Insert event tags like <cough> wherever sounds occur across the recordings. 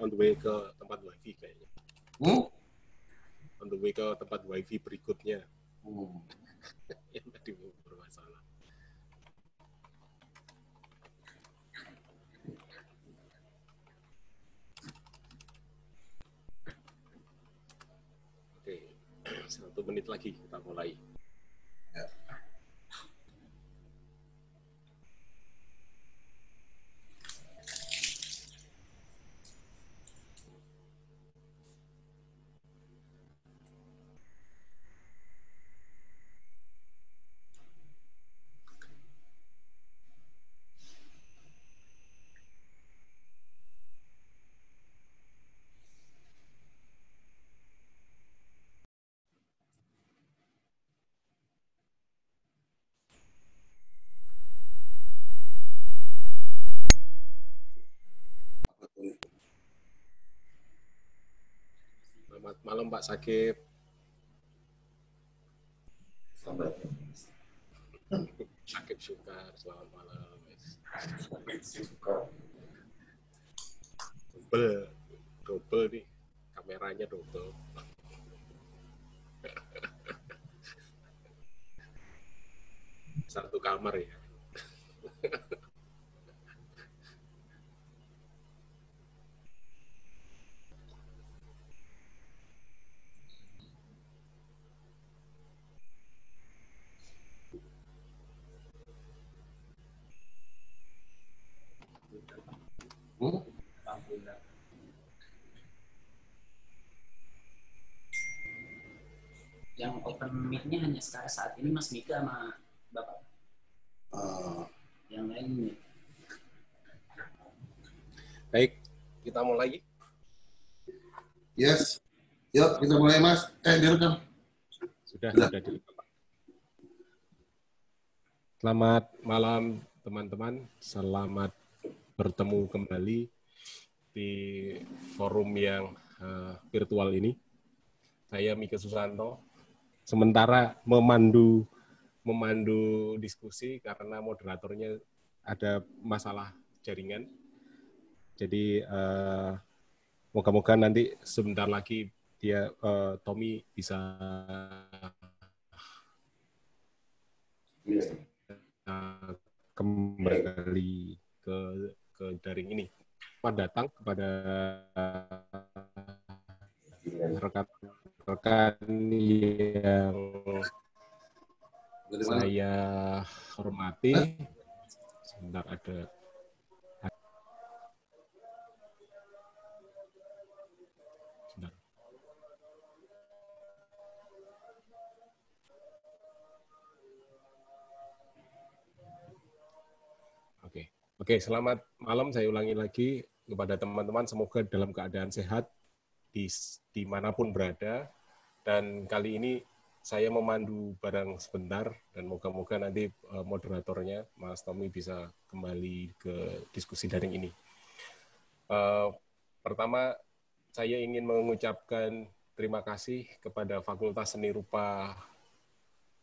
on the way ke tempat wifi kayaknya. Hmm? On the way ke tempat wifi berikutnya. Hmm. <laughs> yang tadi bermasalah. Oke, <clears throat> satu menit lagi kita mulai. malam Pak Sakib. Selamat Sakib Syukar, selamat malam. Double, double nih. Kameranya double. Satu kamar ya. Bu, Yang open mic-nya hanya sekarang saat ini Mas Mika sama Bapak. Uh, yang lain Baik, kita mulai. Yes. Yuk, kita mulai Mas. Eh, direkam. Sudah, sudah, sudah direkam. Selamat malam teman-teman. Selamat bertemu kembali di forum yang uh, virtual ini. Saya Mika Susanto, sementara memandu memandu diskusi karena moderatornya ada masalah jaringan. Jadi moga eh, moga-moga nanti sebentar lagi dia uh, Tommy bisa uh, kembali ke ke daring ini. Selamat datang kepada rekan-rekan yang saya hormati. Sebentar ada Oke, selamat malam. Saya ulangi lagi kepada teman-teman. Semoga dalam keadaan sehat di dimanapun berada. Dan kali ini saya memandu barang sebentar dan moga-moga nanti eh, moderatornya Mas Tommy bisa kembali ke diskusi daring ini. Uh, pertama, saya ingin mengucapkan terima kasih kepada Fakultas Seni Rupa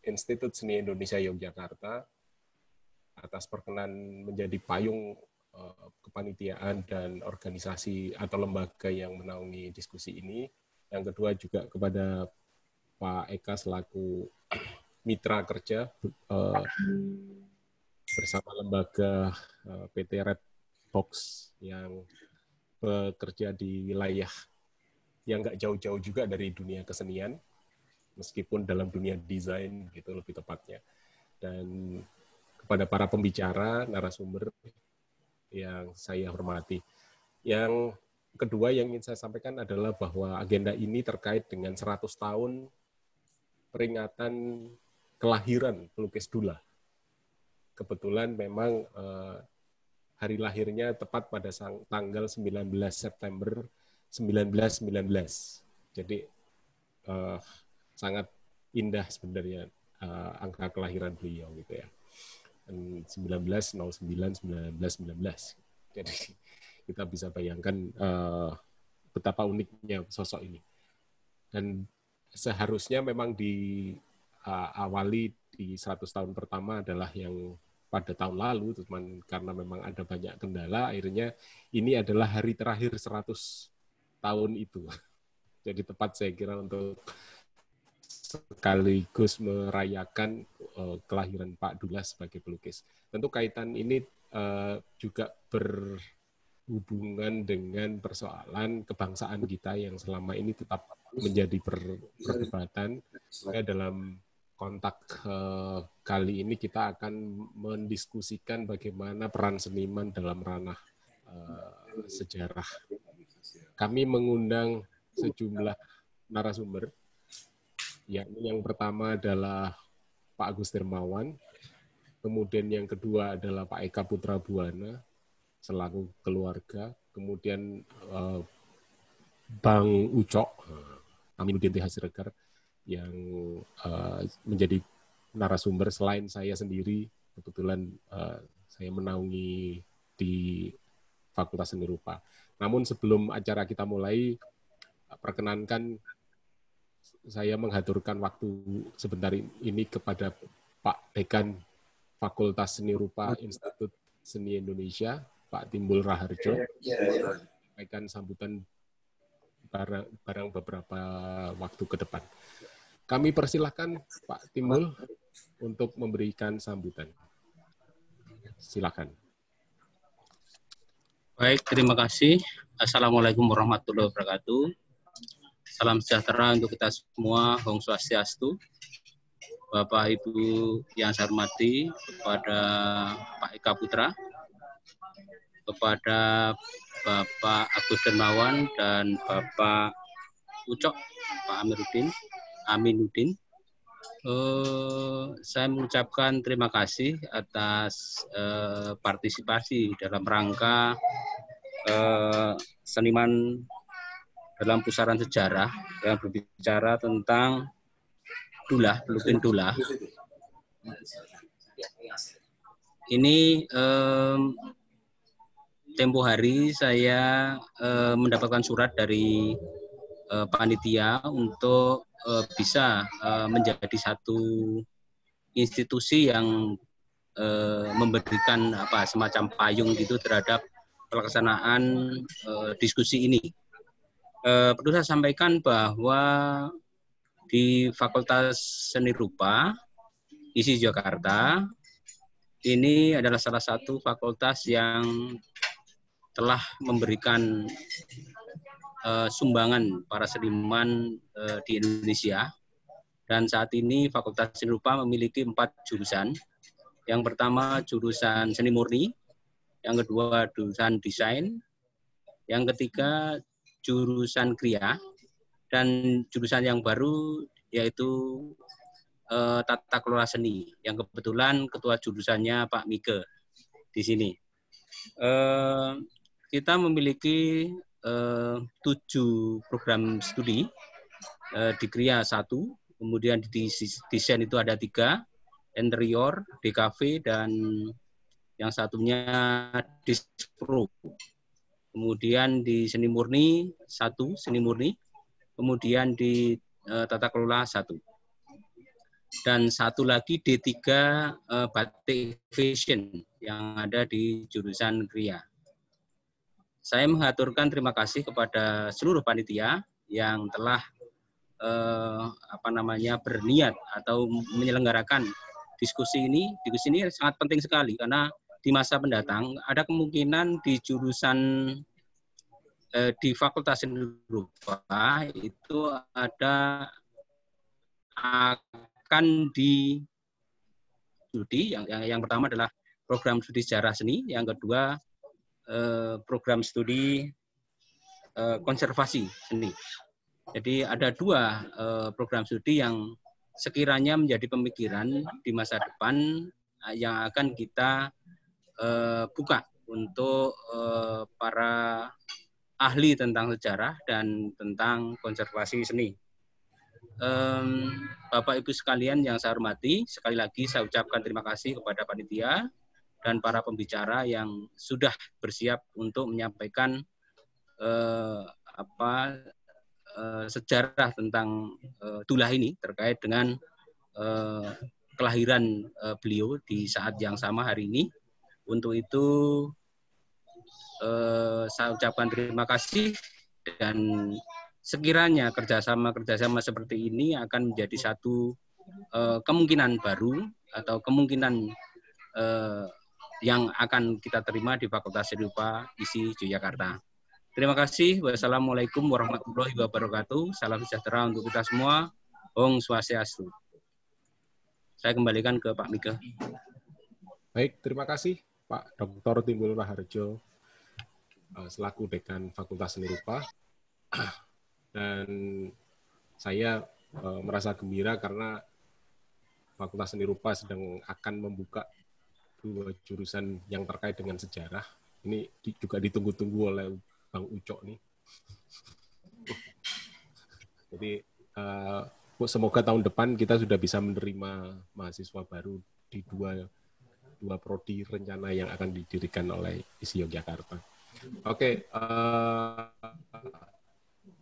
Institut Seni Indonesia Yogyakarta atas perkenan menjadi payung eh, kepanitiaan dan organisasi atau lembaga yang menaungi diskusi ini. Yang kedua juga kepada Pak Eka selaku <clears throat> mitra kerja eh, bersama lembaga eh, PT Red Box yang bekerja di wilayah yang nggak jauh-jauh juga dari dunia kesenian, meskipun dalam dunia desain gitu lebih tepatnya. Dan kepada para pembicara, narasumber yang saya hormati. Yang kedua yang ingin saya sampaikan adalah bahwa agenda ini terkait dengan 100 tahun peringatan kelahiran pelukis Dula. Kebetulan memang eh, hari lahirnya tepat pada sang, tanggal 19 September 1919. Jadi eh, sangat indah sebenarnya eh, angka kelahiran beliau gitu ya. 1909 1919 jadi <laughs> kita bisa bayangkan uh, betapa uniknya sosok ini dan seharusnya memang di uh, di 100 tahun pertama adalah yang pada tahun lalu teman karena memang ada banyak kendala akhirnya ini adalah hari terakhir 100 tahun itu <laughs> jadi tepat saya kira untuk sekaligus merayakan uh, kelahiran Pak Dula sebagai pelukis. Tentu kaitan ini uh, juga berhubungan dengan persoalan kebangsaan kita yang selama ini tetap menjadi perdebatan. Ya, dalam kontak uh, kali ini kita akan mendiskusikan bagaimana peran seniman dalam ranah uh, sejarah. Kami mengundang sejumlah narasumber Ya, yang pertama adalah Pak Agus Dermawan, kemudian yang kedua adalah Pak Eka Putra Buana selaku keluarga, kemudian uh, Bang Ucok, eh, Aminuddin T. Hasiregar yang uh, menjadi narasumber selain saya sendiri kebetulan uh, saya menaungi di Fakultas Seni Rupa. Namun sebelum acara kita mulai, perkenankan saya menghaturkan waktu sebentar ini kepada Pak Dekan Fakultas Seni Rupa Institut Seni Indonesia, Pak Timbul Raharjo, menyampaikan iya, iya, iya. sambutan barang, barang beberapa waktu ke depan. Kami persilahkan Pak Timbul untuk memberikan sambutan. Silakan. Baik, terima kasih. Assalamualaikum warahmatullahi wabarakatuh. Salam sejahtera untuk kita semua, Hong Swastiastu. Bapak Ibu yang saya hormati, kepada Pak Eka Putra, kepada Bapak Agus Dermawan dan Bapak Ucok, Pak Amiruddin, Aminuddin. Uh, saya mengucapkan terima kasih atas uh, partisipasi dalam rangka uh, seniman dalam pusaran sejarah yang berbicara tentang Dullah, Pelutin Dullah. Ini um, tempo hari saya um, mendapatkan surat dari uh, panitia untuk uh, bisa uh, menjadi satu institusi yang memberikan apa semacam payung gitu terhadap pelaksanaan uh, diskusi ini eh, perlu saya sampaikan bahwa di Fakultas Seni Rupa ISI Jakarta ini adalah salah satu fakultas yang telah memberikan eh, sumbangan para seniman eh, di Indonesia. Dan saat ini Fakultas Seni Rupa memiliki empat jurusan. Yang pertama jurusan seni murni, yang kedua jurusan desain, yang ketiga jurusan kriya dan jurusan yang baru yaitu eh, tata kelola seni yang kebetulan ketua jurusannya Pak Mike di sini. Eh, kita memiliki eh, tujuh program studi di kriya satu, kemudian di desain itu ada tiga, interior, DKV dan yang satunya dispro kemudian di seni murni satu seni murni, kemudian di e, tata kelola satu. Dan satu lagi D3 e, batik fashion yang ada di jurusan kriya. Saya mengaturkan terima kasih kepada seluruh panitia yang telah e, apa namanya berniat atau menyelenggarakan diskusi ini. Diskusi ini sangat penting sekali karena di masa mendatang ada kemungkinan di jurusan eh, di Fakultas Seni Rupa itu ada akan di studi yang, yang yang pertama adalah program studi sejarah seni, yang kedua eh, program studi eh, konservasi seni. Jadi ada dua eh, program studi yang sekiranya menjadi pemikiran di masa depan eh, yang akan kita eh, buka untuk eh, para ahli tentang sejarah dan tentang konservasi seni. Um, Bapak Ibu sekalian yang saya hormati, sekali lagi saya ucapkan terima kasih kepada panitia dan para pembicara yang sudah bersiap untuk menyampaikan uh, apa uh, sejarah tentang uh, ini terkait dengan uh, kelahiran uh, beliau di saat yang sama hari ini. Untuk itu Eh, saya ucapkan terima kasih dan sekiranya kerjasama-kerjasama seperti ini akan menjadi satu eh, kemungkinan baru atau kemungkinan eh, yang akan kita terima di Fakultas Serupa ISI Yogyakarta. Terima kasih. Wassalamualaikum warahmatullahi wabarakatuh. Salam sejahtera untuk kita semua. Om Swastiastu. Saya kembalikan ke Pak Mika. Baik, terima kasih Pak Dr. Timbul Raharjo Eh, selaku dekan Fakultas Seni Rupa <clears throat> dan saya eh, merasa gembira karena Fakultas Seni Rupa sedang akan membuka dua jurusan yang terkait dengan sejarah. Ini juga ditunggu-tunggu oleh Bang Ucok nih. <laughs> Jadi uh, semoga tahun depan kita sudah bisa menerima mahasiswa baru di dua dua prodi rencana yang akan didirikan oleh ISI Yogyakarta. Oke, okay, uh, eh,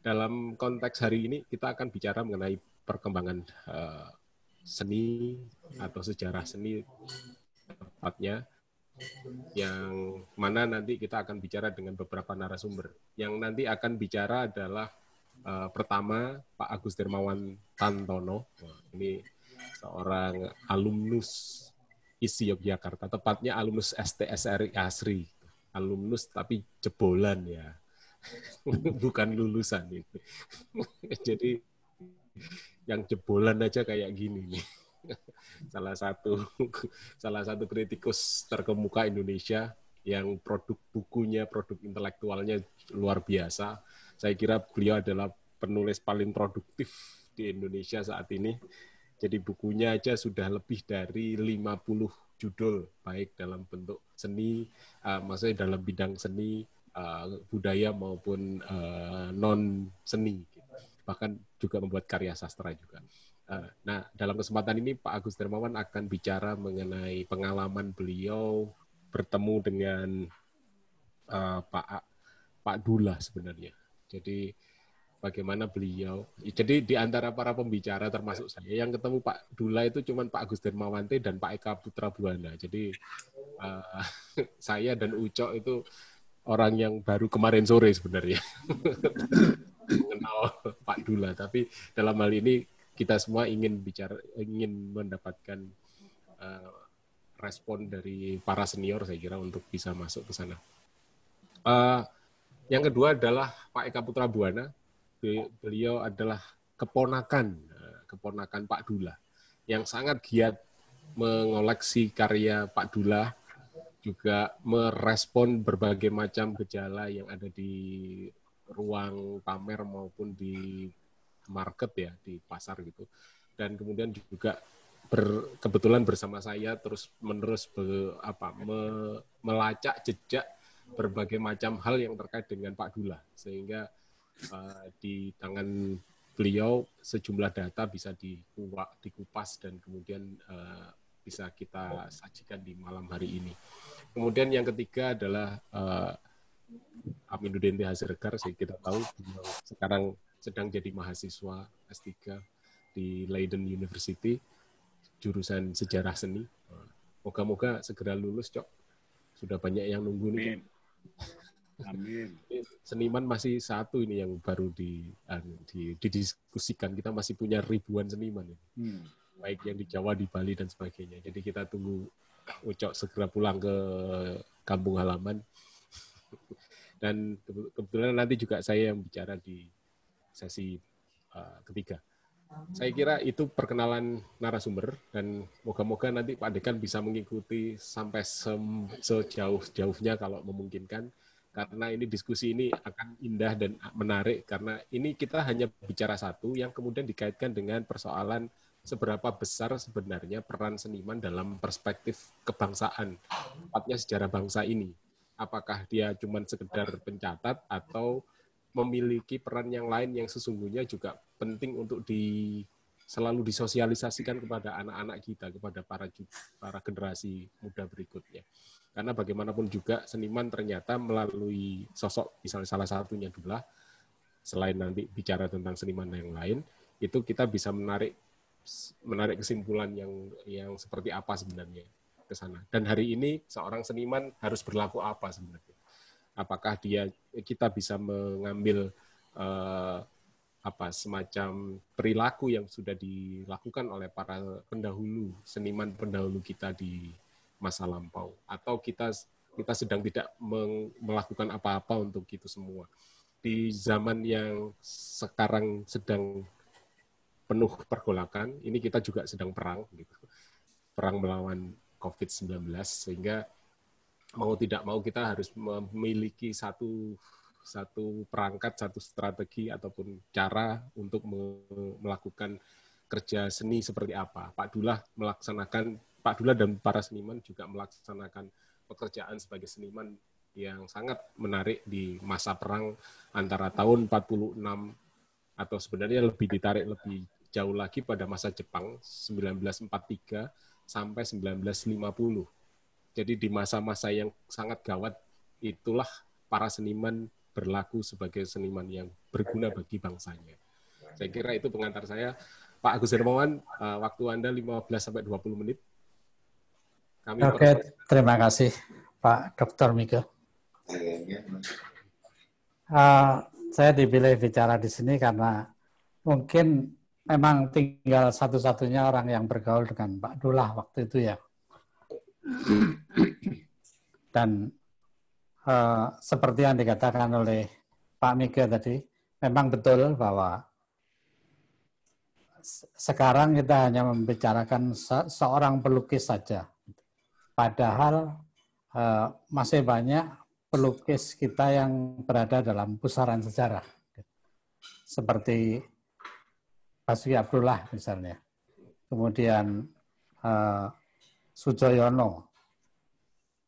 dalam konteks hari ini kita akan bicara mengenai perkembangan uh, seni atau sejarah seni tepatnya yang mana nanti kita akan bicara dengan beberapa narasumber. Yang nanti akan bicara adalah uh, pertama Pak Agus Dermawan Tantono. Ini seorang alumnus ISI Yogyakarta, tepatnya alumnus STSRI Asri alumnus tapi jebolan ya <laughs> bukan lulusan itu <laughs> jadi yang jebolan aja kayak gini nih <laughs> salah satu salah satu kritikus terkemuka Indonesia yang produk bukunya produk intelektualnya luar biasa saya kira beliau adalah penulis paling produktif di Indonesia saat ini jadi bukunya aja sudah lebih dari 50 judul baik dalam bentuk seni, uh, maksudnya dalam bidang seni uh, budaya maupun uh, eh, non seni, gitu. bahkan juga membuat karya sastra juga. Uh, nah dalam kesempatan ini Pak Agus Dermawan akan bicara mengenai pengalaman beliau bertemu dengan uh, Pak Pak Dula sebenarnya. Jadi bagaimana beliau. Jadi di antara para pembicara termasuk saya yang ketemu Pak Dula itu cuma Pak Agus Dermawante dan Pak Eka Putra Buana. Jadi uh, <laughs> saya dan Uco itu orang yang baru kemarin sore sebenarnya <laughs> mengenal Pak Dula. Tapi dalam hal ini kita semua ingin bicara, ingin mendapatkan uh, respon dari para senior saya kira untuk bisa masuk ke sana. Uh, yang kedua adalah Pak Eka Putra Buana beliau adalah keponakan eh, keponakan Pak Dula yang sangat giat mengoleksi karya Pak Dula juga merespon berbagai macam gejala yang ada di ruang pamer maupun di market ya di pasar gitu dan kemudian juga ber, kebetulan bersama saya terus menerus be, apa me, melacak jejak berbagai macam hal yang terkait dengan Pak Dula sehingga uh, di tangan beliau sejumlah data bisa dikupas dan kemudian uh, bisa kita sajikan di malam hari ini. Kemudian yang ketiga adalah uh, Aminuddin T. saya kita tahu sekarang sedang jadi mahasiswa S3 di Leiden University, jurusan sejarah seni. Moga-moga segera lulus, Cok. Sudah banyak yang nunggu nih. Cok. Amin. Seniman masih satu ini yang baru di, anu, di didiskusikan. Kita masih punya ribuan seniman ini. Ya. Hmm. Baik yang di Jawa, di Bali dan sebagainya. Jadi kita tunggu Ucok segera pulang ke kampung halaman. <laughs> Dan kebetulan nanti juga saya yang bicara di sesi uh, ketiga. Saya kira itu perkenalan narasumber dan moga-moga nanti Pak Dekan bisa mengikuti sampai sejauh-jauhnya kalau memungkinkan karena ini diskusi ini akan indah dan menarik karena ini kita hanya bicara satu yang kemudian dikaitkan dengan persoalan seberapa besar sebenarnya peran seniman dalam perspektif kebangsaan, tepatnya sejarah bangsa ini. Apakah dia cuma sekedar pencatat atau memiliki peran yang lain yang sesungguhnya juga penting untuk di selalu disosialisasikan kepada anak-anak kita, kepada para para generasi muda berikutnya. Karena bagaimanapun juga seniman ternyata melalui sosok misalnya salah satunya Dullah, selain nanti bicara tentang seniman yang lain, itu kita bisa menarik menarik kesimpulan yang yang seperti apa sebenarnya ke sana. Dan hari ini seorang seniman harus berlaku apa sebenarnya? Apakah dia kita bisa mengambil eh, apa semacam perilaku yang sudah dilakukan oleh para pendahulu seniman pendahulu kita di masa lampau atau kita kita sedang tidak melakukan apa-apa untuk itu semua di zaman yang sekarang sedang penuh pergolakan ini kita juga sedang perang gitu perang melawan COVID-19 sehingga mau tidak mau kita harus memiliki satu satu perangkat, satu strategi ataupun cara untuk melakukan kerja seni seperti apa. Pak Dullah melaksanakan Pak Dula dan para seniman juga melaksanakan pekerjaan sebagai seniman yang sangat menarik di masa perang antara tahun 46 atau sebenarnya lebih ditarik lebih jauh lagi pada masa Jepang 1943 sampai 1950. Jadi di masa-masa yang sangat gawat itulah para seniman berlaku sebagai seniman yang berguna bagi bangsanya. Saya kira itu pengantar saya. Pak Agus Hermawan, eh, waktu Anda 15 sampai 20 menit kami Oke, terima kasih Pak Dr. Mika. Uh, saya dipilih bicara di sini karena mungkin memang tinggal satu-satunya orang yang bergaul dengan Pak Dullah waktu itu ya. Dan uh, seperti yang dikatakan oleh Pak Mika tadi, memang betul bahwa sekarang kita hanya membicarakan se seorang pelukis saja. Padahal uh, masih banyak pelukis kita yang berada dalam pusaran sejarah. Seperti Basuki Abdullah misalnya. Kemudian uh, Sujoyono.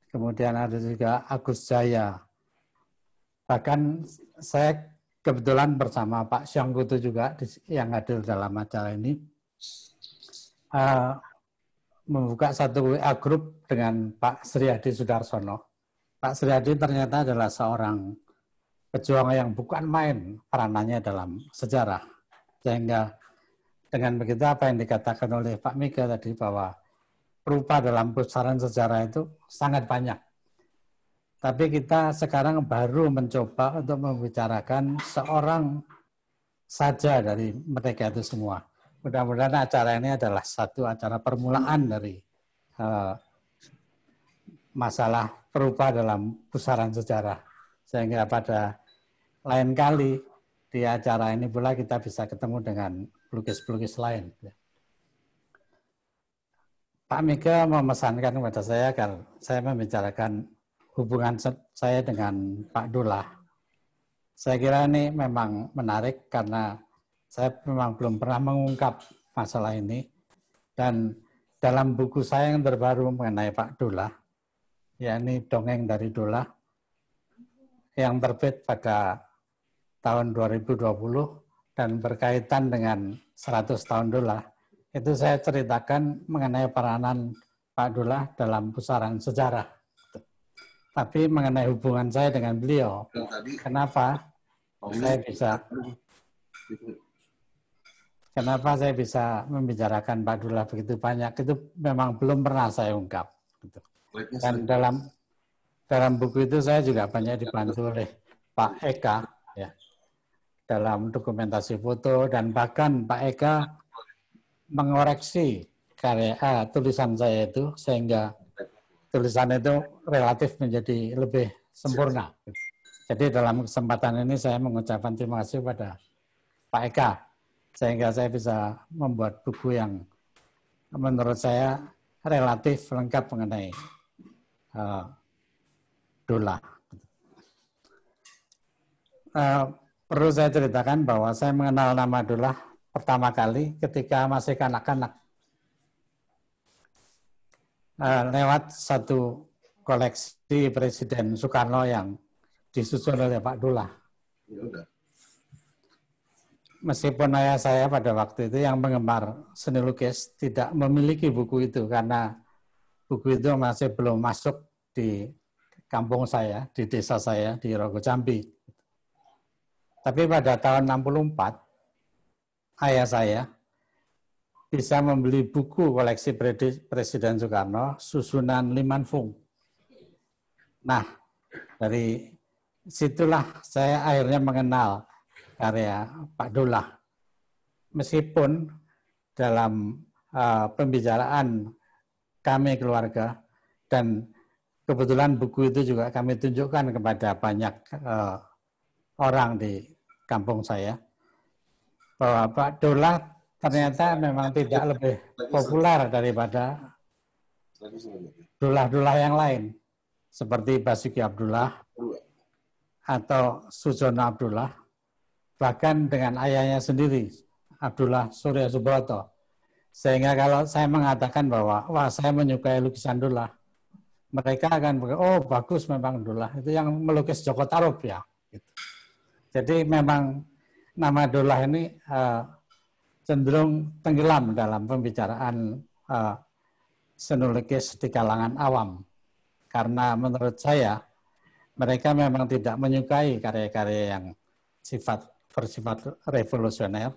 Kemudian ada juga Agus Jaya. Bahkan saya kebetulan bersama Pak Syangkutu juga yang hadir dalam acara ini. Uh, membuka satu WA grup dengan Pak Sriadi Sudarsono. Pak Sriadi ternyata adalah seorang pejuang yang bukan main peranannya dalam sejarah. Sehingga dengan begitu apa yang dikatakan oleh Pak Mika tadi bahwa rupa dalam pusaran sejarah itu sangat banyak. Tapi kita sekarang baru mencoba untuk membicarakan seorang saja dari mereka itu semua mudah-mudahan acara ini adalah satu acara permulaan dari uh, masalah perupa dalam pusaran sejarah. Sehingga pada lain kali di acara ini pula kita bisa ketemu dengan pelukis-pelukis lain. Pak Mika memesankan kepada saya kalau saya membicarakan hubungan saya dengan Pak Dula. Saya kira ini memang menarik karena saya memang belum pernah mengungkap masalah ini. Dan dalam buku saya yang terbaru mengenai Pak Dula, yakni Dongeng dari Dula, yang terbit pada tahun 2020 dan berkaitan dengan 100 tahun Dula, itu saya ceritakan mengenai peranan Pak Dula dalam pusaran sejarah. Tapi mengenai hubungan saya dengan beliau, kenapa saya bisa kenapa saya bisa membicarakan Pak Dula begitu banyak itu memang belum pernah saya ungkap. Gitu. Dan dalam dalam buku itu saya juga banyak dibantu oleh Pak Eka ya dalam dokumentasi foto dan bahkan Pak Eka mengoreksi karya ah, tulisan saya itu sehingga tulisan itu relatif menjadi lebih sempurna. Jadi dalam kesempatan ini saya mengucapkan terima kasih pada Pak Eka sehingga saya bisa membuat buku yang menurut saya relatif lengkap mengenai uh, eh, dola. Uh, eh, perlu saya ceritakan bahwa saya mengenal nama dola pertama kali ketika masih kanak-kanak. Uh, lewat satu koleksi Presiden Soekarno yang disusun oleh Pak Dula. Ya, meskipun ayah saya pada waktu itu yang penggemar seni lukis tidak memiliki buku itu karena buku itu masih belum masuk di kampung saya, di desa saya, di Rogo Jambi. Tapi pada tahun 64, ayah saya bisa membeli buku koleksi Presiden Soekarno, Susunan Liman Fung. Nah, dari situlah saya akhirnya mengenal karya Pak Dullah. Meskipun dalam uh, pembicaraan kami keluarga dan kebetulan buku itu juga kami tunjukkan kepada banyak uh, orang di kampung saya bahwa Pak Dola ternyata memang tidak lebih populer daripada dolah-dolah yang lain seperti Basuki Abdullah atau Sujono Abdullah bahkan dengan ayahnya sendiri, Abdullah Surya Subroto. Sehingga kalau saya mengatakan bahwa, wah saya menyukai lukisan Abdullah mereka akan berkata, oh bagus memang Abdullah Itu yang melukis Joko Tarub ya. Gitu. Jadi memang nama Abdullah ini uh, cenderung tenggelam dalam pembicaraan uh, seni di kalangan awam. Karena menurut saya, mereka memang tidak menyukai karya-karya yang sifat bersifat revolusioner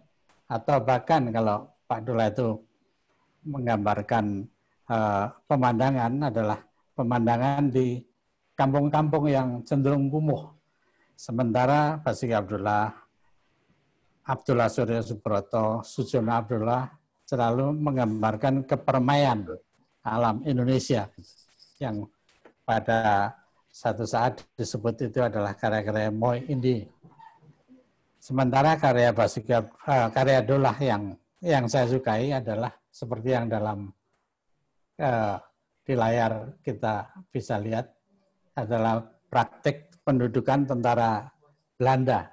atau bahkan kalau Pak Dula itu menggambarkan uh, pemandangan adalah pemandangan di kampung-kampung yang cenderung kumuh. Sementara Basik Abdullah, Abdullah Surya Subroto, Sujono Abdullah selalu menggambarkan kepermaian alam Indonesia yang pada satu saat disebut itu adalah karya-karya Moy Indi Sementara karya Basuki eh, karya Dolah yang yang saya sukai adalah seperti yang dalam uh, di layar kita bisa lihat adalah praktik pendudukan tentara Belanda.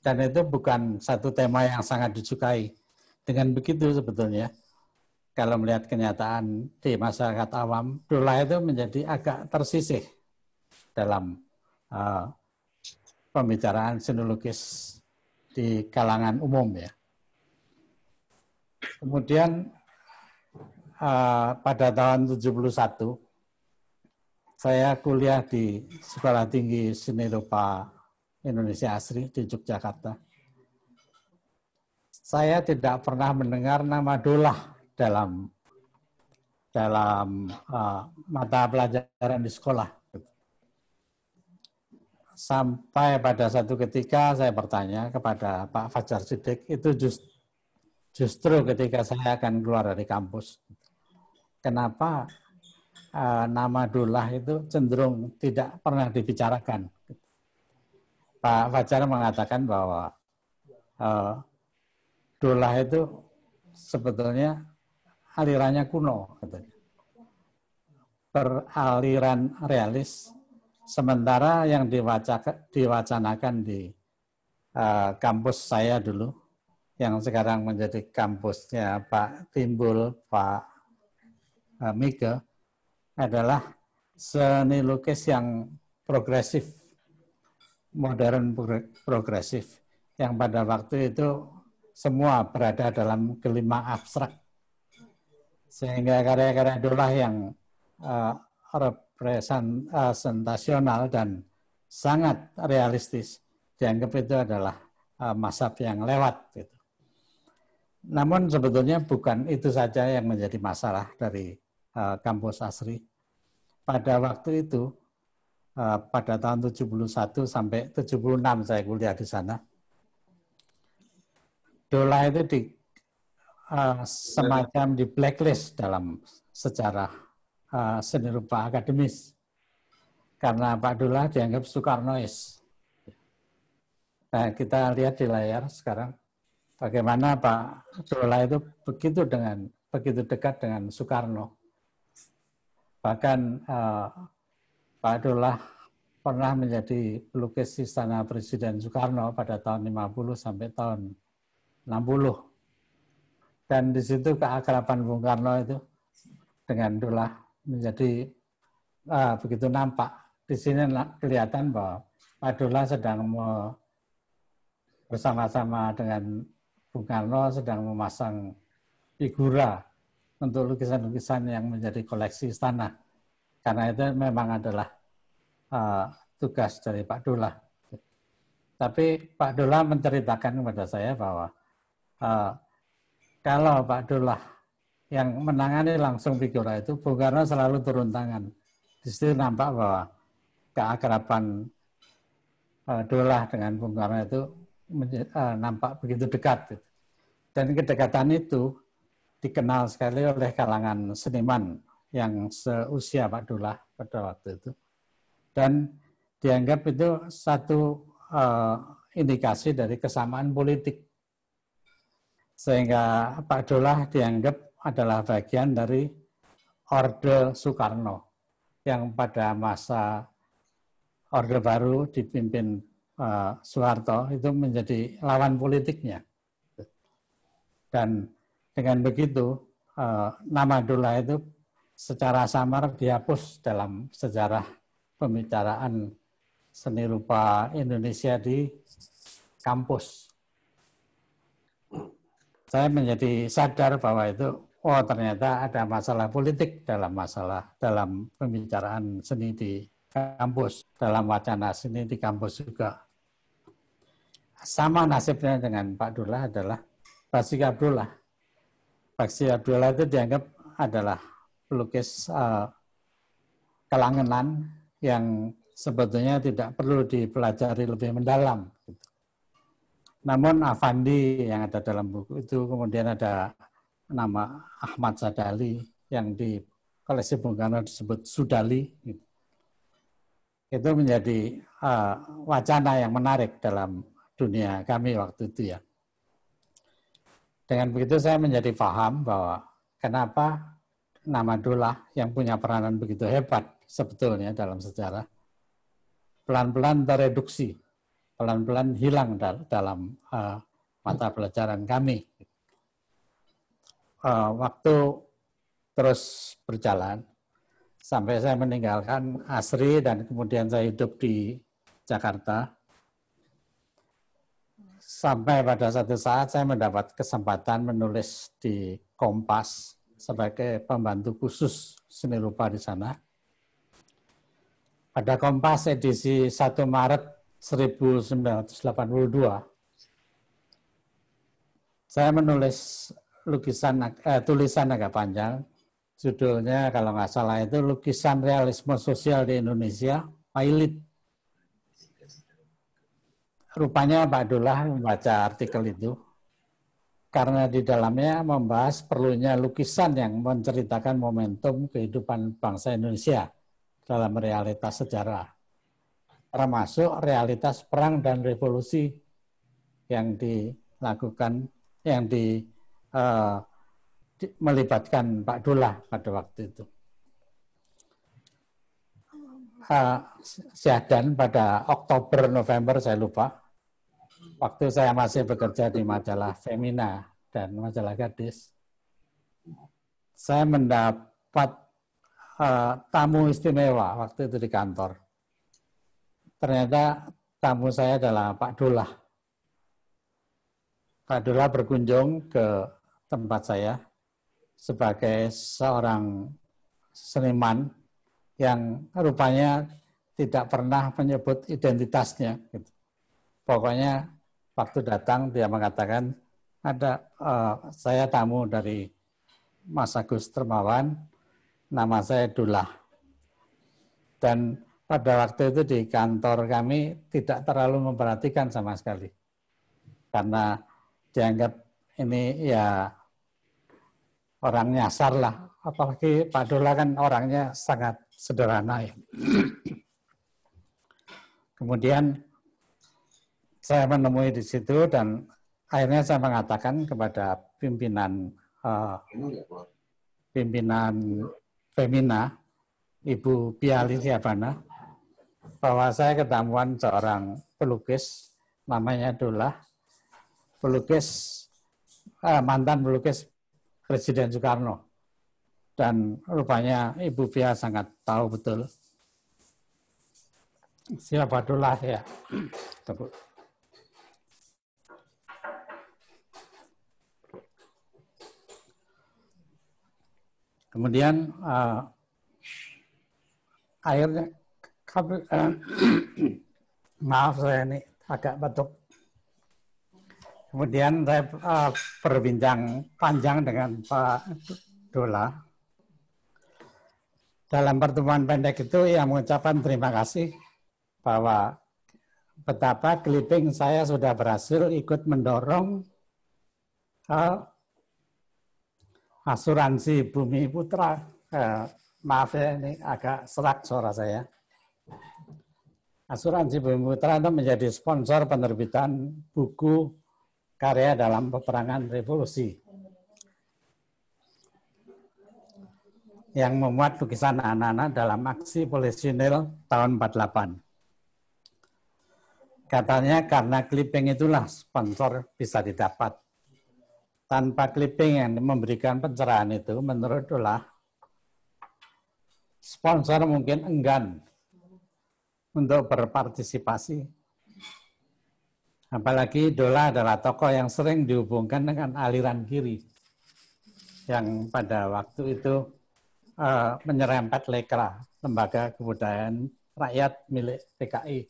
Dan itu bukan satu tema yang sangat disukai. Dengan begitu sebetulnya, kalau melihat kenyataan di masyarakat awam, Dullah itu menjadi agak tersisih dalam uh, pembicaraan sinologis di kalangan umum ya. Kemudian uh, pada tahun 71 saya kuliah di Sekolah Tinggi Seni Rupa Indonesia Asri di Yogyakarta. Saya tidak pernah mendengar nama dolah dalam dalam uh, mata pelajaran di sekolah sampai pada satu ketika saya bertanya kepada Pak Fajar Sidik itu just, justru ketika saya akan keluar dari kampus kenapa uh, nama Dullah itu cenderung tidak pernah dibicarakan Pak Fajar mengatakan bahwa uh, eh, Dullah itu sebetulnya alirannya kuno katanya beraliran realis Sementara yang diwacanakan di uh, kampus saya dulu, yang sekarang menjadi kampusnya Pak Timbul, Pak uh, eh, Mika, adalah seni lukis yang progresif, modern progresif, yang pada waktu itu semua berada dalam kelima abstrak. Sehingga karya-karya itulah yang uh, presentasional eh, dan sangat realistis. Dianggap itu adalah eh, masa yang lewat. Gitu. Namun sebetulnya bukan itu saja yang menjadi masalah dari eh, kampus Asri. Pada waktu itu, pada tahun 71 sampai 76 saya kuliah di sana, Dola itu di uh, semacam di blacklist dalam sejarah Eh, seni rupa akademis. Karena Pak Dula dianggap Soekarnois. Nah, kita lihat di layar sekarang bagaimana Pak Dula itu begitu dengan begitu dekat dengan Soekarno. Bahkan uh, Pak Dula pernah menjadi pelukis istana Presiden Soekarno pada tahun 50 sampai tahun 60. Dan di situ keakraban Bung Karno itu dengan Dullah menjadi uh, ah, begitu nampak. Di sini kelihatan bahwa Padula sedang bersama-sama dengan Bung Karno sedang memasang figura untuk lukisan-lukisan yang menjadi koleksi istana. Karena itu memang adalah uh, tugas dari Pak Dola. Tapi Pak Dola menceritakan kepada saya bahwa uh, kalau Pak Dola yang menangani langsung figura itu Bung Karno selalu turun tangan. Di situ nampak bahwa keakraban uh, Dolah dengan Bung Karno itu uh, nampak begitu dekat. Gitu. Dan kedekatan itu dikenal sekali oleh kalangan seniman yang seusia Pak Dolah pada waktu itu. Dan dianggap itu satu uh, indikasi dari kesamaan politik. Sehingga Pak Dolah dianggap adalah bagian dari Orde Soekarno yang pada masa Orde Baru dipimpin uh, Soeharto itu menjadi lawan politiknya. Dan dengan begitu uh, eh, nama Dula itu secara samar dihapus dalam sejarah pembicaraan seni rupa Indonesia di kampus. Saya menjadi sadar bahwa itu oh ternyata ada masalah politik dalam masalah dalam pembicaraan seni di kampus, dalam wacana seni di kampus juga. Sama nasibnya dengan Pak Dullah adalah Basri Abdullah. Basri Abdullah itu dianggap adalah pelukis uh, kelangenan yang sebetulnya tidak perlu dipelajari lebih mendalam. Namun Avandi yang ada dalam buku itu kemudian ada nama Ahmad Sadali yang di koleksi Bung Karno disebut Sudali. Itu menjadi eh, wacana yang menarik dalam dunia kami waktu itu ya. Dengan begitu saya menjadi paham bahwa kenapa nama Dullah yang punya peranan begitu hebat sebetulnya dalam sejarah pelan-pelan tereduksi, pelan-pelan hilang dalam eh, mata pelajaran kami uh, waktu terus berjalan sampai saya meninggalkan Asri dan kemudian saya hidup di Jakarta. Sampai pada satu saat saya mendapat kesempatan menulis di Kompas sebagai pembantu khusus seni rupa di sana. Pada Kompas edisi 1 Maret 1982, saya menulis lukisan eh, tulisan agak panjang. Judulnya kalau nggak salah itu lukisan realisme sosial di Indonesia, Pailit. Rupanya Pak Dullah membaca artikel itu karena di dalamnya membahas perlunya lukisan yang menceritakan momentum kehidupan bangsa Indonesia dalam realitas sejarah, termasuk realitas perang dan revolusi yang dilakukan, yang di uh, melibatkan Pak Dullah pada waktu itu. Uh, eh, Syahdan pada Oktober November saya lupa. Waktu saya masih bekerja di majalah Femina dan majalah Gadis, saya mendapat uh, tamu istimewa waktu itu di kantor. Ternyata tamu saya adalah Pak Dullah. Pak Dullah berkunjung ke tempat saya sebagai seorang seniman yang rupanya tidak pernah menyebut identitasnya. Gitu. Pokoknya waktu datang dia mengatakan ada uh, saya tamu dari Mas Agus Termawan, nama saya Dullah. Dan pada waktu itu di kantor kami tidak terlalu memperhatikan sama sekali. Karena dianggap ini ya orang nyasar lah. Apalagi Pak Dola kan orangnya sangat sederhana ya. <clears throat> Kemudian saya menemui di situ dan akhirnya saya mengatakan kepada pimpinan uh, pimpinan Femina, Ibu Piali Siabana, bahwa saya ketemuan seorang pelukis namanya Dola, pelukis uh, mantan pelukis Presiden Soekarno. Dan rupanya Ibu Fia sangat tahu betul. Siapa dululah ya. Tepuk. Kemudian uh, airnya, uh, <clears throat> maaf saya ini agak batuk. Kemudian saya uh, berbincang panjang dengan Pak Dola. Dalam pertemuan pendek itu yang mengucapkan terima kasih bahwa betapa clipping saya sudah berhasil ikut mendorong uh, asuransi Bumi Putra. Uh, maaf ya, ini agak serak suara saya. Asuransi Bumi Putra itu menjadi sponsor penerbitan buku karya dalam peperangan revolusi. Yang memuat lukisan anak-anak dalam aksi polisionil tahun 48. Katanya karena clipping itulah sponsor bisa didapat. Tanpa clipping yang memberikan pencerahan itu, menurut itulah sponsor mungkin enggan untuk berpartisipasi Apalagi Dola adalah tokoh yang sering dihubungkan dengan aliran kiri yang pada waktu itu uh, menyerempet Lekra, lembaga kebudayaan rakyat milik PKI.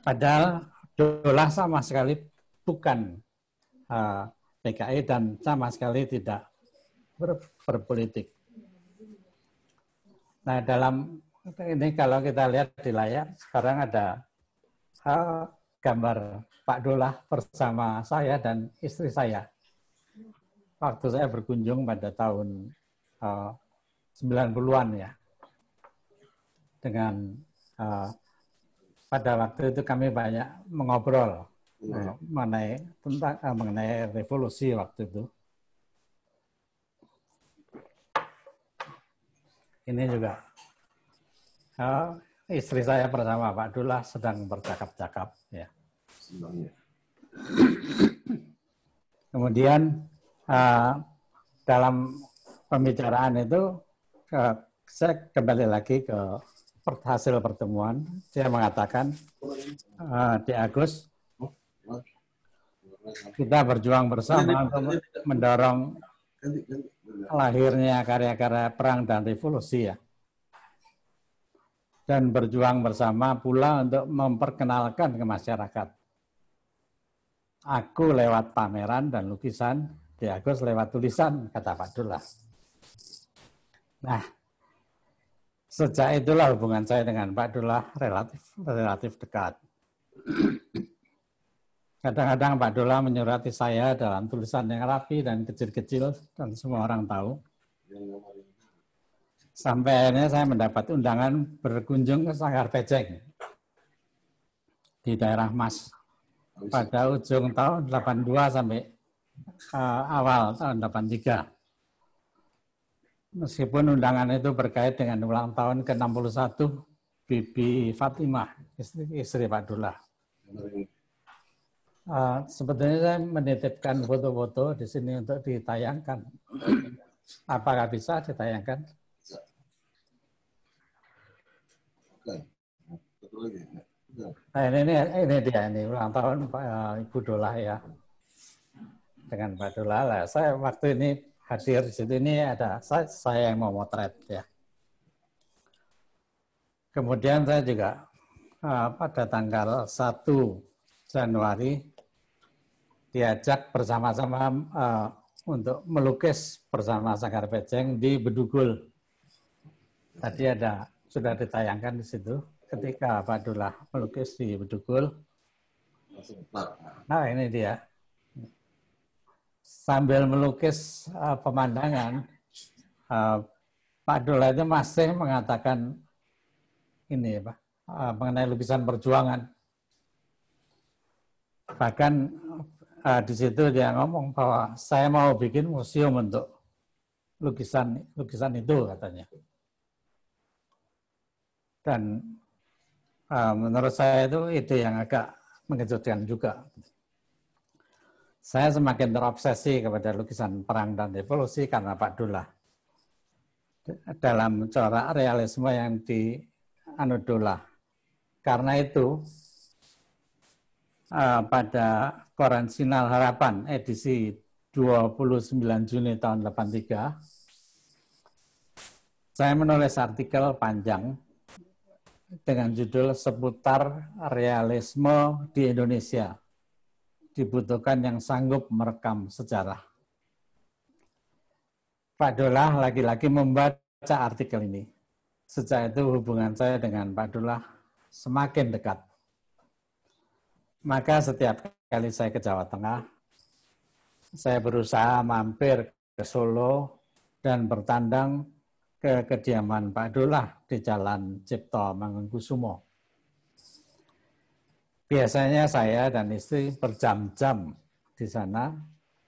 Padahal Dola sama sekali bukan uh, eh, PKI dan sama sekali tidak ber berpolitik. Nah dalam ini kalau kita lihat di layar sekarang ada uh, gambar Pak Dola bersama saya dan istri saya. Waktu saya berkunjung pada tahun uh, eh, 90-an ya. Dengan uh, pada waktu itu kami banyak mengobrol iya. eh, mengenai tentang uh, mengenai revolusi waktu itu. Ini juga uh, istri saya bersama Pak Dula sedang bercakap-cakap ya. Kemudian eh, dalam pembicaraan itu uh, saya kembali lagi ke hasil pertemuan. Saya mengatakan eh, di Agus kita berjuang bersama untuk mendorong lahirnya karya-karya perang dan revolusi ya. Dan berjuang bersama pula untuk memperkenalkan ke masyarakat. Aku lewat pameran dan lukisan, di Agus lewat tulisan, kata Pak Dullah. Nah, sejak itulah hubungan saya dengan Pak Dullah relatif relatif dekat. Kadang-kadang Pak Dola menyurati saya dalam tulisan yang rapi dan kecil-kecil dan semua orang tahu. Sampai akhirnya saya mendapat undangan berkunjung ke Sanggar Pejeng di daerah Mas pada ujung tahun 82 sampai uh, awal tahun 83. Meskipun undangan itu berkait dengan ulang tahun ke-61 Bibi Fatimah, istri, istri Pak Dullah. Eh, uh, sebetulnya saya menitipkan foto-foto di sini untuk ditayangkan. Apakah bisa ditayangkan? Okay. Nah ini, ini, ini dia ini ulang tahun Pak eh, Ibu Dola ya dengan Pak Dola lah. Saya waktu ini hadir di situ ini ada saya, saya yang mau motret ya. Kemudian saya juga uh, pada tanggal 1 Januari diajak bersama-sama uh, untuk melukis bersama Sanggar Pejeng di Bedugul. Tadi ada sudah ditayangkan di situ ketika Pak Dullah melukis di Bedugul. Nah ini dia. Sambil melukis uh, pemandangan, uh, Dullah itu masih mengatakan ini Pak, uh, mengenai lukisan perjuangan. Bahkan uh, di situ dia ngomong bahwa saya mau bikin museum untuk lukisan lukisan itu katanya. Dan Ah, menurut saya itu ide yang agak mengejutkan juga. Saya semakin terobsesi kepada lukisan perang dan revolusi karena Pak Dula. Dalam corak realisme yang di Anu Karena itu ah, pada koran Sinal Harapan edisi 29 Juni tahun 83 saya menulis artikel panjang dengan judul seputar realisme di Indonesia. Dibutuhkan yang sanggup merekam sejarah. Pak Dolah lagi-lagi membaca artikel ini. Sejak itu hubungan saya dengan Pak Dolah semakin dekat. Maka setiap kali saya ke Jawa Tengah, saya berusaha mampir ke Solo dan bertandang ke kediaman Pak Dolah di Jalan Cipto Mangunkusumo. Biasanya saya dan istri berjam-jam di sana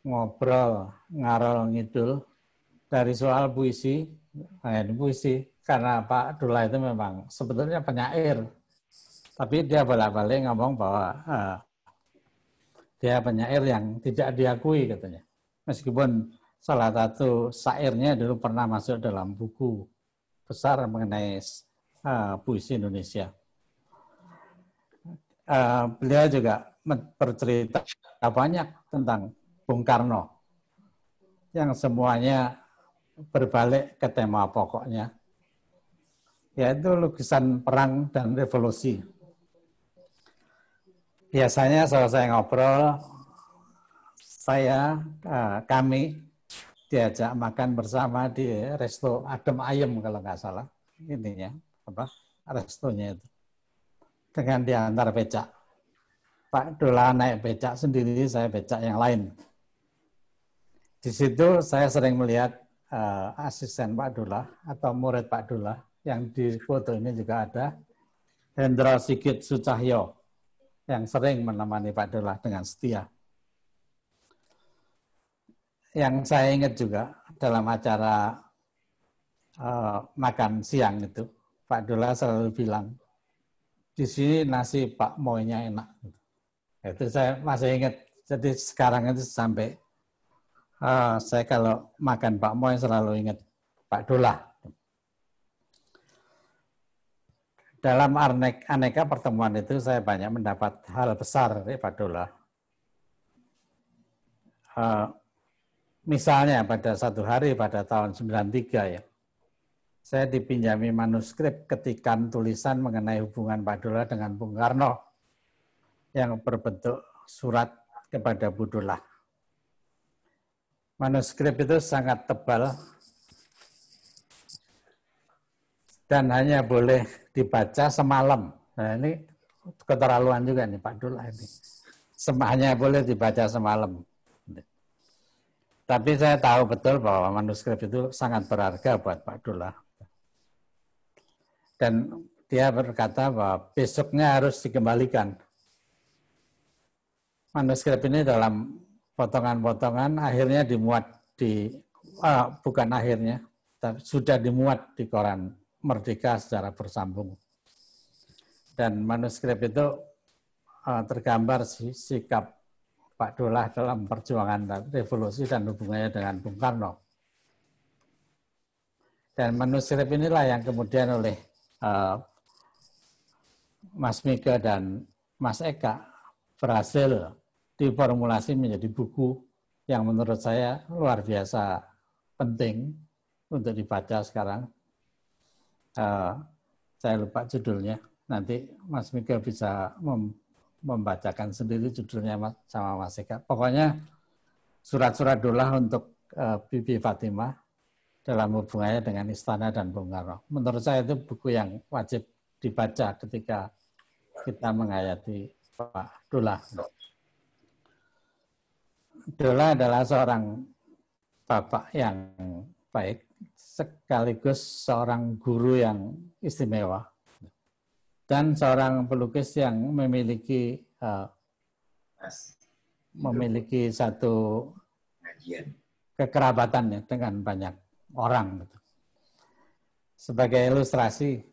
ngobrol ngarol ngidul dari soal puisi, eh, puisi karena Pak Dula itu memang sebetulnya penyair, tapi dia bolak-balik ngomong bahwa eh, dia penyair yang tidak diakui katanya, meskipun salah satu sairnya dulu pernah masuk dalam buku besar mengenai uh, puisi Indonesia. Uh, beliau juga bercerita banyak tentang Bung Karno yang semuanya berbalik ke tema pokoknya yaitu lukisan perang dan revolusi. Biasanya selesai ngobrol saya eh, kami diajak makan bersama di resto adem ayem kalau nggak salah ininya apa restonya itu dengan diantar becak Pak Dola naik becak sendiri saya becak yang lain di situ saya sering melihat uh, asisten Pak Dola atau murid Pak Dola yang di foto ini juga ada Hendra Sigit Sucahyo yang sering menemani Pak Dola dengan setia yang saya ingat juga dalam acara uh, makan siang itu, Pak Dola selalu bilang, di sini nasi Pak Moynya enak. Itu saya masih ingat. Jadi sekarang itu sampai uh, saya kalau makan Pak Moy selalu ingat Pak Dola. Dalam aneka pertemuan itu saya banyak mendapat hal besar dari Pak Dola. Uh, Misalnya pada satu hari pada tahun 93 ya, saya dipinjami manuskrip ketikan tulisan mengenai hubungan Pak Dula dengan Bung Karno yang berbentuk surat kepada Budullah. Manuskrip itu sangat tebal dan hanya boleh dibaca semalam. Nah, ini keterlaluan juga nih Pak Dula ini. Semahnya boleh dibaca semalam. Tapi saya tahu betul bahwa manuskrip itu sangat berharga buat Pak Dula. Dan dia berkata bahwa besoknya harus dikembalikan. Manuskrip ini dalam potongan-potongan akhirnya dimuat di, uh, bukan akhirnya, tapi sudah dimuat di koran Merdeka secara bersambung. Dan manuskrip itu uh, tergambar sikap Pak Dolah dalam perjuangan revolusi dan hubungannya dengan Bung Karno. Dan manuskrip inilah yang kemudian oleh uh, Mas Mika dan Mas Eka berhasil diformulasi menjadi buku yang menurut saya luar biasa penting untuk dibaca sekarang. Uh, saya lupa judulnya, nanti Mas Mika bisa mem membacakan sendiri judulnya sama Mas Eka. Pokoknya surat-surat dolah untuk uh, Bibi Fatimah dalam hubungannya dengan istana dan Bung Karno. Menurut saya itu buku yang wajib dibaca ketika kita menghayati Pak Dola. Dola adalah seorang bapak yang baik, sekaligus seorang guru yang istimewa dan seorang pelukis yang memiliki uh, memiliki satu kekerabatan ya dengan banyak orang gitu. Sebagai ilustrasi,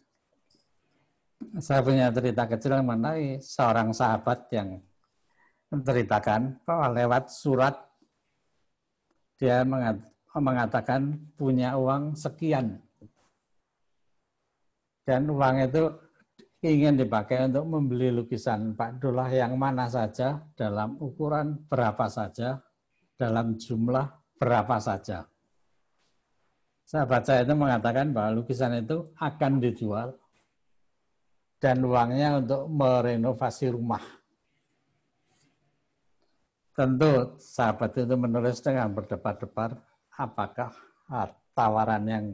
saya punya cerita kecil mengenai seorang sahabat yang menceritakan bahwa lewat surat dia mengatakan punya uang sekian dan uang itu ingin dipakai untuk membeli lukisan Pak Dolah yang mana saja, dalam ukuran berapa saja, dalam jumlah berapa saja. Sahabat saya itu mengatakan bahwa lukisan itu akan dijual dan uangnya untuk merenovasi rumah. Tentu sahabat itu menulis dengan berdebar-debar apakah tawaran yang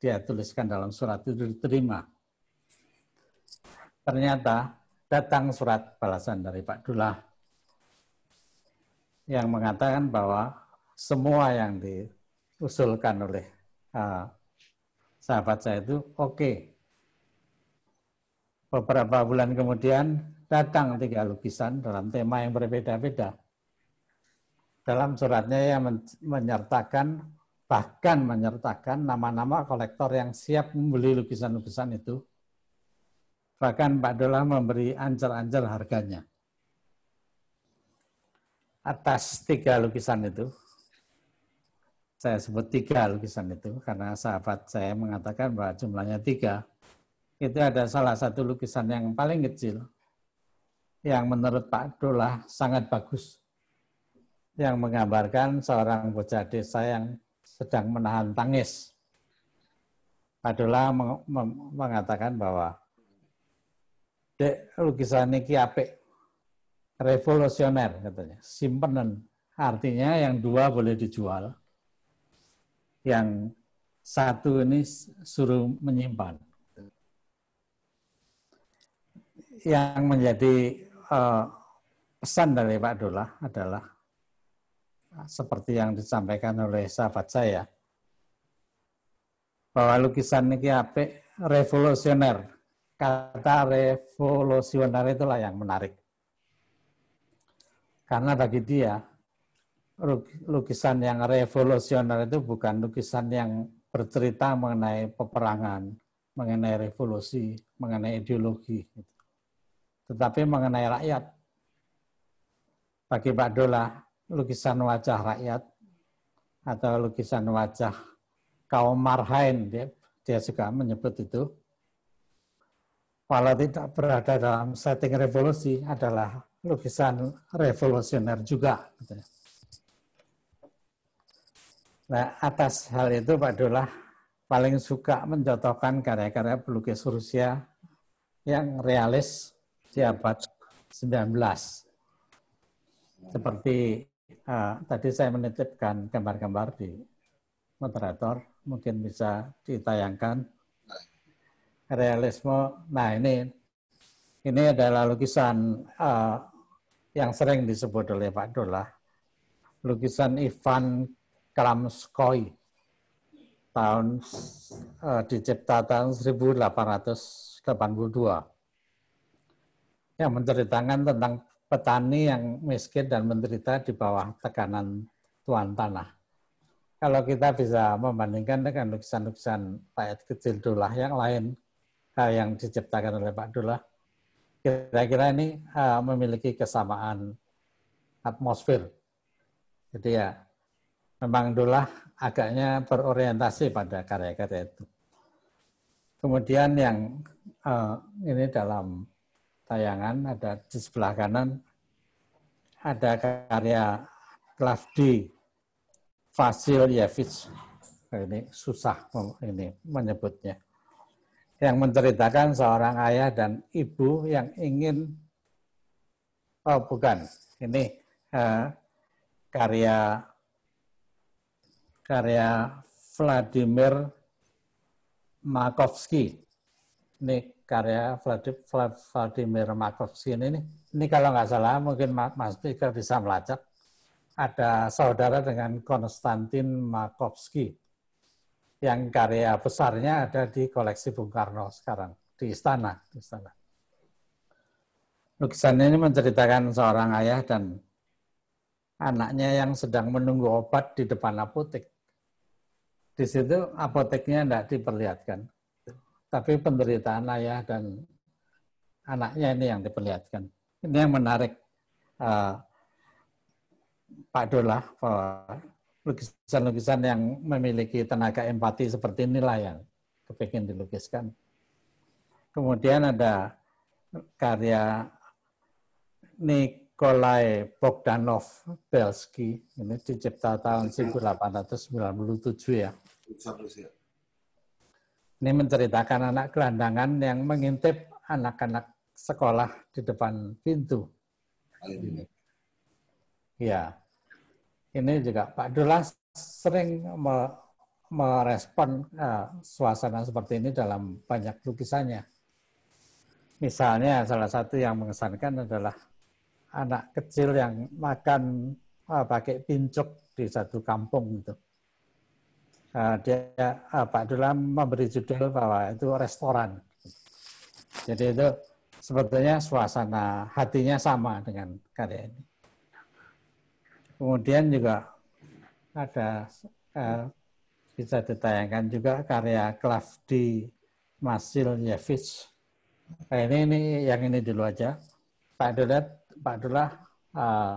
dia tuliskan dalam surat itu diterima Ternyata datang surat balasan dari Pak Dullah yang mengatakan bahwa semua yang diusulkan oleh uh, sahabat saya itu oke. Okay. Beberapa bulan kemudian datang tiga lukisan dalam tema yang berbeda-beda. Dalam suratnya yang menyertakan bahkan menyertakan nama-nama kolektor yang siap membeli lukisan-lukisan itu Bahkan Pak Dola memberi ancer-ancer harganya. Atas tiga lukisan itu, saya sebut tiga lukisan itu, karena sahabat saya mengatakan bahwa jumlahnya tiga, itu ada salah satu lukisan yang paling kecil, yang menurut Pak Dola sangat bagus, yang menggambarkan seorang bocah desa yang sedang menahan tangis. Pak Dola mengatakan bahwa Dek lukisan Nike apik. Revolusioner katanya. Simpenan. Artinya yang dua boleh dijual. Yang satu ini suruh menyimpan. Yang menjadi uh, pesan dari Pak Dola adalah seperti yang disampaikan oleh sahabat saya bahwa lukisan ini apik revolusioner kata revolusioner itulah yang menarik. Karena bagi dia, lukisan yang revolusioner itu bukan lukisan yang bercerita mengenai peperangan, mengenai revolusi, mengenai ideologi. Gitu. Tetapi mengenai rakyat. Bagi Pak Dola, lukisan wajah rakyat atau lukisan wajah kaum marhain, dia, dia juga menyebut itu, Pala tidak berada dalam setting revolusi adalah lukisan revolusioner juga. Gitu ya. Nah, atas hal itu Pak Dolah paling suka mencontohkan karya-karya pelukis Rusia yang realis di abad 19. Seperti uh, tadi saya menitipkan gambar-gambar di moderator, mungkin bisa ditayangkan realisme. Nah ini ini adalah lukisan uh, yang sering disebut oleh Pak Dola, lukisan Ivan Kramskoi tahun uh, dicipta tahun 1882 yang menceritakan tentang petani yang miskin dan menderita di bawah tekanan tuan tanah. Kalau kita bisa membandingkan dengan lukisan-lukisan rakyat kecil dulah yang lain, uh, yang diciptakan oleh Pak Dullah kira-kira ini uh, memiliki kesamaan atmosfer. Jadi ya memang Dullah agaknya berorientasi pada karya-karya itu. Kemudian yang uh, ini dalam tayangan ada di sebelah kanan ada karya Klavdi Yevich. Ini susah ini menyebutnya yang menceritakan seorang ayah dan ibu yang ingin oh bukan ini eh, karya karya Vladimir Makovsky ini karya Vladimir Makovsky ini ini kalau nggak salah mungkin Mas Pika bisa melacak ada saudara dengan Konstantin Makovsky yang karya besarnya ada di koleksi Bung Karno sekarang di istana. Di istana. lukisannya ini menceritakan seorang ayah dan anaknya yang sedang menunggu obat di depan apotek. Di situ apoteknya tidak diperlihatkan, tapi penderitaan ayah dan anaknya ini yang diperlihatkan. Ini yang menarik uh, Pak Dola eh, lukisan-lukisan yang memiliki tenaga empati seperti inilah yang kepingin dilukiskan. Kemudian ada karya Nikolai Bogdanov Belsky, ini dicipta tahun 1897 ya. Ini menceritakan anak gelandangan yang mengintip anak-anak sekolah di depan pintu. Ya, ini juga Pak Dulas sering merespon eh, suasana seperti ini dalam banyak lukisannya. Misalnya salah satu yang mengesankan adalah anak kecil yang makan eh, pakai pincuk di satu kampung itu. Eh, dia Pak Dula memberi judul bahwa itu restoran. Jadi itu sebetulnya suasana hatinya sama dengan karya ini. Kemudian juga ada eh, bisa ditayangkan juga karya Klavdi Masiljevich. Eh, nah, ini, ini yang ini dulu aja. Pak Dulat, Pak Dulah eh,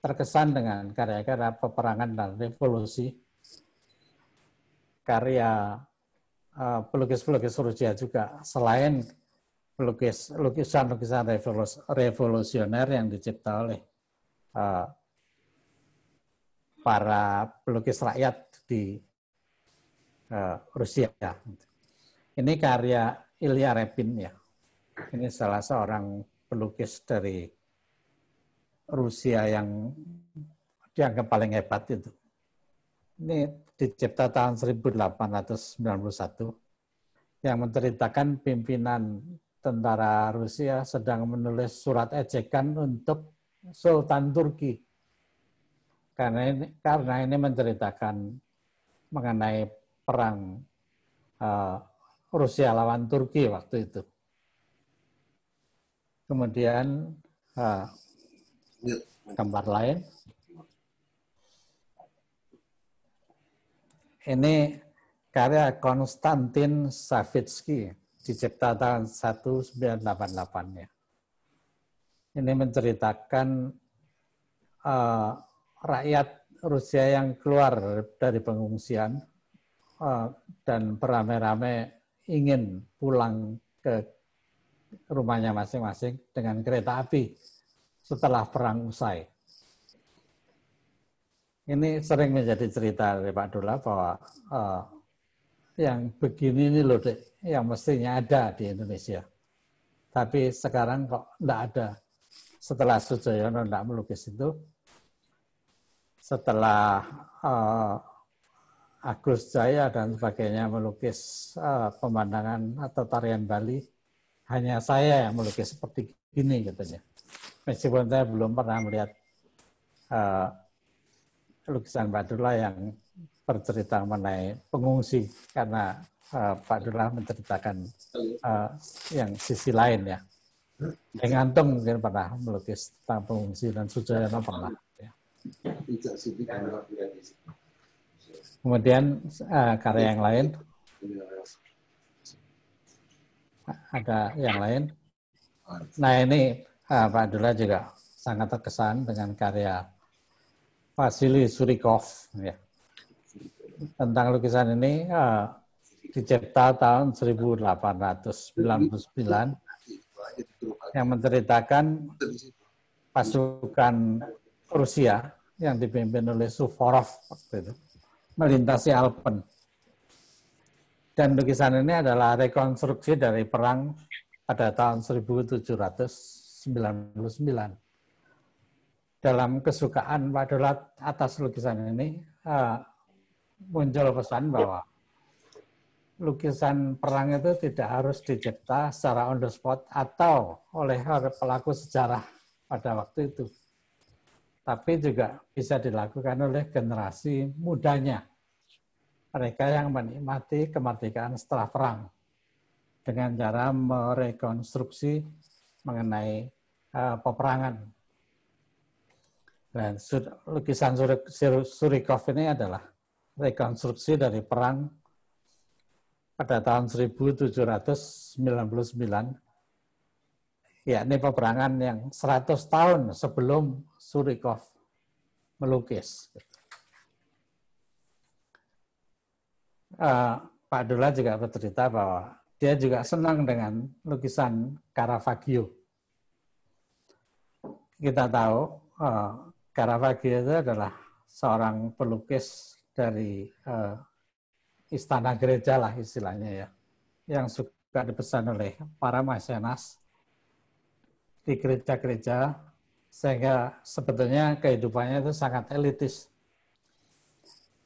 terkesan dengan karya-karya peperangan dan revolusi, karya eh, pelukis-pelukis uh, Rusia juga selain pelukis lukisan-lukisan revolus, revolusioner yang dicipta oleh uh, para pelukis rakyat di uh, Rusia. Ini karya Ilya Repin ya. Ini salah seorang pelukis dari Rusia yang dianggap paling hebat itu. Ini dicipta tahun 1891 yang menceritakan pimpinan tentara Rusia sedang menulis surat ejekan untuk Sultan Turki karena ini, karena ini menceritakan mengenai perang uh, Rusia lawan Turki waktu itu. Kemudian uh, gambar lain. Ini karya Konstantin Savitsky, dicipta tahun 1988 ya. Ini menceritakan uh, rakyat Rusia yang keluar dari pengungsian eh, dan beramai-ramai ingin pulang ke rumahnya masing-masing dengan kereta api setelah perang usai. Ini sering menjadi cerita dari Pak Dula bahwa uh, yang begini ini loh dek, yang mestinya ada di Indonesia. Tapi sekarang kok enggak ada. Setelah Sujoyono enggak melukis itu, setelah uh, Agus Jaya dan sebagainya melukis uh, pemandangan atau tarian Bali, hanya saya yang melukis seperti ini katanya. Meskipun saya belum pernah melihat uh, lukisan Pak Dula yang bercerita mengenai pengungsi karena uh, Pak Dula menceritakan uh, yang sisi lain ya. Ngantung mungkin pernah melukis tentang pengungsi dan Sujoyono pernah. Kemudian uh, karya yang lain ada yang lain. Nah ini uh, Pak Dula juga sangat terkesan dengan karya Vasily Surikov ya. Tentang lukisan ini uh, dicipta tahun 1899 yang menceritakan pasukan Rusia yang dipimpin oleh Suvorov waktu itu melintasi Alpen. Dan lukisan ini adalah rekonstruksi dari perang pada tahun 1799. Dalam kesukaan Dolat atas lukisan ini eh, muncul pesan bahwa lukisan perang itu tidak harus dicipta secara on the spot atau oleh pelaku sejarah pada waktu itu tapi juga bisa dilakukan oleh generasi mudanya. Mereka yang menikmati kemerdekaan setelah perang dengan cara merekonstruksi mengenai uh, peperangan. Dan lukisan Surikov ini adalah rekonstruksi dari perang pada tahun 1799 ini peperangan yang 100 tahun sebelum Surikov melukis. Uh, Pak Dula juga bercerita bahwa dia juga senang dengan lukisan Caravaggio. Kita tahu uh, Caravaggio itu adalah seorang pelukis dari uh, istana gereja lah istilahnya ya, yang suka dipesan oleh para masianas di gereja-gereja sehingga sebetulnya kehidupannya itu sangat elitis.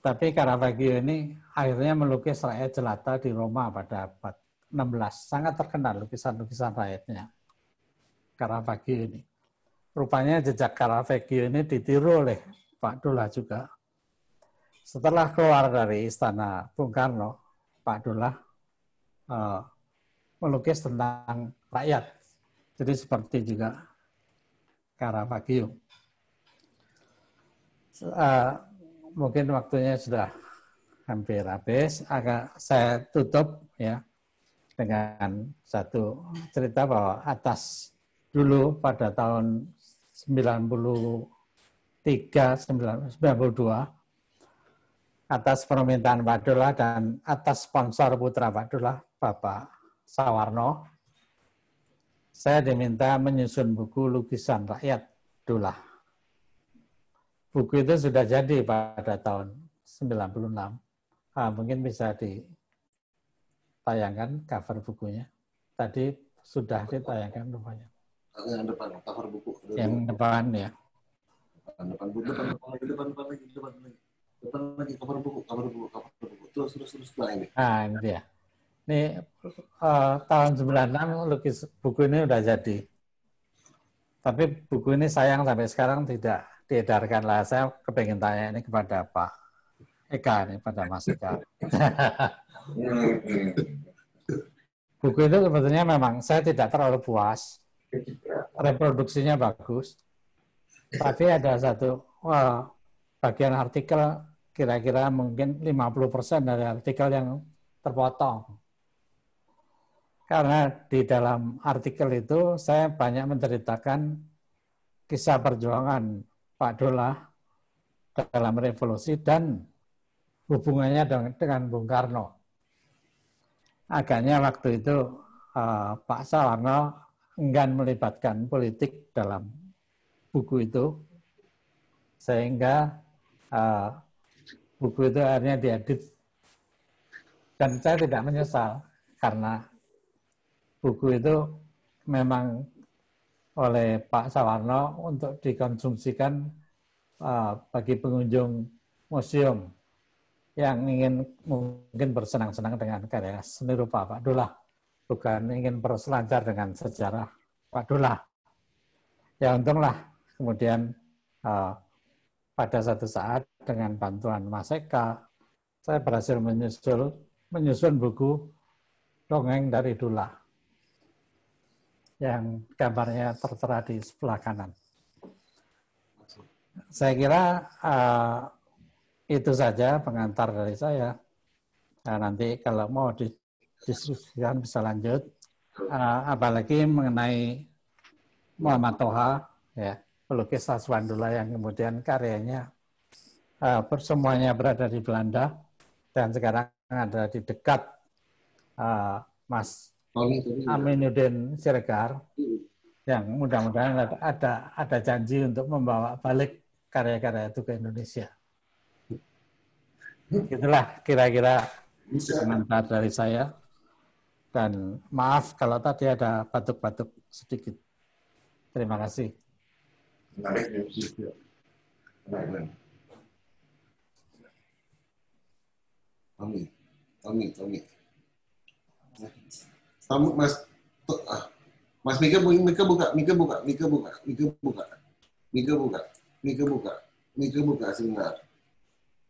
Tapi Caravaggio ini akhirnya melukis rakyat jelata di Roma pada abad 16. Sangat terkenal lukisan-lukisan rakyatnya. Caravaggio ini. Rupanya jejak Caravaggio ini ditiru oleh Pak Dula juga. Setelah keluar dari istana Bung Karno, Pak Dula uh, melukis tentang rakyat jadi seperti juga Caravaggio. Uh, mungkin waktunya sudah hampir habis. Agak saya tutup ya dengan satu cerita bahwa atas dulu pada tahun 93 92 atas permintaan Pak dan atas sponsor Putra Pak Bapak Sawarno saya diminta menyusun buku lukisan rakyat Dula. Buku itu sudah jadi pada tahun 96. Ah, mungkin bisa ditayangkan cover bukunya. Tadi sudah ditayangkan rupanya. Yang depan, cover buku. Yang depan ya. Depan, depan, depan, depan, depan, depan, depan, depan, depan lagi depan, buku, depan, buku, depan, buku. depan, depan, depan, depan, ini dia. Ini uh, tahun 96 lukis buku ini sudah jadi. Tapi buku ini sayang sampai sekarang tidak diedarkan lah. Saya kepengen tanya ini kepada Pak Eka ini pada Mas Eka. <laughs> buku itu sebetulnya memang saya tidak terlalu puas. Reproduksinya bagus. Tapi ada satu wah, eh, bagian artikel kira-kira mungkin 50% dari artikel yang terpotong. Karena di dalam artikel itu saya banyak menceritakan kisah perjuangan Pak Dola dalam revolusi dan hubungannya dengan, dengan Bung Karno. Agaknya waktu itu uh, Pak Sawarno enggan melibatkan politik dalam buku itu, sehingga uh, buku itu akhirnya diedit. Dan saya tidak menyesal karena buku itu memang oleh Pak Sawarno untuk dikonsumsikan uh, bagi pengunjung museum yang ingin mungkin bersenang-senang dengan karya seni rupa Pak Dullah, bukan ingin berselancar dengan sejarah Pak Dullah. Ya untunglah kemudian uh, pada satu saat dengan bantuan Mas Eka, saya berhasil menyusul, menyusun buku dongeng dari Dullah yang gambarnya tertera di sebelah kanan. Saya kira uh, itu saja pengantar dari saya. Nah, nanti kalau mau didiskusikan bisa lanjut. Uh, apalagi mengenai Muhammad Toha, ya, pelukis Aswandula yang kemudian karyanya uh, semuanya berada di Belanda dan sekarang ada di dekat uh, Mas Aminuddin Siregar yang ya, mudah-mudahan ada ada janji untuk membawa balik karya-karya itu ke Indonesia. Itulah kira-kira komentar dari saya. Dan maaf kalau tadi ada batuk-batuk sedikit. Terima kasih. Tommy, Tommy, Tommy tamu Mas ah. Mas Mika, Mika buka, Mika buka, Mika buka, Mika buka, Mika buka, Mika buka, Mika buka sebentar.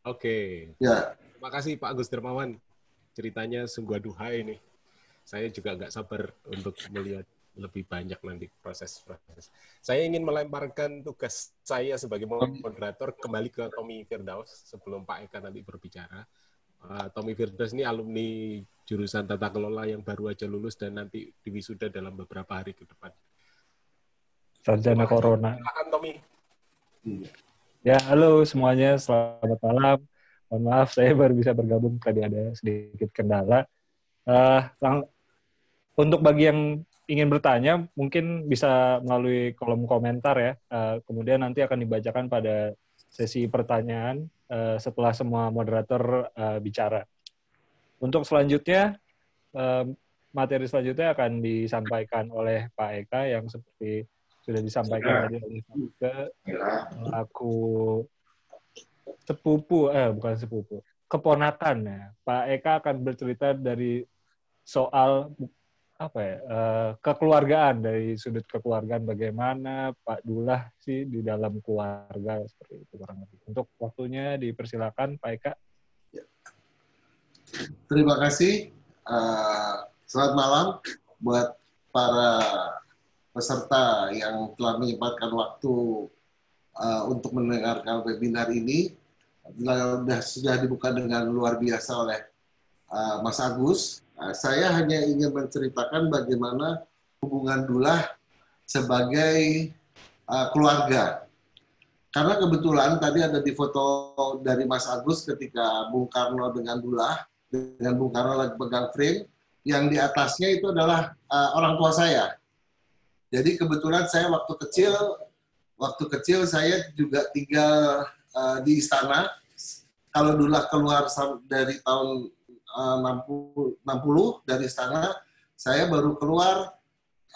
Oke. Okay. Ya. Terima kasih Pak Agus Dermawan. Ceritanya sungguh aduhai ini. Saya juga nggak sabar untuk melihat lebih banyak nanti proses-proses. Saya ingin melemparkan tugas saya sebagai moderator kembali ke Tommy Firdaus sebelum Pak Eka nanti berbicara. Ah, Tommy Firdaus ini alumni jurusan tata kelola yang baru aja lulus dan nanti diwisuda dalam beberapa hari ke depan. Sarjana Corona. Silakan Tommy. Ya, halo semuanya, selamat malam. Mohon maaf, saya baru bisa bergabung tadi ada sedikit kendala. Uh, untuk bagi yang ingin bertanya, mungkin bisa melalui kolom komentar ya. Uh, kemudian nanti akan dibacakan pada sesi pertanyaan Eh, setelah semua moderator eh, bicara. Untuk selanjutnya, eh, materi selanjutnya akan disampaikan oleh Pak Eka yang seperti sudah disampaikan tadi oleh Pak Eka, iya. aku sepupu, eh bukan sepupu, keponakan ya. Pak Eka akan bercerita dari soal apa ya uh, kekeluargaan dari sudut kekeluargaan bagaimana Pak Dullah sih di dalam keluarga seperti itu kurang lebih. Untuk waktunya dipersilakan Pak Eka. Ya. Terima kasih. Uh, selamat malam buat para peserta yang telah menyempatkan waktu uh, untuk mendengarkan webinar ini. Sudah, sudah dibuka dengan luar biasa oleh uh, Mas Agus Nah, saya hanya ingin menceritakan bagaimana hubungan dulah sebagai uh, keluarga. Karena kebetulan tadi ada di foto dari Mas Agus ketika Bung Karno dengan dulah, dengan Bung Karno lagi pegang frame, yang di atasnya itu adalah uh, orang tua saya. Jadi kebetulan saya waktu kecil, waktu kecil saya juga tinggal uh, di istana. Kalau dulah keluar dari tahun 60, eh, dari istana. Saya baru keluar,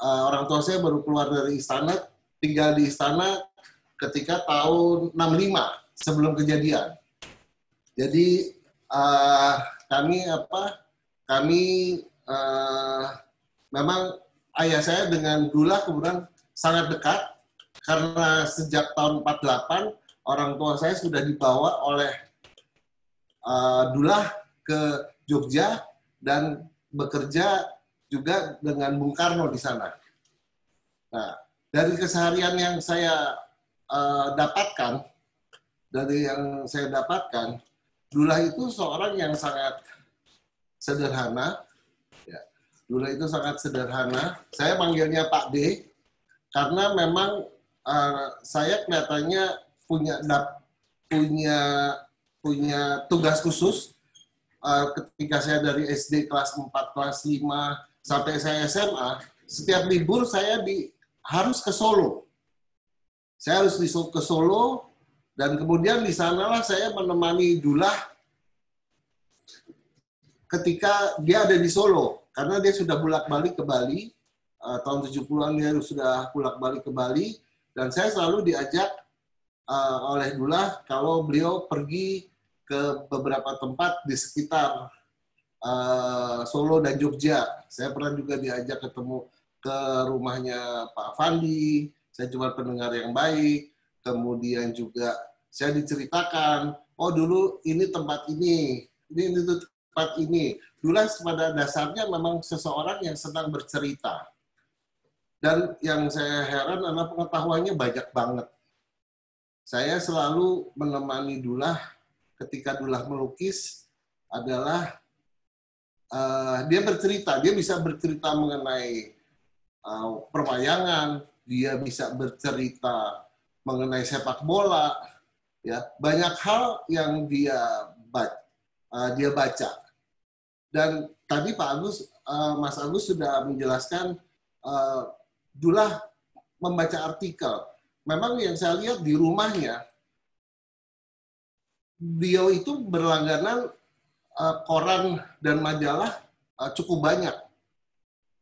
eh, orang tua saya baru keluar dari istana, tinggal di istana ketika tahun 65 sebelum kejadian. Jadi uh, kami apa? Kami uh, memang ayah saya dengan Dula kemudian sangat dekat karena sejak tahun 48 orang tua saya sudah dibawa oleh uh, Dula ke Jogja dan bekerja juga dengan Bung Karno di sana. Nah, dari keseharian yang saya uh, dapatkan, dari yang saya dapatkan, Dula itu seorang yang sangat sederhana. Ya. Dula itu sangat sederhana. Saya manggilnya Pak D karena memang uh, saya kelihatannya punya dap, punya punya tugas khusus Eh, ketika saya dari SD kelas 4, kelas 5 sampai saya SMA, setiap libur saya di harus ke Solo. Saya harus di ke Solo dan kemudian di sanalah saya menemani Dulah ketika dia ada di Solo karena dia sudah bolak-balik ke Bali uh, tahun 70-an dia sudah bolak-balik ke Bali dan saya selalu diajak uh, oleh Dulah kalau beliau pergi ke beberapa tempat di sekitar uh, Solo dan Jogja. Saya pernah juga diajak ketemu ke rumahnya Pak Fandi. Saya cuma pendengar yang baik. Kemudian juga saya diceritakan, oh dulu ini tempat ini, ini, ini tempat ini. Dulu pada dasarnya memang seseorang yang senang bercerita. Dan yang saya heran adalah pengetahuannya banyak banget. Saya selalu menemani Dulah ketika Dullah melukis adalah uh, dia bercerita, dia bisa bercerita mengenai uh, eh, perwayangan, dia bisa bercerita mengenai sepak bola, ya banyak hal yang dia baca, uh, eh, dia baca. Dan tadi Pak Agus, uh, Mas Agus sudah menjelaskan uh, Dullah membaca artikel. Memang yang saya lihat di rumahnya beliau itu berlangganan uh, koran dan majalah uh, cukup banyak,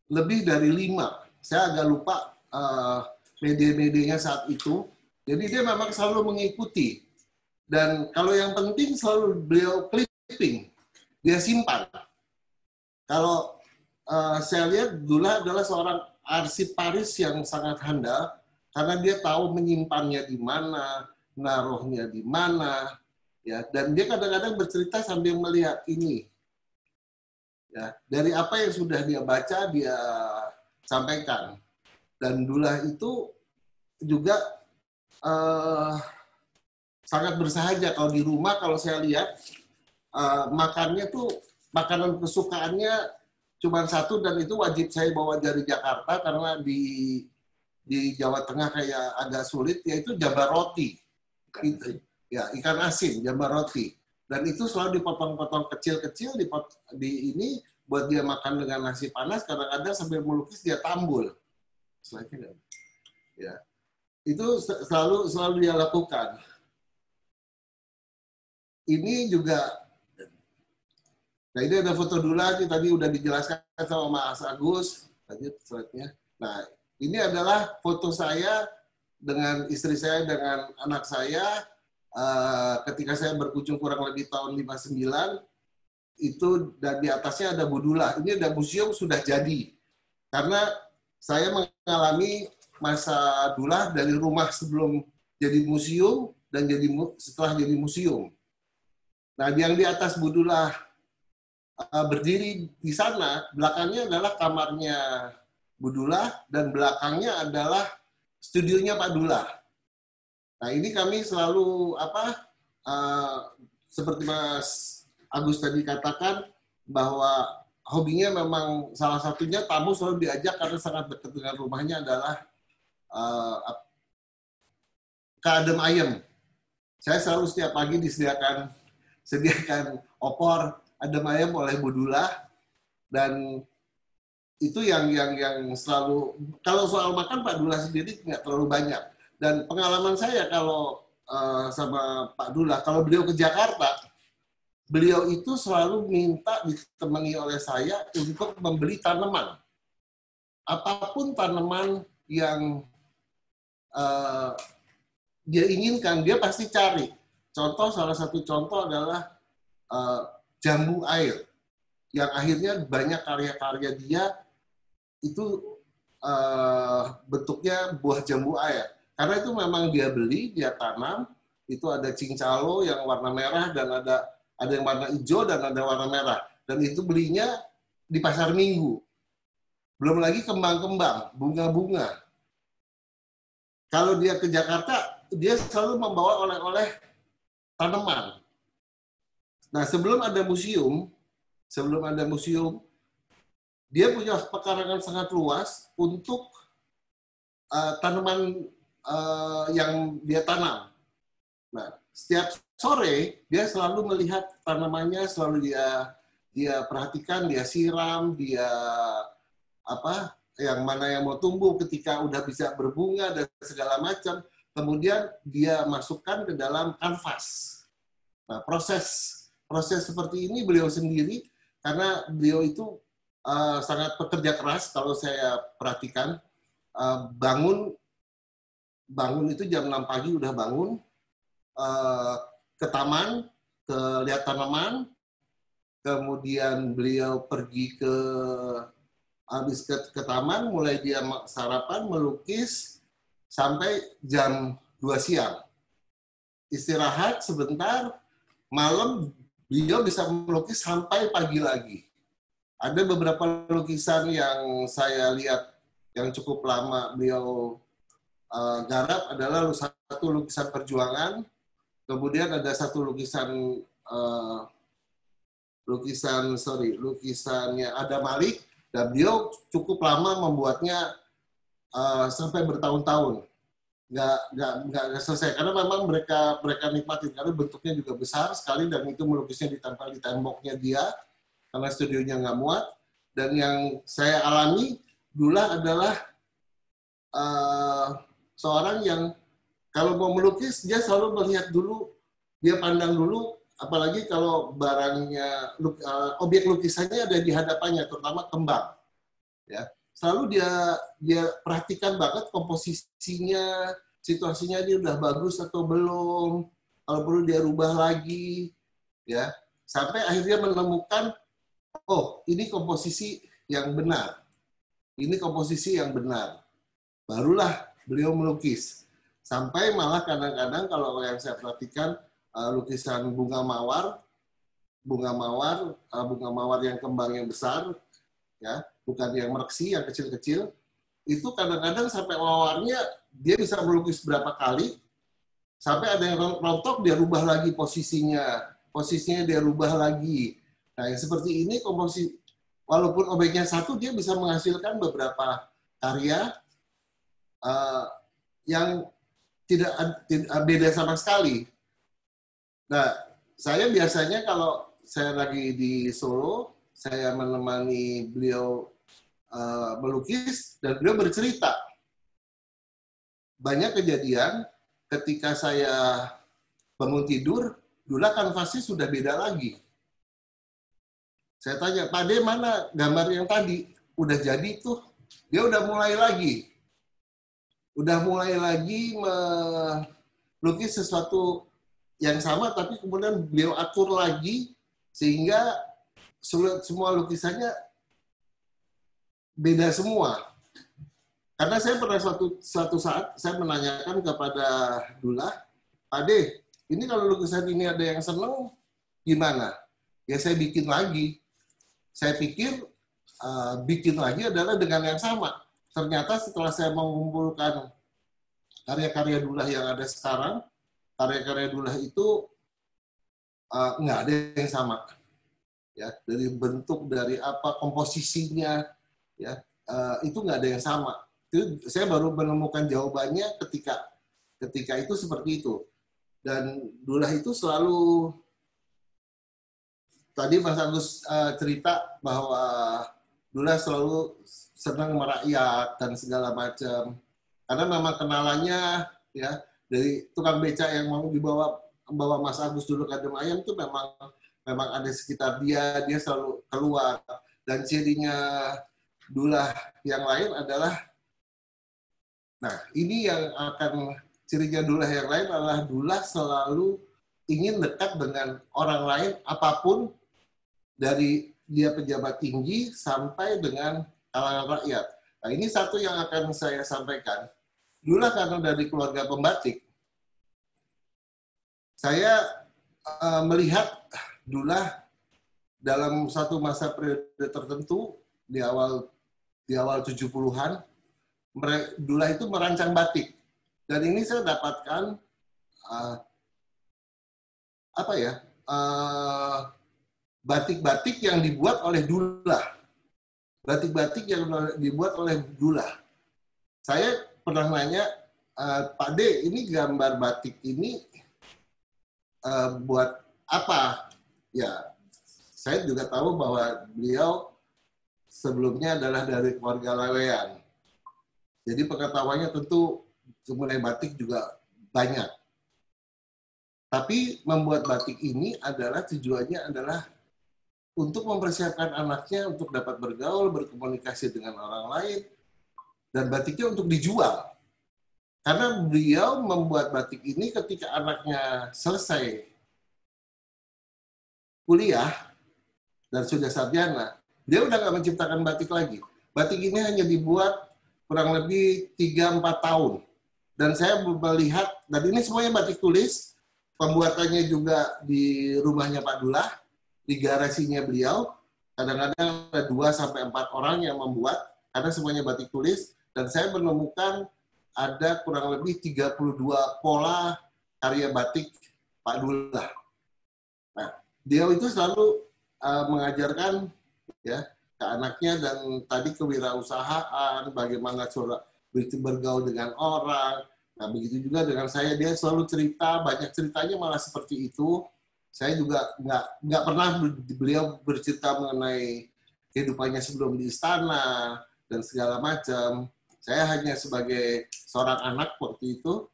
lebih dari lima. Saya agak lupa uh, media-medianya saat itu. Jadi dia memang selalu mengikuti. Dan kalau yang penting selalu beliau clipping, dia simpan. Kalau uh, saya lihat Gula adalah seorang arsiparis yang sangat handal karena dia tahu menyimpannya di mana, naruhnya di mana, ya dan dia kadang-kadang bercerita sambil melihat ini ya dari apa yang sudah dia baca dia sampaikan dan dulah itu juga uh, sangat bersahaja kalau di rumah kalau saya lihat uh, makannya tuh makanan kesukaannya cuma satu dan itu wajib saya bawa dari Jakarta karena di di Jawa Tengah kayak agak sulit yaitu jabar roti gitu ya ikan asin, jamba roti. Dan itu selalu dipotong-potong kecil-kecil di, ini buat dia makan dengan nasi panas. Kadang-kadang sambil melukis dia tambul. Selainnya ya itu selalu selalu dia lakukan. Ini juga Nah ini ada foto dulu dulati tadi udah dijelaskan sama Mas Agus. Lanjut slide Nah ini adalah foto saya dengan istri saya dengan anak saya Eh, ketika saya berkunjung kurang lebih tahun 59 itu dan di atasnya ada Budula. Ini ada museum sudah jadi. Karena saya mengalami masa Dula dari rumah sebelum jadi museum dan jadi setelah jadi museum. Nah, yang di atas Budula eh, berdiri di sana, belakangnya adalah kamarnya Budula dan belakangnya adalah studionya Pak Dula. Nah ini kami selalu apa uh, seperti Mas Agus tadi katakan bahwa hobinya memang salah satunya tamu selalu diajak karena sangat dekat dengan rumahnya adalah uh, eh, keadem ayam. Saya selalu setiap pagi disediakan <laughs> sediakan opor adem ayam oleh Budula dan itu yang yang yang selalu kalau soal makan Pak Dula sendiri nggak terlalu banyak dan pengalaman saya kalau uh, sama Pak Dula, kalau beliau ke Jakarta, beliau itu selalu minta ditemani oleh saya untuk membeli tanaman. Apapun tanaman yang uh, dia inginkan, dia pasti cari. Contoh, salah satu contoh adalah uh, jambu air. Yang akhirnya banyak karya-karya dia itu uh, bentuknya buah jambu air. Karena itu memang dia beli, dia tanam, itu ada cincalo yang warna merah dan ada ada yang warna hijau dan ada warna merah. Dan itu belinya di pasar minggu. Belum lagi kembang-kembang, bunga-bunga. Kalau dia ke Jakarta, dia selalu membawa oleh-oleh tanaman. Nah, sebelum ada museum, sebelum ada museum, dia punya pekarangan sangat luas untuk uh, tanaman uh, yang dia tanam. Nah, setiap sore dia selalu melihat tanamannya, selalu dia dia perhatikan, dia siram, dia apa yang mana yang mau tumbuh ketika udah bisa berbunga dan segala macam. Kemudian dia masukkan ke dalam kanvas. Nah, proses proses seperti ini beliau sendiri karena beliau itu uh, sangat pekerja keras kalau saya perhatikan uh, bangun bangun itu jam 6 pagi udah bangun eh, ke taman, ke lihat tanaman, kemudian beliau pergi ke habis ke, ke taman, mulai dia sarapan, melukis sampai jam 2 siang. Istirahat sebentar, malam beliau bisa melukis sampai pagi lagi. Ada beberapa lukisan yang saya lihat yang cukup lama beliau Eh, garap adalah satu lukisan perjuangan, kemudian ada satu lukisan uh, lukisan sorry lukisannya ada Malik dan beliau cukup lama membuatnya uh, sampai bertahun-tahun nggak nggak nggak selesai karena memang mereka mereka nikmatin karena bentuknya juga besar sekali dan itu melukisnya ditempel di temboknya dia karena studionya nggak muat dan yang saya alami dulu adalah uh, seorang yang kalau mau melukis dia selalu melihat dulu, dia pandang dulu, apalagi kalau barangnya eh, objek lukisannya ada di hadapannya, terutama kembang. Ya, selalu dia dia perhatikan banget komposisinya, situasinya dia udah bagus atau belum, kalau perlu dia rubah lagi, ya, sampai akhirnya menemukan oh ini komposisi yang benar, ini komposisi yang benar, barulah beliau melukis. Sampai malah kadang-kadang kalau yang saya perhatikan uh, lukisan bunga mawar, bunga mawar, uh, bunga mawar yang kembang yang besar, ya bukan yang mereksi, yang kecil-kecil, itu kadang-kadang sampai mawarnya dia bisa melukis berapa kali, sampai ada yang rontok dia rubah lagi posisinya, posisinya dia rubah lagi. Nah yang seperti ini komposisi, walaupun obyeknya satu dia bisa menghasilkan beberapa karya uh, yang tidak, eh, beda sama sekali. Nah, saya biasanya kalau saya lagi di Solo, saya menemani beliau uh, melukis dan beliau bercerita. Banyak kejadian ketika saya bangun tidur, dulu kanvasnya sudah beda lagi. Saya tanya, Pak De mana gambar yang tadi? Udah jadi tuh. Dia udah mulai lagi udah mulai lagi melukis sesuatu yang sama tapi kemudian beliau atur lagi sehingga semua lukisannya beda semua. Karena saya pernah suatu, suatu saat saya menanyakan kepada Dula, Ade ini kalau lukisan ini ada yang seneng, gimana? Ya saya bikin lagi. Saya pikir uh, bikin lagi adalah dengan yang sama ternyata setelah saya mengumpulkan karya-karya Dullah yang ada sekarang, karya-karya Dullah itu uh, nggak ada yang sama. Ya, dari bentuk, dari apa, komposisinya, ya uh, itu nggak ada yang sama. Itu saya baru menemukan jawabannya ketika ketika itu seperti itu. Dan Dullah itu selalu tadi Mas Agus uh, cerita bahwa Dullah selalu senang merakyat dan segala macam. Karena memang kenalannya ya dari tukang beca yang mau dibawa membawa Mas Agus dulu ke Adem Ayam itu memang memang ada sekitar dia, dia selalu keluar. Dan cirinya Dula yang lain adalah Nah, ini yang akan cirinya Dula yang lain adalah Dula selalu ingin dekat dengan orang lain apapun dari dia pejabat tinggi sampai dengan kalangan rakyat. Nah, ini satu yang akan saya sampaikan. Dulu karena dari keluarga pembatik, saya uh, melihat Dullah dalam satu masa periode tertentu di awal di awal 70-an Dullah itu merancang batik. Dan ini saya dapatkan uh, apa ya? Eh, batik-batik uh, yang dibuat oleh Dullah batik-batik yang dibuat oleh Dula. Saya pernah nanya, eh, Pak D, ini gambar batik ini eh, buat apa? Ya, saya juga tahu bahwa beliau sebelumnya adalah dari keluarga Lawean. Jadi pengetahuannya tentu mengenai batik juga banyak. Tapi membuat batik ini adalah tujuannya adalah untuk mempersiapkan anaknya untuk dapat bergaul, berkomunikasi dengan orang lain, dan batiknya untuk dijual. Karena beliau membuat batik ini ketika anaknya selesai kuliah dan sudah sarjana, dia udah nggak menciptakan batik lagi. Batik ini hanya dibuat kurang lebih 3-4 tahun. Dan saya melihat, dan ini semuanya batik tulis, pembuatannya juga di rumahnya Pak Dullah, di garasinya beliau kadang-kadang ada dua sampai empat orang yang membuat karena semuanya batik tulis dan saya menemukan ada kurang lebih 32 pola karya batik Pak Dullah. Nah, dia itu selalu uh, mengajarkan ya ke anaknya dan tadi kewirausahaan, bagaimana cara bergaul dengan orang. Nah, begitu juga dengan saya dia selalu cerita, banyak ceritanya malah seperti itu saya juga nggak nggak pernah beliau bercerita mengenai kehidupannya sebelum di istana dan segala macam. Saya hanya sebagai seorang anak waktu itu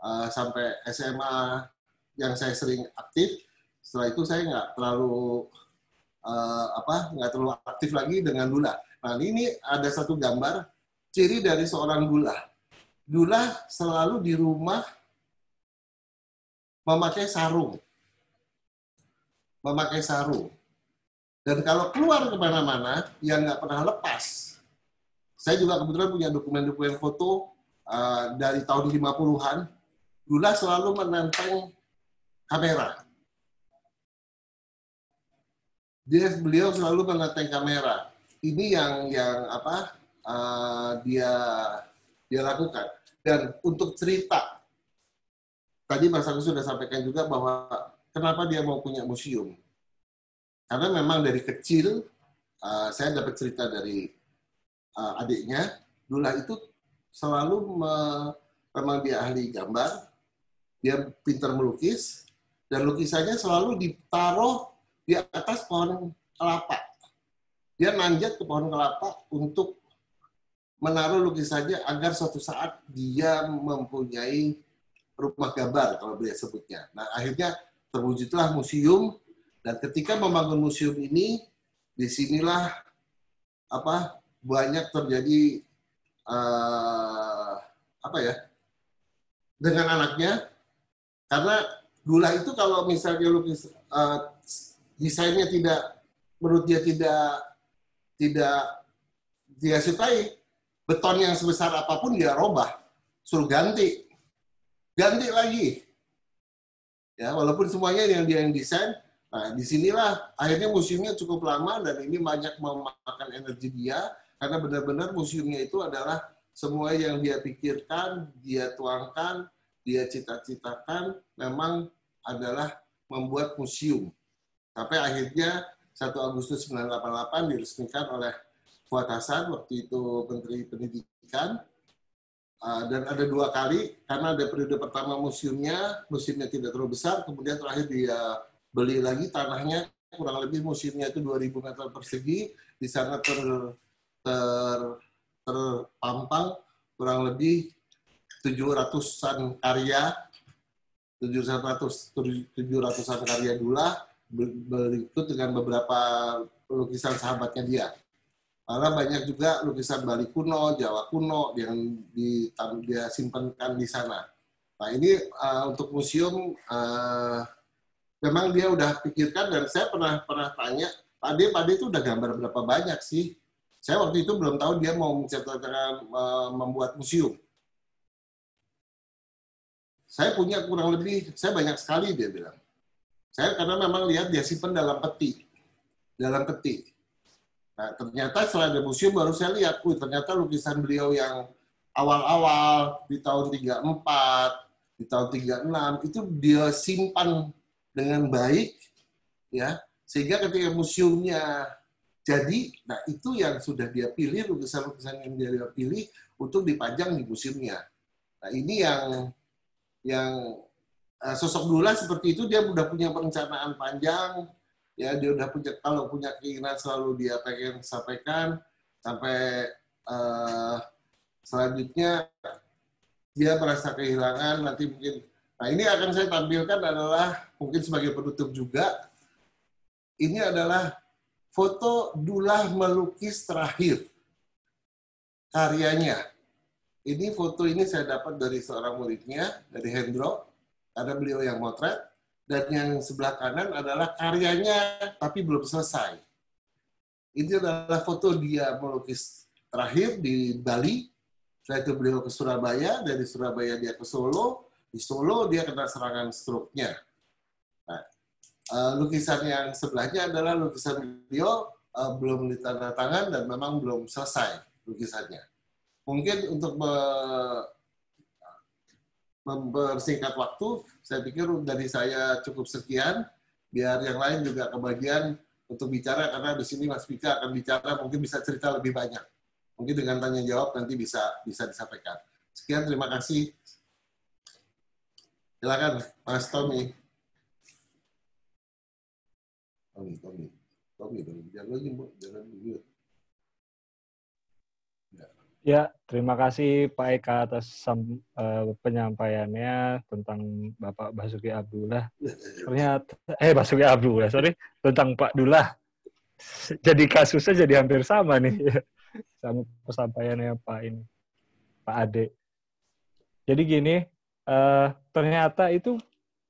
uh, sampai SMA yang saya sering aktif. Setelah itu saya nggak terlalu uh, apa nggak terlalu aktif lagi dengan Lula. Nah ini ada satu gambar ciri dari seorang Lula. Lula selalu di rumah memakai sarung memakai sarung. Dan kalau keluar kemana-mana, ya nggak pernah lepas. Saya juga kebetulan punya dokumen-dokumen foto uh, dari tahun 50-an. Lula selalu menantang kamera. Dia beliau selalu menantang kamera. Ini yang yang apa uh, dia dia lakukan. Dan untuk cerita, tadi Mas Agus sudah sampaikan juga bahwa kenapa dia mau punya museum? Karena memang dari kecil uh, saya dapat cerita dari uh, adiknya, Lula itu selalu me, memang dia ahli gambar, dia pintar melukis, dan lukisannya selalu ditaruh di atas pohon kelapa. Dia nanjak ke pohon kelapa untuk menaruh lukisannya agar suatu saat dia mempunyai rumah gambar kalau beliau sebutnya. Nah akhirnya terwujudlah museum dan ketika membangun museum ini disinilah apa banyak terjadi uh, apa ya dengan anaknya karena gula itu kalau misalnya lukis uh, desainnya tidak menurut dia tidak tidak dia sukai beton yang sebesar apapun dia robah suruh ganti ganti lagi Ya, walaupun semuanya yang dia yang desain, nah disinilah akhirnya museumnya cukup lama dan ini banyak memakan energi dia karena benar-benar museumnya itu adalah semua yang dia pikirkan, dia tuangkan, dia cita-citakan memang adalah membuat museum. Sampai akhirnya 1 Agustus 1988 diresmikan oleh Fuad Hasan, waktu itu Menteri Pendidikan, Ah, dan ada dua kali karena ada periode pertama museumnya, museumnya tidak terlalu besar, kemudian terakhir dia beli lagi tanahnya kurang lebih museumnya itu 2000 meter persegi, di sana ter ter terpampang kurang lebih 700-an karya 700 700-an karya dulu berikut dengan beberapa lukisan sahabatnya dia karena banyak juga lukisan Bali kuno, Jawa kuno yang dia simpankan di sana. Nah ini uh, untuk museum uh, memang dia udah pikirkan dan saya pernah pernah tanya, tadi tadi itu udah gambar berapa banyak sih? Saya waktu itu belum tahu dia mau mencetakkan uh, eh, membuat museum. Saya punya kurang lebih, saya banyak sekali dia bilang. Saya karena memang lihat dia simpan dalam peti, dalam peti Nah, ternyata setelah ada museum baru saya lihat, wih ternyata lukisan beliau yang awal-awal di tahun 34, di tahun 36 itu dia simpan dengan baik ya sehingga ketika museumnya jadi nah itu yang sudah dia pilih lukisan-lukisan yang dia pilih untuk dipajang di museumnya. Nah, ini yang yang eh, sosok Dula seperti itu dia sudah punya perencanaan panjang ya dia udah punya kalau punya keinginan selalu dia pengen sampaikan sampai uh, selanjutnya dia merasa kehilangan nanti mungkin nah ini akan saya tampilkan adalah mungkin sebagai penutup juga ini adalah foto dulah melukis terakhir karyanya ini foto ini saya dapat dari seorang muridnya dari Hendro ada beliau yang motret dan yang sebelah kanan adalah karyanya tapi belum selesai. Ini adalah foto dia melukis terakhir di Bali. Setelah itu beliau ke Surabaya, dari Surabaya dia ke Solo, di Solo dia kena serangan stroke-nya. Nah, eh, lukisan yang sebelahnya adalah lukisan beliau eh, belum ditandatangan dan memang belum selesai lukisannya. Mungkin untuk mempersingkat waktu, saya pikir dari saya cukup sekian, biar yang lain juga kebagian untuk bicara, karena di sini Mas Pika akan bicara, mungkin bisa cerita lebih banyak. Mungkin dengan tanya jawab nanti bisa bisa disampaikan. Sekian, terima kasih. Silakan, Mas Tommy. Tommy, Tommy. Tommy, Tommy. Jangan lagi, jangan begitu. Ya, terima kasih Pak Eka atas uh, penyampaiannya tentang Bapak Basuki Abdullah. Ternyata, eh Basuki Abdullah, sorry, tentang Pak Dullah. Jadi kasusnya jadi hampir sama nih, <laughs> sama pesampaiannya Pak ini, Pak Ade. Jadi gini, uh, ternyata itu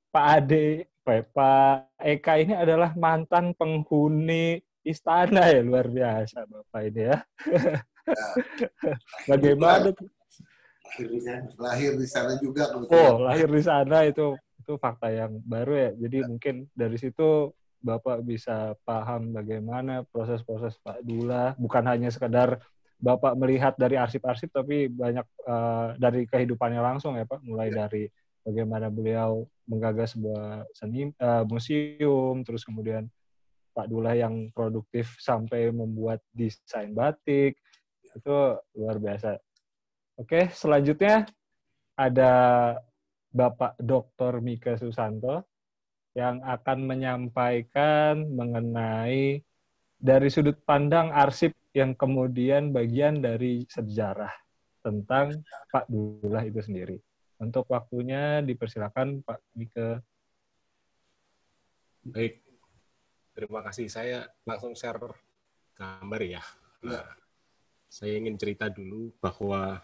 Pak Ade, Pak Eka ini adalah mantan penghuni istana ya luar biasa Bapak ini ya. <laughs> <laughs> Bagaimana? Lahir di sana. Lahir di sana juga. Kebetulan. Oh, lahir di sana itu itu fakta yang baru ya. Jadi ya. mungkin dari situ Bapak bisa paham bagaimana proses-proses Pak Dula, bukan hanya sekedar Bapak melihat dari arsip-arsip, tapi banyak uh, dari kehidupannya langsung ya Pak, mulai ya. dari bagaimana beliau menggagas sebuah seni uh, museum, terus kemudian Pak Dula yang produktif sampai membuat desain batik, itu luar biasa. Oke, selanjutnya ada Bapak Dr. Mika Susanto yang akan menyampaikan mengenai dari sudut pandang arsip yang kemudian bagian dari sejarah tentang Pak Dullah itu sendiri. Untuk waktunya dipersilakan Pak Mika. Baik, terima kasih. Saya langsung share gambar ya. Nah, saya ingin cerita dulu bahwa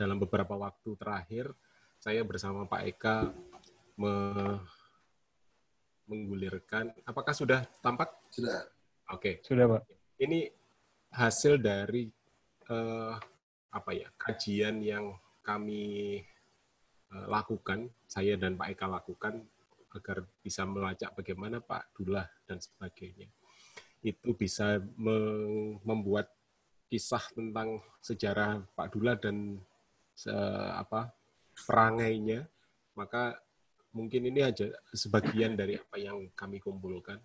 dalam beberapa waktu terakhir saya bersama Pak Eka me menggulirkan. Apakah sudah tampak? Sudah. Oke. Okay. Sudah, Pak. Ini hasil dari uh, apa ya kajian yang kami uh, lakukan, saya dan Pak Eka lakukan agar bisa melacak bagaimana Pak Dullah dan sebagainya itu bisa membuat kisah tentang sejarah Pak Dula dan se, apa perangainya, maka mungkin ini aja sebagian dari apa yang kami kumpulkan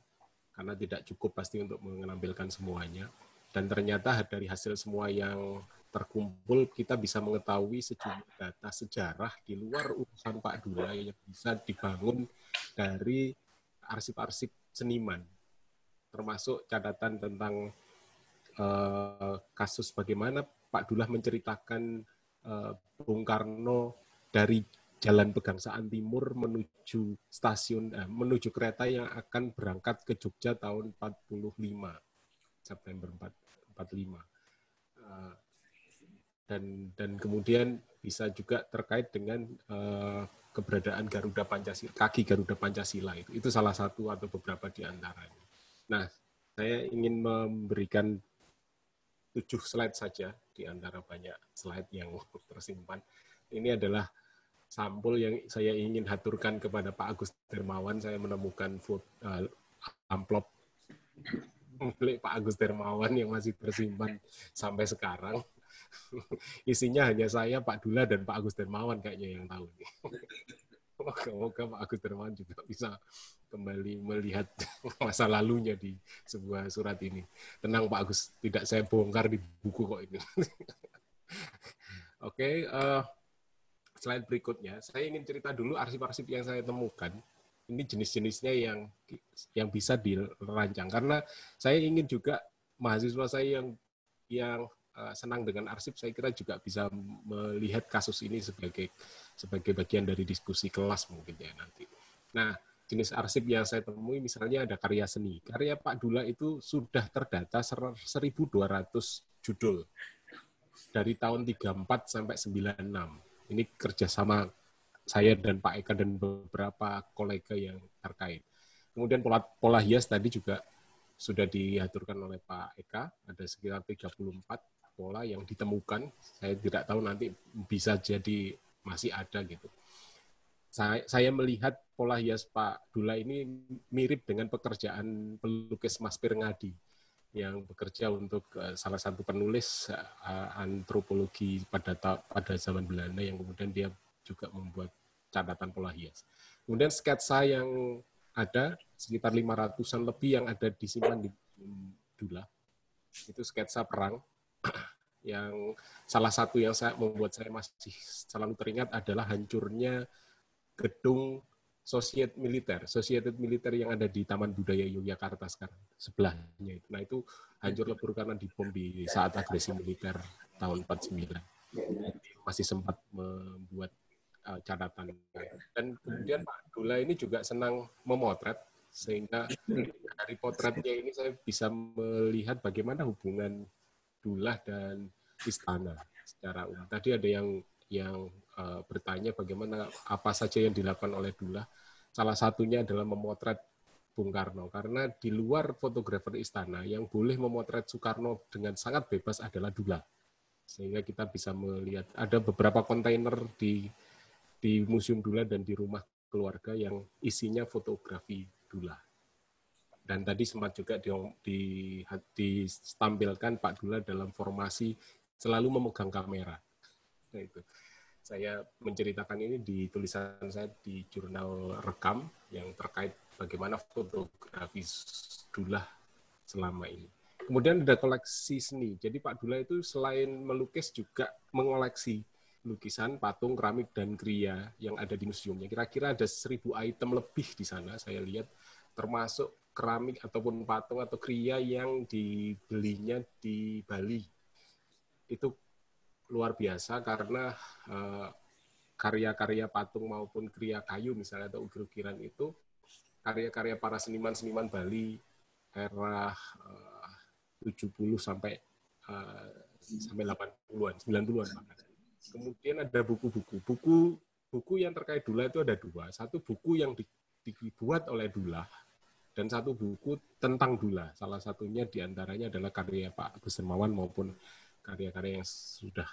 karena tidak cukup pasti untuk mengambilkan semuanya dan ternyata dari hasil semua yang terkumpul kita bisa mengetahui sejumlah data sejarah di luar urusan Pak Dula yang bisa dibangun dari arsip-arsip seniman termasuk catatan tentang Eh, kasus bagaimana Pak Dullah menceritakan eh, Bung Karno dari Jalan Pegangsaan Timur menuju stasiun eh, menuju kereta yang akan berangkat ke Jogja tahun 45 September 45 dan dan kemudian bisa juga terkait dengan keberadaan Garuda Pancasila kaki Garuda Pancasila itu itu salah satu atau beberapa di antaranya. Nah, saya ingin memberikan tujuh slide saja di antara banyak slide yang <laughs> tersimpan. Ini adalah sampul yang saya ingin haturkan kepada Pak Agus Dermawan. Saya menemukan food, uh, eh, amplop milik Pak Agus Dermawan yang masih tersimpan sampai sekarang. <laughs> Isinya hanya saya, Pak Dula, dan Pak Agus Dermawan kayaknya yang tahu. <laughs> moga-moga Pak Agus Darmawan juga bisa kembali melihat <laughs> masa lalunya di sebuah surat ini. Tenang Pak Agus, tidak saya bongkar di buku kok ini. <laughs> Oke, okay, uh, eh, slide berikutnya. Saya ingin cerita dulu arsip-arsip yang saya temukan. Ini jenis-jenisnya yang yang bisa dirancang karena saya ingin juga mahasiswa saya yang yang eh, senang dengan arsip saya kira juga bisa melihat kasus ini sebagai sebagai bagian dari diskusi kelas mungkin ya nanti. Nah, jenis arsip yang saya temui misalnya ada karya seni. Karya Pak Dula itu sudah terdata 1.200 judul dari tahun 34 sampai 96. Ini kerjasama saya dan Pak Eka dan beberapa kolega yang terkait. Kemudian pola, pola hias tadi juga sudah diaturkan oleh Pak Eka, ada sekitar 34 pola yang ditemukan. Saya tidak tahu nanti bisa jadi masih ada gitu. Saya, saya melihat pola hias Pak Dula ini mirip dengan pekerjaan pelukis Mas Pirngadi yang bekerja untuk eh, salah satu penulis eh, eh, antropologi pada pada zaman Belanda yang kemudian dia juga membuat catatan pola hias. Kemudian sketsa yang ada sekitar 500-an lebih yang ada disimpan di mm, Dula. Itu sketsa perang yang salah satu yang saya, membuat saya masih selalu teringat adalah hancurnya gedung sosiet Militer, sosiet Militer yang ada di Taman Budaya Yogyakarta sekarang, sebelahnya itu. Nah itu hancur lebur karena dibom di saat agresi militer tahun 49. masih sempat membuat uh, catatan. Dan kemudian Pak Dula ini juga senang memotret, sehingga dari potretnya ini saya bisa melihat bagaimana hubungan Abdullah dan istana secara umum. Tadi ada yang yang uh, bertanya bagaimana apa saja yang dilakukan oleh Abdullah. Salah satunya adalah memotret Bung Karno karena di luar fotografer istana yang boleh memotret Soekarno dengan sangat bebas adalah Abdullah. Sehingga kita bisa melihat ada beberapa kontainer di di Museum Dula dan di rumah keluarga yang isinya fotografi Dula. Dan tadi sempat juga di, di, Pak Dula dalam formasi selalu memegang kamera. Nah, itu. Saya menceritakan ini di tulisan saya di jurnal rekam yang terkait bagaimana fotografi Dula selama ini. Kemudian ada koleksi seni. Jadi Pak Dula itu selain melukis juga mengoleksi lukisan, patung, keramik, dan kria yang ada di museumnya. Kira-kira ada seribu item lebih di sana, saya lihat, termasuk keramik ataupun patung atau kriya yang dibelinya di Bali itu luar biasa karena karya eh, karya-karya patung maupun kriya kayu misalnya atau ukir-ukiran itu karya-karya para seniman-seniman Bali era eh, uh, 70 sampai uh, sampai 80-an, 90-an Kemudian ada buku-buku. Buku buku yang terkait Dula itu ada dua. Satu buku yang dibuat oleh Dula dan satu buku tentang Dula. Salah satunya diantaranya adalah karya Pak Agus Dermawan maupun karya-karya yang sudah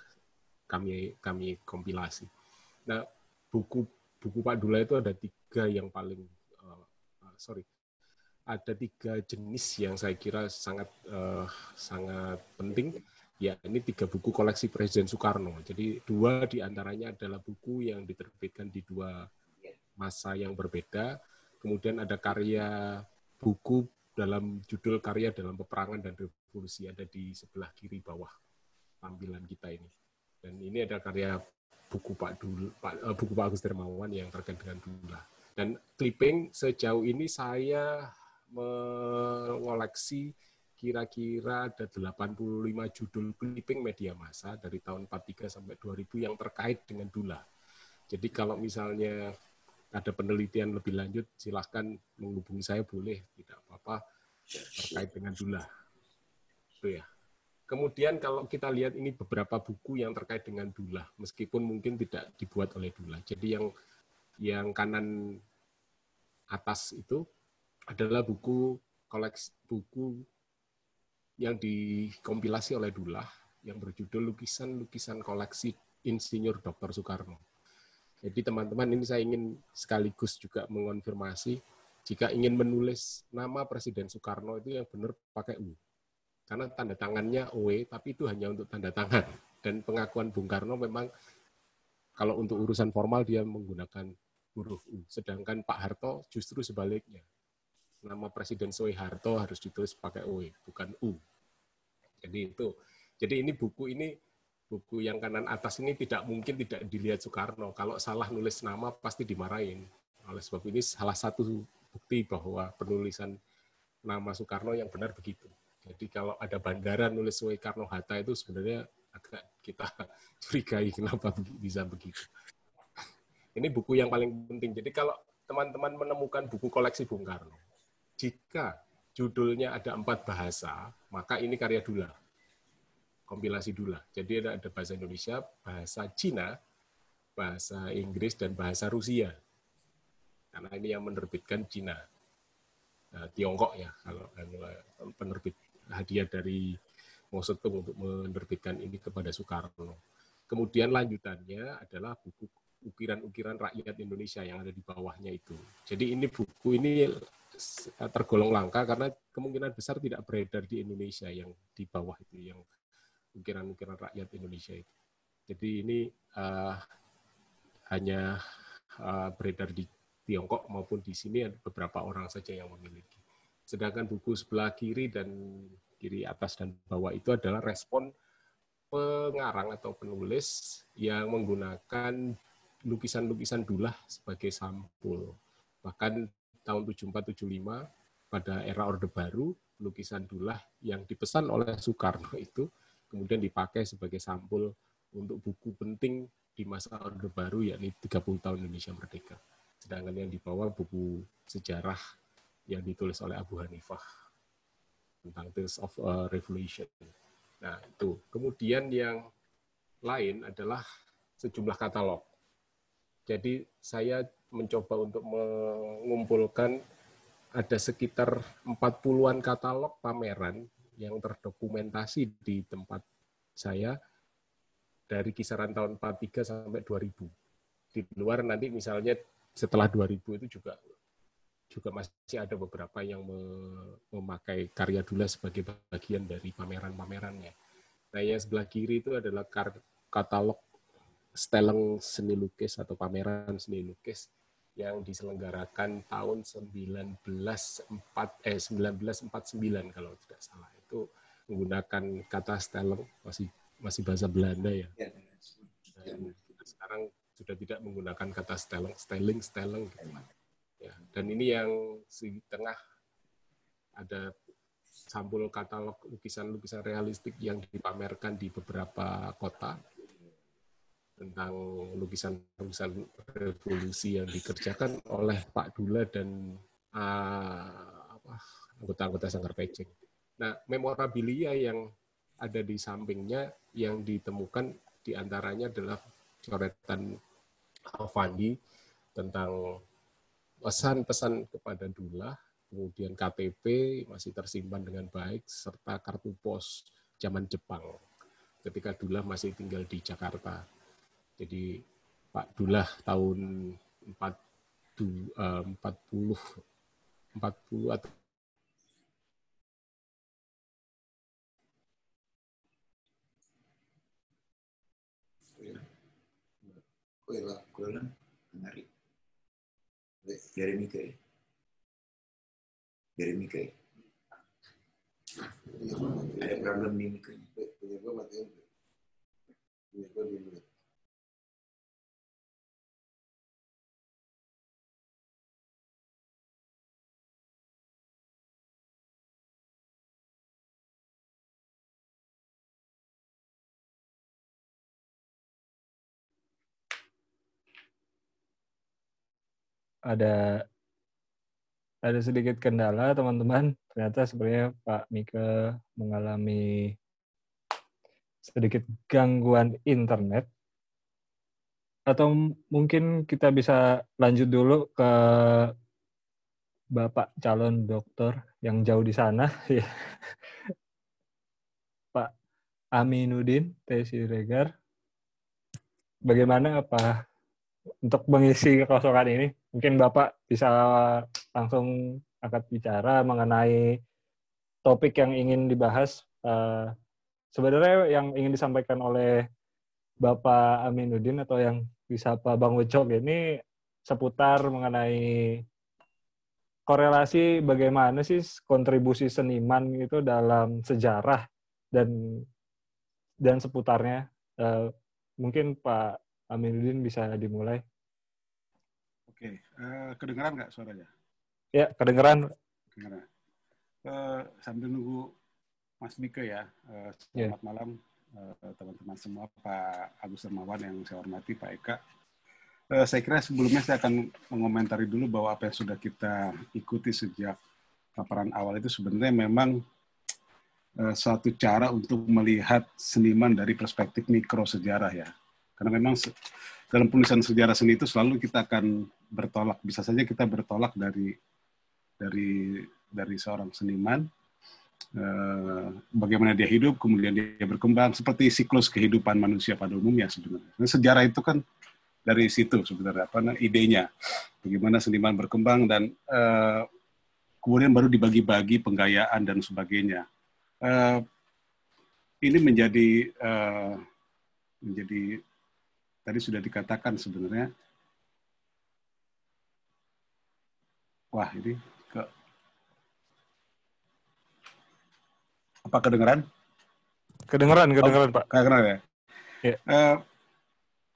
kami kami kompilasi. Nah, buku buku Pak Dula itu ada tiga yang paling uh, sorry ada tiga jenis yang saya kira sangat uh, sangat penting. Ya, ini tiga buku koleksi Presiden Soekarno. Jadi dua diantaranya adalah buku yang diterbitkan di dua masa yang berbeda. Kemudian ada karya buku dalam judul karya dalam peperangan dan revolusi ada di sebelah kiri bawah tampilan kita ini. Dan ini ada karya buku Pak Dul, Pak, eh, buku Pak Agus Dermawan yang terkait dengan Dula. Dan clipping sejauh ini saya mengoleksi kira-kira ada 85 judul clipping media massa dari tahun 43 sampai 2000 yang terkait dengan Dula. Jadi kalau misalnya ada penelitian lebih lanjut, silahkan menghubungi saya boleh, tidak apa-apa terkait dengan dula. Itu ya. Kemudian kalau kita lihat ini beberapa buku yang terkait dengan dula, meskipun mungkin tidak dibuat oleh dula. Jadi yang yang kanan atas itu adalah buku koleksi buku yang dikompilasi oleh Dullah yang berjudul Lukisan-lukisan koleksi Insinyur Dr. Soekarno. Jadi teman-teman ini saya ingin sekaligus juga mengonfirmasi jika ingin menulis nama Presiden Soekarno itu yang benar pakai U. Karena tanda tangannya OE, tapi itu hanya untuk tanda tangan. Dan pengakuan Bung Karno memang kalau untuk urusan formal dia menggunakan huruf U. Sedangkan Pak Harto justru sebaliknya. Nama Presiden Soe harus ditulis pakai OE, bukan U. Jadi itu. Jadi ini buku ini buku yang kanan atas ini tidak mungkin tidak dilihat Soekarno. Kalau salah nulis nama pasti dimarahin. Oleh sebab ini salah satu bukti bahwa penulisan nama Soekarno yang benar begitu. Jadi kalau ada bandara nulis Soekarno Hatta itu sebenarnya agak kita <laughs> curigai kenapa bisa begitu. <laughs> Ini buku yang paling penting. Jadi kalau teman-teman menemukan buku koleksi Bung Karno, jika judulnya ada empat bahasa, maka ini karya Dula kompilasi dulu lah. Jadi ada, ada bahasa Indonesia, bahasa Cina, bahasa Inggris, dan bahasa Rusia. Karena ini yang menerbitkan Cina. Nah, Tiongkok ya, kalau anu, eh, penerbit hadiah dari Mosetung untuk menerbitkan ini kepada Soekarno. Kemudian lanjutannya adalah buku ukiran-ukiran rakyat Indonesia yang ada di bawahnya itu. Jadi ini buku ini eh, tergolong langka karena kemungkinan besar tidak beredar di Indonesia yang di bawah itu yang ukiran-ukiran rakyat Indonesia itu. Jadi ini uh, hanya uh, beredar di Tiongkok maupun di sini ada beberapa orang saja yang memiliki. Sedangkan buku sebelah kiri dan kiri atas dan bawah itu adalah respon pengarang atau penulis yang menggunakan lukisan-lukisan dulah sebagai sampul. Bahkan tahun 74-75 pada era Orde Baru, lukisan dulah yang dipesan oleh Soekarno itu kemudian dipakai sebagai sampul untuk buku penting di masa Orde Baru, yakni 30 tahun Indonesia Merdeka. Sedangkan yang dibawa buku sejarah yang ditulis oleh Abu Hanifah tentang Tales of a uh, Revolution. Nah, itu. Kemudian yang lain adalah sejumlah katalog. Jadi saya mencoba untuk mengumpulkan ada sekitar 40-an katalog pameran yang terdokumentasi di tempat saya dari kisaran tahun 43 sampai 2000. Di luar nanti misalnya setelah 2000 itu juga juga masih ada beberapa yang memakai karya Dula sebagai bagian dari pameran-pamerannya. Nah, yang sebelah kiri itu adalah katalog steleng seni lukis atau pameran seni lukis yang diselenggarakan tahun 1904 eh 1949 kalau tidak salah. Ya itu menggunakan kata stelling masih masih bahasa Belanda ya. ya. Dan sekarang sudah tidak menggunakan kata styling, styling, styling. gitu. Ya, dan ini yang di tengah ada sampul katalog lukisan-lukisan realistik yang dipamerkan di beberapa kota tentang lukisan-lukisan revolusi yang dikerjakan oleh Pak Dula dan uh, anggota-anggota Sanggar Pecing. Nah, memorabilia yang ada di sampingnya yang ditemukan diantaranya adalah coretan Avandi tentang pesan-pesan kepada Dula, kemudian KTP masih tersimpan dengan baik, serta kartu pos zaman Jepang ketika Dula masih tinggal di Jakarta. Jadi Pak Dula tahun 40, 40 eh, atau quella, quella Anari. Yeremike. a Ada problem mimik. a gue mati. Punya a mimik. ada ada sedikit kendala teman-teman. Ternyata sebenarnya Pak Mika mengalami sedikit gangguan internet. Atau mungkin kita bisa lanjut dulu ke Bapak calon dokter yang jauh di sana. <laughs> Ya. Pak Aminuddin T. Regar Bagaimana apa untuk mengisi kekosongan ini? Mungkin Bapak bisa langsung angkat bicara mengenai topik yang ingin dibahas. Uh, sebenarnya yang ingin disampaikan oleh Bapak Aminuddin atau yang bisa pak Bang Ucok ini seputar mengenai korelasi bagaimana sih kontribusi seniman itu dalam sejarah dan dan seputarnya. Uh, mungkin Pak Aminuddin bisa dimulai. Oke, uh, kedengeran nggak suaranya? Ya, kedengeran. kedengeran. Uh, sambil nunggu Mas Mika ya, uh, selamat yeah. malam eh, teman-teman uh, semua, Pak Agus Hermawan yang saya hormati, Pak Eka. Uh, saya kira sebelumnya saya akan mengomentari dulu bahwa apa yang sudah kita ikuti sejak paparan awal itu sebenarnya memang uh, suatu cara untuk melihat seniman dari perspektif mikro sejarah ya. Karena memang dalam penulisan sejarah seni itu selalu kita akan bertolak bisa saja kita bertolak dari dari dari seorang seniman eh, bagaimana dia hidup kemudian dia berkembang seperti siklus kehidupan manusia pada umumnya sebenarnya nah, sejarah itu kan dari situ sebenarnya apa nah, idenya bagaimana seniman berkembang dan eh, kemudian baru dibagi-bagi penggayaan dan sebagainya eh, ini menjadi menjadi tadi sudah dikatakan sebenarnya wah ini ke apa kedengeran kedengeran oh, kedengeran oh, pak kedengeran ya yeah. Ya. uh,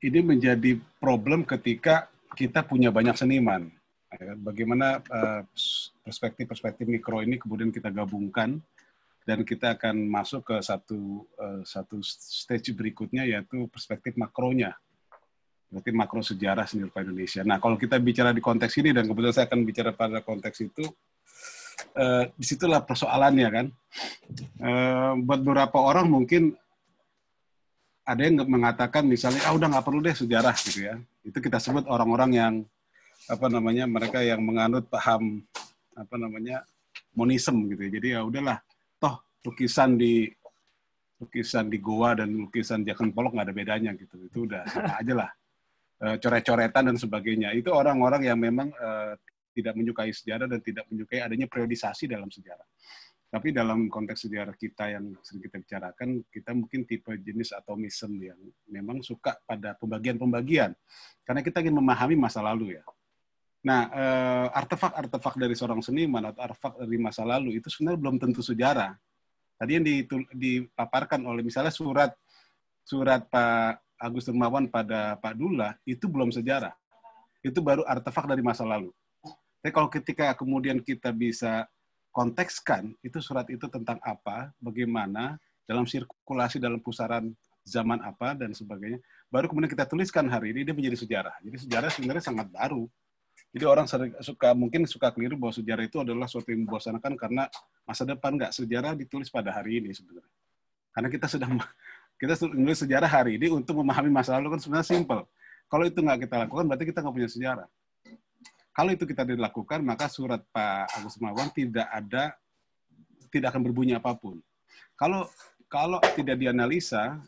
ini menjadi problem ketika kita punya banyak seniman ya kan? bagaimana eh, perspektif-perspektif mikro ini kemudian kita gabungkan dan kita akan masuk ke satu eh, satu stage berikutnya yaitu perspektif makronya berarti makro sejarah seni rupa Indonesia. Nah, kalau kita bicara di konteks ini dan kebetulan saya akan bicara pada konteks itu, eh, disitulah persoalannya kan. Eh, buat beberapa orang mungkin ada yang mengatakan misalnya, ah udah nggak perlu deh sejarah gitu ya. Itu kita sebut orang-orang yang apa namanya mereka yang menganut paham apa namanya monisme gitu ya. Jadi ya udahlah, toh lukisan di lukisan di Goa dan lukisan jakarta Polok nggak ada bedanya gitu. Itu udah sama aja lah. Eh, coret-coretan dan sebagainya. Itu orang-orang yang memang eh, tidak menyukai sejarah dan tidak menyukai adanya periodisasi dalam sejarah. Tapi dalam konteks sejarah kita yang sering kita bicarakan, kita mungkin tipe jenis atomism yang memang suka pada pembagian-pembagian. Karena kita ingin memahami masa lalu ya. Nah, eh, artefak-artefak dari seorang seniman atau artefak dari masa lalu itu sebenarnya belum tentu sejarah. Tadi yang dipaparkan oleh misalnya surat surat Pak Agus Dermawan pada Pak Dula itu belum sejarah. Itu baru artefak dari masa lalu. Tapi kalau ketika kemudian kita bisa kontekskan itu surat itu tentang apa, bagaimana, dalam sirkulasi dalam pusaran zaman apa dan sebagainya, baru kemudian kita tuliskan hari ini dia menjadi sejarah. Jadi sejarah sebenarnya sangat baru. Jadi orang suka mungkin suka keliru bahwa sejarah itu adalah suatu yang membosankan karena masa depan nggak sejarah ditulis pada hari ini sebenarnya. Karena kita sedang kita menulis sejarah hari ini untuk memahami masa lalu kan sebenarnya simple. Kalau itu nggak kita lakukan, berarti kita nggak punya sejarah. Kalau itu kita dilakukan, maka surat Pak Agus Mawang tidak ada, tidak akan berbunyi apapun. Kalau kalau tidak dianalisa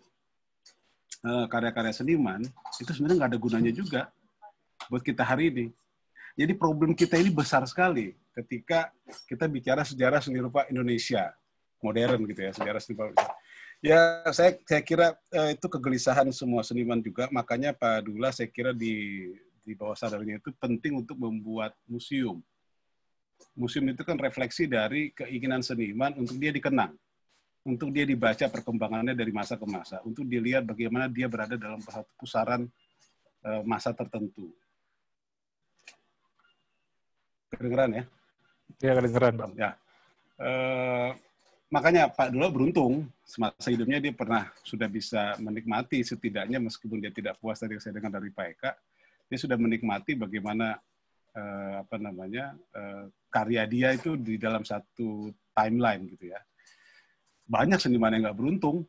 eh, karya-karya seniman, itu sebenarnya nggak ada gunanya juga buat kita hari ini. Jadi problem kita ini besar sekali ketika kita bicara sejarah seni rupa Indonesia modern gitu ya sejarah seni rupa Ya, saya, saya kira eh, itu kegelisahan semua seniman juga. Makanya Pak Dula saya kira di, di bawah sadarnya itu penting untuk membuat museum. Museum itu kan refleksi dari keinginan seniman untuk dia dikenang. Untuk dia dibaca perkembangannya dari masa ke masa. Untuk dilihat bagaimana dia berada dalam satu pusaran eh, masa tertentu. Kedengeran ya? Ya, kedengeran, Bang. Ya. Eh, makanya Pak Dulo beruntung semasa hidupnya dia pernah sudah bisa menikmati setidaknya meskipun dia tidak puas tadi saya dengan dari Pak Eka, dia sudah menikmati bagaimana eh, apa namanya eh, karya dia itu di dalam satu timeline gitu ya. Banyak seniman yang nggak beruntung,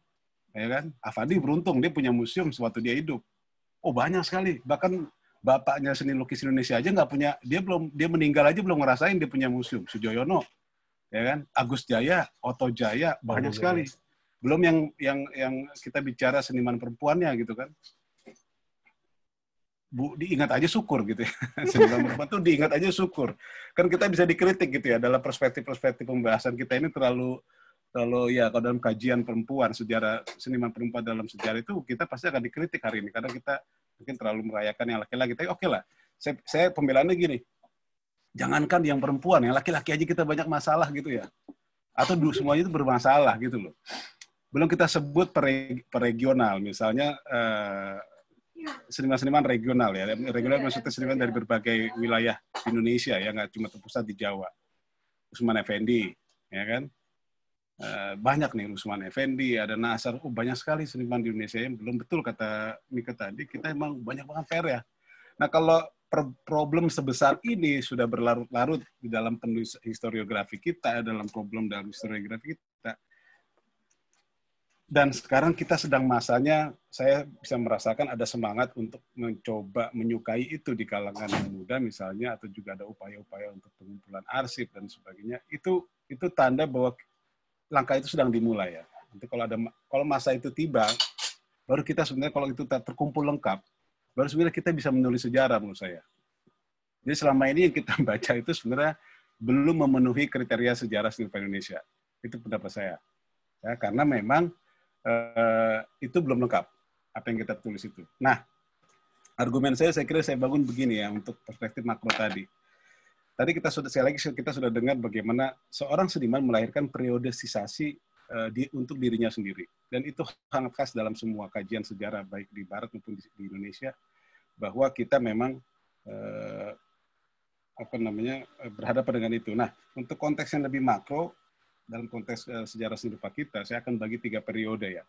ya kan? Afandi beruntung dia punya museum sewaktu dia hidup. Oh banyak sekali, bahkan bapaknya seni lukis Indonesia aja nggak punya, dia belum dia meninggal aja belum ngerasain dia punya museum. Sujoyono ya kan Agus Jaya, Oto Jaya banyak sekali. Belum yang yang yang kita bicara seniman perempuannya gitu kan. Bu, diingat aja syukur gitu ya. <laughs> Seniman perempuan tuh diingat aja syukur. Kan kita bisa dikritik gitu ya dalam perspektif-perspektif pembahasan kita ini terlalu kalau ya kalau dalam kajian perempuan sejarah seniman perempuan dalam sejarah itu kita pasti akan dikritik hari ini karena kita mungkin terlalu merayakan yang laki-laki tapi oke okay lah saya, saya pembelaannya gini jangankan yang perempuan yang laki-laki aja kita banyak masalah gitu ya atau dulu semuanya itu bermasalah gitu loh belum kita sebut per, regional misalnya seniman eh, seniman-seniman regional ya regional iya, maksudnya seniman dari berbagai wilayah Indonesia ya nggak cuma terpusat di Jawa Usman Effendi ya kan Uh, banyak nih Usman Effendi ada Nasar oh banyak sekali seniman di Indonesia yang belum betul kata Mika tadi kita emang banyak banget fair ya nah kalau problem sebesar ini sudah berlarut-larut di dalam penulis historiografi kita, dalam problem dalam historiografi kita. Dan sekarang kita sedang masanya, saya bisa merasakan ada semangat untuk mencoba menyukai itu di kalangan muda misalnya, atau juga ada upaya-upaya untuk pengumpulan arsip dan sebagainya. Itu itu tanda bahwa langkah itu sedang dimulai ya. Nanti kalau ada kalau masa itu tiba, baru kita sebenarnya kalau itu terkumpul lengkap, baru sebenarnya kita bisa menulis sejarah menurut saya. Jadi selama ini yang kita <laughs> baca itu sebenarnya belum memenuhi kriteria sejarah seni Indonesia. Itu pendapat saya. Ya, karena memang eh, itu belum lengkap apa yang kita tulis itu. Nah, argumen saya saya kira saya bangun begini ya untuk perspektif makro tadi. Tadi kita sudah saya lagi kita sudah dengar bagaimana seorang seniman melahirkan periodisasi uh, di, untuk dirinya sendiri dan itu sangat khas dalam semua kajian sejarah baik di barat maupun di, di Indonesia bahwa kita memang eh, apa namanya eh, berhadapan dengan itu. Nah, untuk konteks yang lebih makro dalam konteks eh, sejarah seni rupa kita, saya akan bagi tiga periode ya.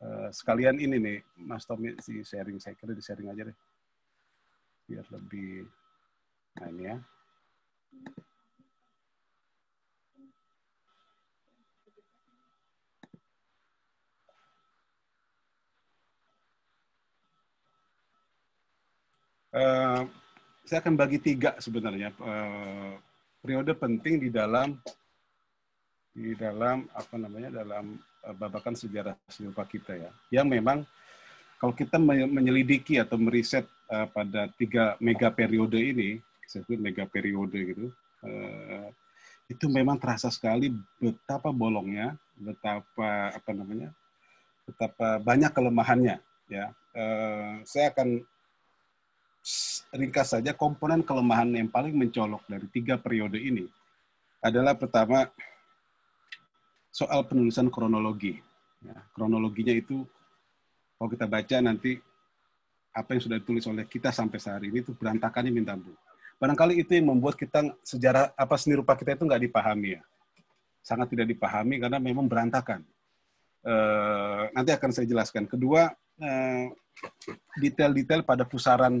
Eh, sekalian ini nih, Mas Tommy si sharing, saya kira di sharing aja deh, biar lebih nah ini ya. Eh, saya akan bagi tiga sebenarnya eh, periode penting di dalam di dalam apa namanya dalam eh, babakan sejarah silpa kita ya yang memang kalau kita menyelidiki atau meriset pada tiga mega periode ini disebut sebut mega periode gitu itu memang terasa sekali betapa bolongnya betapa apa namanya betapa banyak kelemahannya ya saya akan ringkas saja komponen kelemahan yang paling mencolok dari tiga periode ini adalah pertama soal penulisan kronologi. Ya, kronologinya itu kalau kita baca nanti apa yang sudah ditulis oleh kita sampai sehari ini itu berantakannya minta ampun. Barangkali itu yang membuat kita sejarah apa seni rupa kita itu nggak dipahami ya. Sangat tidak dipahami karena memang berantakan. E, nanti akan saya jelaskan. Kedua, eh, detail-detail pada pusaran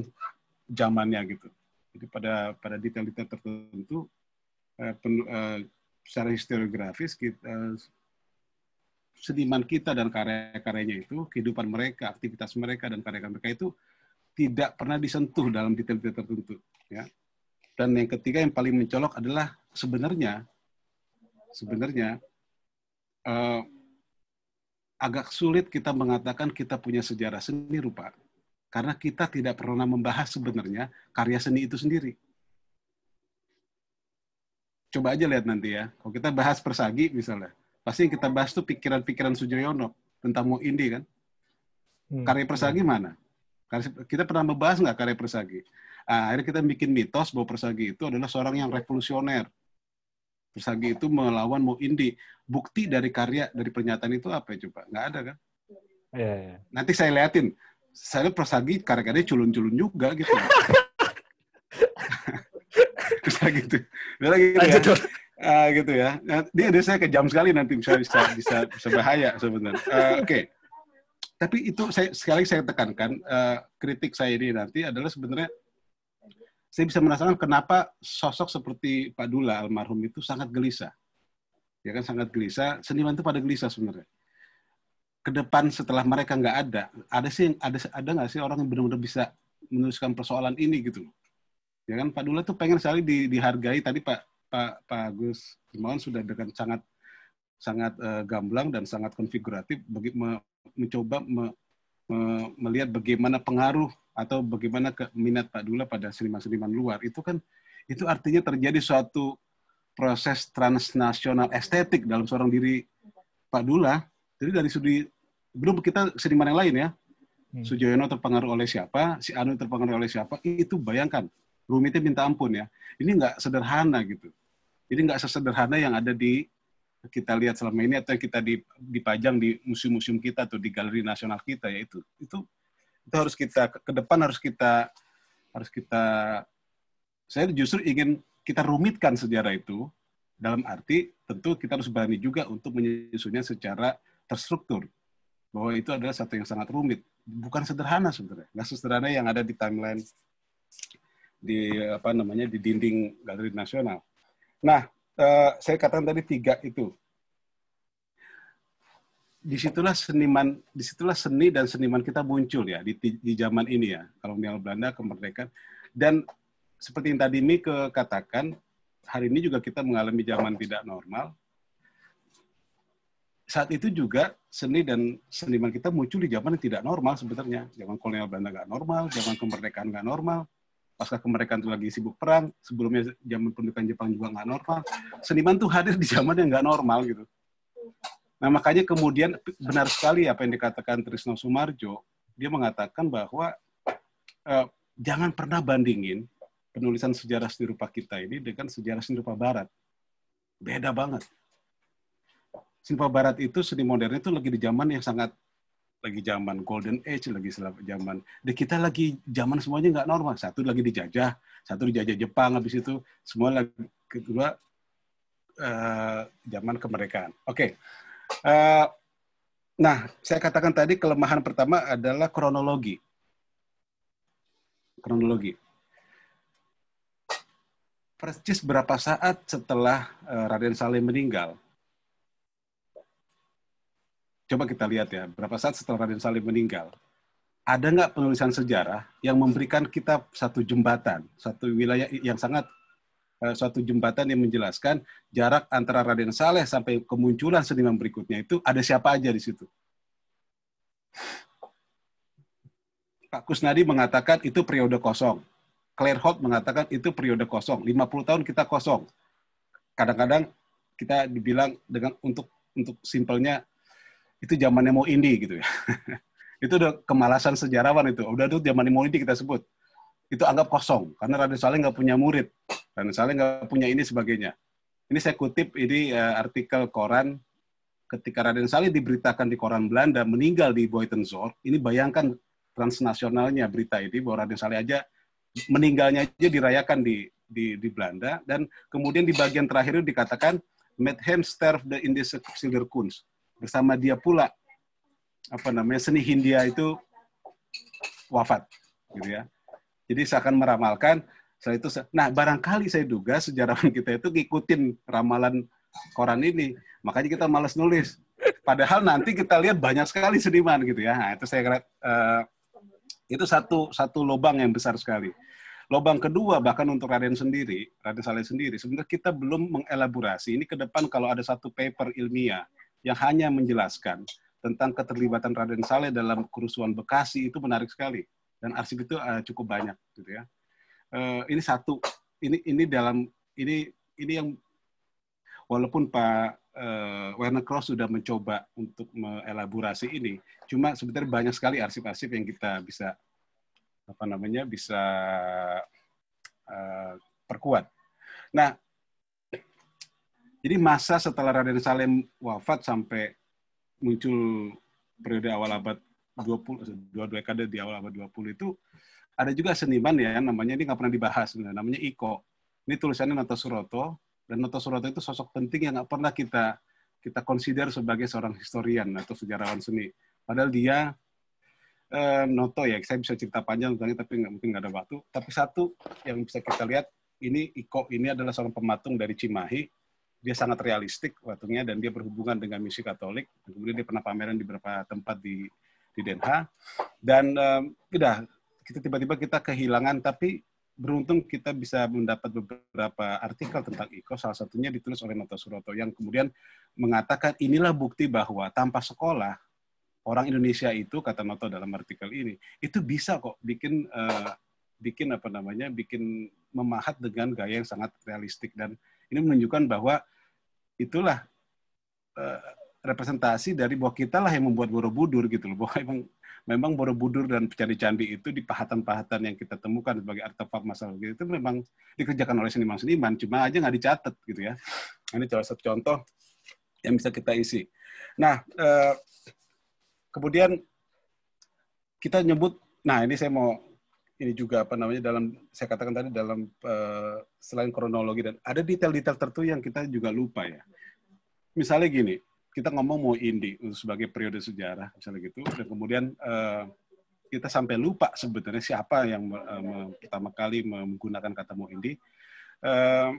zamannya gitu. Jadi pada pada detail-detail tertentu eh, pen, eh, secara historiografis kita eh, kita dan karya-karyanya itu, kehidupan mereka, aktivitas mereka dan karya mereka itu tidak pernah disentuh dalam detail-detail tertentu, ya. Dan yang ketiga yang paling mencolok adalah sebenarnya sebenarnya eh, agak sulit kita mengatakan kita punya sejarah seni rupa karena kita tidak pernah membahas sebenarnya karya seni itu sendiri. Coba aja lihat nanti ya. Kalau kita bahas persagi misalnya, pasti yang kita bahas itu pikiran-pikiran Sujoyono tentang mau indi kan. Hmm. Karya persagi mana? Kita pernah membahas nggak karya persagi? Nah, akhirnya kita bikin mitos bahwa Persagi itu adalah seorang yang revolusioner. Persagi itu melawan mau Indi. Bukti dari karya, dari pernyataan itu apa ya coba? Nggak ada kan? Ya, ya. Nanti saya liatin saya prosagi kadang-kadang culun-culun juga gitu. bisa <laughs> gitu. Bisa gitu ya. Uh, gitu ya. Nah, dia ada saya kejam sekali nanti bisa bisa bisa, bisa bahaya sebenarnya. Uh, Oke. Okay. Tapi itu saya sekali saya tekankan uh, kritik saya ini nanti adalah sebenarnya saya bisa merasakan kenapa sosok seperti Pak Dula almarhum itu sangat gelisah. Ya kan sangat gelisah. Seniman itu pada gelisah sebenarnya ke depan setelah mereka nggak ada, ada sih ada ada nggak sih orang yang benar-benar bisa menuliskan persoalan ini gitu loh. Ya kan Pak Dula tuh pengen sekali di, dihargai tadi Pak Pak Pak Gus Imawan sudah dengan sangat sangat uh, gamblang dan sangat konfiguratif bagi me, mencoba me, me, melihat bagaimana pengaruh atau bagaimana ke, minat Pak Dula pada seniman-seniman luar itu kan itu artinya terjadi suatu proses transnasional estetik dalam seorang diri Pak Dula jadi dari sudut belum kita seniman yang lain ya. Hmm. Sujoyono terpengaruh oleh siapa, si Anu terpengaruh oleh siapa, itu bayangkan. Rumitnya minta ampun ya. Ini nggak sederhana gitu. Ini nggak sesederhana yang ada di kita lihat selama ini atau yang kita dipajang di museum-museum kita atau di galeri nasional kita ya itu itu itu harus kita ke depan harus kita harus kita saya justru ingin kita rumitkan sejarah itu dalam arti tentu kita harus berani juga untuk menyusunnya secara terstruktur bahwa itu adalah satu yang sangat rumit bukan sederhana sebenarnya nggak sederhana yang ada di timeline di apa namanya di dinding galeri nasional nah eh, saya katakan tadi tiga itu disitulah seniman disitulah seni dan seniman kita muncul ya di, di zaman ini ya kalau Belanda kemerdekaan dan seperti yang tadi Mi katakan hari ini juga kita mengalami zaman tidak normal saat itu juga seni dan seniman kita muncul di zaman yang tidak normal sebenarnya. Zaman kolonial Belanda nggak normal, zaman kemerdekaan nggak normal, pasca kemerdekaan itu lagi sibuk perang, sebelumnya zaman pendudukan Jepang juga nggak normal. Seniman tuh hadir di zaman yang nggak normal gitu. Nah makanya kemudian benar sekali apa yang dikatakan Trisno Sumarjo, dia mengatakan bahwa eh, jangan pernah bandingin penulisan sejarah seni rupa kita ini dengan sejarah seni rupa Barat. Beda banget Sinfa Barat itu seni modern itu lagi di zaman yang sangat lagi zaman golden age, lagi selama zaman di kita lagi zaman semuanya nggak normal. Satu lagi dijajah, satu dijajah Jepang, habis itu semua lagi kedua uh, zaman kemerdekaan. Oke. Okay. Uh, eh, nah, saya katakan tadi kelemahan pertama adalah kronologi. Kronologi. Persis berapa saat setelah uh, Raden Saleh meninggal, coba kita lihat ya, berapa saat setelah Raden Salim meninggal, ada nggak penulisan sejarah yang memberikan kita satu jembatan, satu wilayah yang sangat eh, satu jembatan yang menjelaskan jarak antara Raden Saleh sampai kemunculan seniman berikutnya itu ada siapa aja di situ. Pak Kusnadi mengatakan itu periode kosong. Claire Holt mengatakan itu periode kosong. 50 tahun kita kosong. Kadang-kadang kita dibilang dengan untuk untuk simpelnya itu zamannya mau indie gitu ya. <laughs> itu udah kemalasan sejarawan itu. Udah tuh zaman mau ini kita sebut. Itu anggap kosong karena Raden Saleh nggak punya murid. Raden Saleh nggak punya ini sebagainya. Ini saya kutip ini uh, artikel koran ketika Raden Saleh diberitakan di koran Belanda meninggal di Boitenzor. Ini bayangkan transnasionalnya berita ini bahwa Raden Saleh aja meninggalnya aja dirayakan di di, di Belanda dan kemudian di bagian terakhir itu dikatakan Met hem sterf de Indische Kunst bersama dia pula apa namanya seni Hindia itu wafat gitu ya. Jadi saya akan meramalkan setelah itu nah barangkali saya duga sejarawan kita itu ngikutin ramalan koran ini. Makanya kita malas nulis. Padahal nanti kita lihat banyak sekali seniman gitu ya. Nah, itu saya kira uh, itu satu satu lubang yang besar sekali. lubang kedua bahkan untuk Raden sendiri, Raden Saleh sendiri, sebenarnya kita belum mengelaborasi. Ini ke depan kalau ada satu paper ilmiah yang hanya menjelaskan tentang keterlibatan Raden Saleh dalam kerusuhan Bekasi itu menarik sekali dan arsip itu uh, cukup banyak gitu ya. Uh, ini satu ini ini dalam ini ini yang walaupun Pak uh, Werner Cross sudah mencoba untuk mengelaborasi ini, cuma sebenarnya banyak sekali arsip-arsip yang kita bisa apa namanya bisa uh, perkuat. Nah, jadi masa setelah Raden Saleh wafat sampai muncul periode awal abad 20, dua dekade di awal abad 20 itu, ada juga seniman ya, namanya ini nggak pernah dibahas, namanya Iko. Ini tulisannya Noto Suroto, dan Noto Suroto itu sosok penting yang nggak pernah kita kita consider sebagai seorang historian atau sejarawan seni. Padahal dia eh, Noto ya, saya bisa cerita panjang tentangnya tapi nggak mungkin nggak ada waktu. Tapi satu yang bisa kita lihat, ini Iko ini adalah seorang pematung dari Cimahi, dia sangat realistik waktunya dan dia berhubungan dengan misi Katolik. Kemudian dia pernah pameran di beberapa tempat di di Den Haag. Dan um, kita tiba-tiba kita kehilangan tapi beruntung kita bisa mendapat beberapa artikel tentang Iko salah satunya ditulis oleh Noto Suroto yang kemudian mengatakan inilah bukti bahwa tanpa sekolah orang Indonesia itu kata Noto dalam artikel ini itu bisa kok bikin uh, bikin apa namanya bikin memahat dengan gaya yang sangat realistik dan ini menunjukkan bahwa itulah uh, representasi dari bahwa kita lah yang membuat Borobudur gitu loh. Bahwa memang, memang Borobudur dan candi-candi itu di pahatan-pahatan yang kita temukan sebagai artefak masa lalu gitu, itu memang dikerjakan oleh seniman-seniman, cuma aja nggak dicatat gitu ya. Ini salah satu contoh yang bisa kita isi. Nah, eh, kemudian kita nyebut, nah ini saya mau ini juga apa namanya dalam saya katakan tadi dalam uh, selain kronologi dan ada detail-detail tertentu yang kita juga lupa ya. Misalnya gini, kita ngomong mau Indi sebagai periode sejarah misalnya gitu dan kemudian uh, kita sampai lupa sebenarnya siapa yang uh, pertama kali menggunakan kata mau Indi. Uh,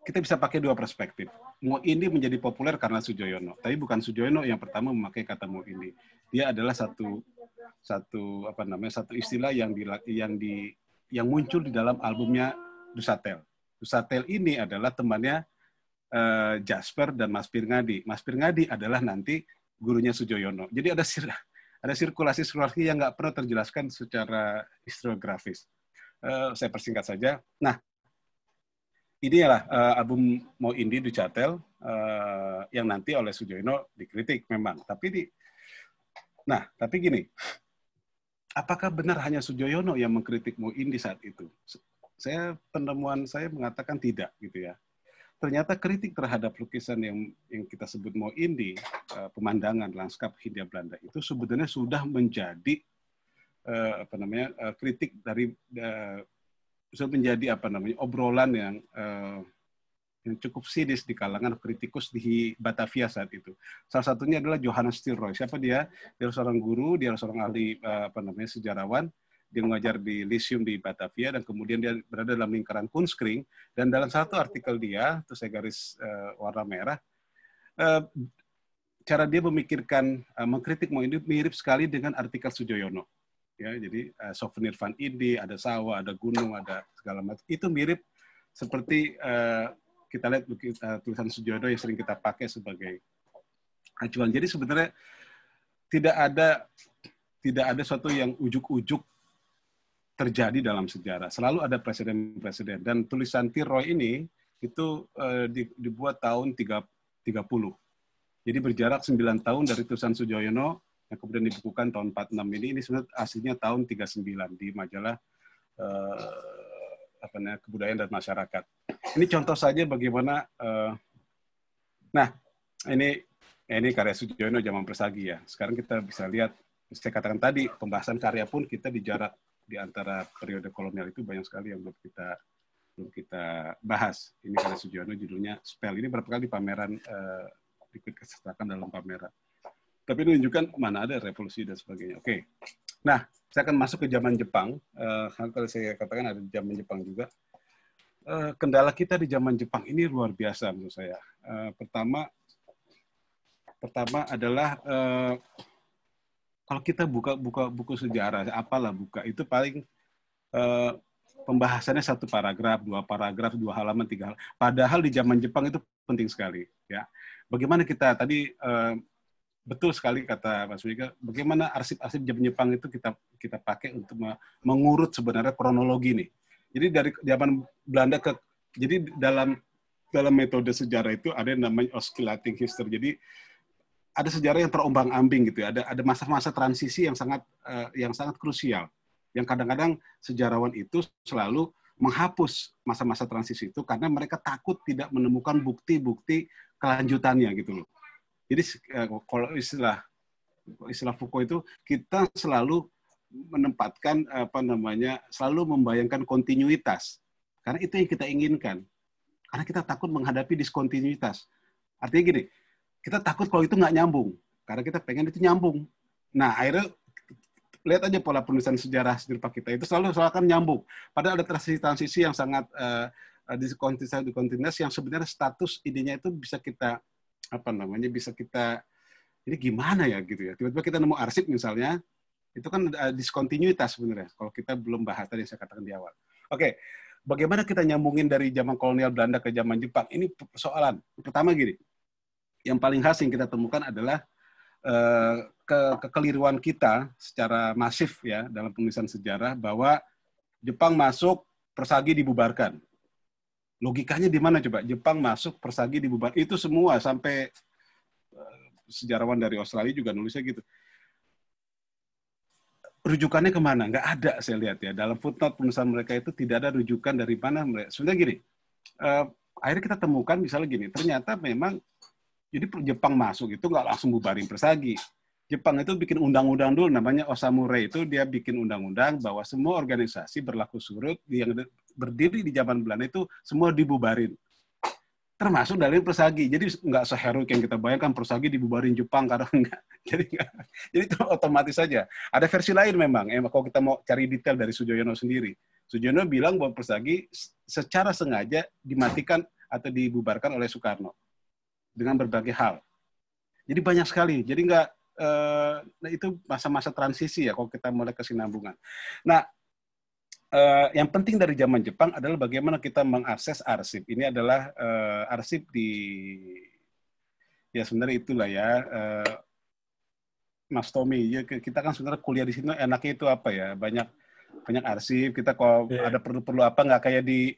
kita bisa pakai dua perspektif. Mau ini menjadi populer karena Sujoyono, tapi bukan Sujoyono yang pertama memakai kata mau ini. Dia adalah satu satu apa namanya satu istilah yang di, yang di yang muncul di dalam albumnya Dusatel. Dusatel ini adalah temannya uh, Jasper dan Mas Pirngadi. Mas Pirngadi adalah nanti gurunya Sujoyono. Jadi ada sir ada sirkulasi sirkulasi yang nggak pernah terjelaskan secara historiografis. Uh, saya persingkat saja. Nah, inilah uh, album Mau Indi Dusatel uh, yang nanti oleh Sujoyono dikritik memang. Tapi di, Nah, tapi gini, apakah benar hanya Sujoyono yang mengkritik Muin di saat itu? Saya penemuan saya mengatakan tidak gitu ya. Ternyata kritik terhadap lukisan yang yang kita sebut Muin di eh, pemandangan lanskap Hindia Belanda itu sebetulnya sudah menjadi eh, apa namanya eh, kritik dari uh, sudah menjadi apa namanya obrolan yang yang cukup sinis di kalangan kritikus di Batavia saat itu. Salah satunya adalah Johannes Stilroy. Siapa dia? Dia seorang guru, dia adalah seorang ahli eh, apa namanya sejarawan. Dia mengajar di Lyceum di Batavia dan kemudian dia berada dalam lingkaran Kunskring. Dan dalam satu artikel dia, itu saya garis uh, warna merah, uh, cara dia memikirkan uh, mengkritik mau ini mirip sekali dengan artikel Sujoyono. Ya, jadi uh, souvenir Van Indi, ada sawah, ada gunung, ada segala macam. Itu mirip seperti uh, kita lihat uh, tulisan Sujono yang sering kita pakai sebagai acuan. Jadi sebenarnya tidak ada tidak ada suatu yang ujuk-ujuk terjadi dalam sejarah. Selalu ada presiden-presiden dan tulisan Tiroy ini itu eh, dibuat tahun 30. Jadi berjarak 9 tahun dari tulisan Sujoyono yang kemudian dibukukan tahun 46 ini. Ini sebenarnya aslinya tahun 39 di majalah eh, apa namanya kebudayaan dan masyarakat. Ini contoh saja bagaimana uh, nah ini ini karya Sujono zaman Persagi ya. Sekarang kita bisa lihat saya katakan tadi pembahasan karya pun kita di jarak di antara periode kolonial itu banyak sekali yang belum kita belum kita bahas. Ini karya Sujono judulnya Spell. Ini berapa kali pameran uh, ikut dalam pameran. Tapi menunjukkan mana ada revolusi dan sebagainya. Oke. Nah, saya akan masuk ke zaman Jepang. Uh, eh, kalau saya katakan ada zaman Jepang juga. Uh, kendala kita di zaman Jepang ini luar biasa menurut saya. Uh, pertama, pertama adalah uh, kalau kita buka buka buku sejarah, apalah buka itu paling uh, pembahasannya satu paragraf, dua paragraf, dua halaman, tiga halaman. Padahal di zaman Jepang itu penting sekali. Ya, bagaimana kita tadi uh, betul sekali kata Mas Wika, bagaimana arsip-arsip zaman Jepang itu kita kita pakai untuk mengurut sebenarnya kronologi nih. Jadi dari zaman Belanda ke jadi dalam dalam metode sejarah itu ada yang namanya oscillating history. Jadi ada sejarah yang terombang-ambing gitu. Ya. Ada ada masa-masa transisi yang sangat uh, yang sangat krusial. Yang kadang-kadang sejarawan itu selalu menghapus masa-masa transisi itu karena mereka takut tidak menemukan bukti-bukti kelanjutannya gitu loh jadi eh, kalau istilah istilah Foucault itu kita selalu menempatkan apa namanya selalu membayangkan kontinuitas karena itu yang kita inginkan karena kita takut menghadapi diskontinuitas artinya gini kita takut kalau itu nggak nyambung karena kita pengen itu nyambung nah akhirnya lihat aja pola penulisan sejarah sejarah kita itu selalu selalu akan nyambung padahal ada transisi-transisi yang sangat uh, diskontinuitas yang sebenarnya status idenya itu bisa kita apa namanya bisa kita ini gimana ya gitu ya tiba-tiba kita nemu arsip misalnya itu kan diskontinuitas sebenarnya kalau kita belum bahas tadi saya katakan di awal oke okay. bagaimana kita nyambungin dari zaman kolonial Belanda ke zaman Jepang ini persoalan pertama gini yang paling khas yang kita temukan adalah eh, ke kekeliruan kita secara masif ya dalam penulisan sejarah bahwa Jepang masuk persagi dibubarkan logikanya di mana coba? Jepang masuk, Persagi dibubar. Itu semua sampai eh, sejarawan dari Australia juga nulisnya gitu. Rujukannya kemana? Nggak ada saya lihat ya. Dalam footnote penulisan mereka itu tidak ada rujukan dari mana mereka. Sebenarnya gini, uh, akhirnya kita temukan misalnya gini, ternyata memang jadi Jepang masuk itu nggak langsung bubarin Persagi. Jepang itu bikin undang-undang dulu namanya Osamure itu dia bikin undang-undang bahwa semua organisasi berlaku surut yang berdiri di zaman Belanda itu semua dibubarin. Termasuk dari Persagi. Jadi nggak seheroik yang kita bayangkan Persagi dibubarin Jepang karena <laughs> nggak Jadi, jadi itu otomatis saja. Ada versi lain memang. Eh, kalau kita mau cari detail dari Sujoyono sendiri. Sujoyono bilang bahwa Persagi secara sengaja dimatikan atau dibubarkan oleh Soekarno dengan berbagai hal. Jadi banyak sekali. Jadi nggak eh, nah itu masa-masa transisi ya kalau kita mulai kesinambungan. Nah, uh, yang penting dari zaman Jepang adalah bagaimana kita mengakses arsip. Ini adalah uh, arsip di ya sebenarnya itulah ya uh, Mas Tommy. Ya kita kan sebenarnya kuliah di sini enaknya itu apa ya banyak banyak arsip kita kalau yeah. ada perlu-perlu apa nggak kayak di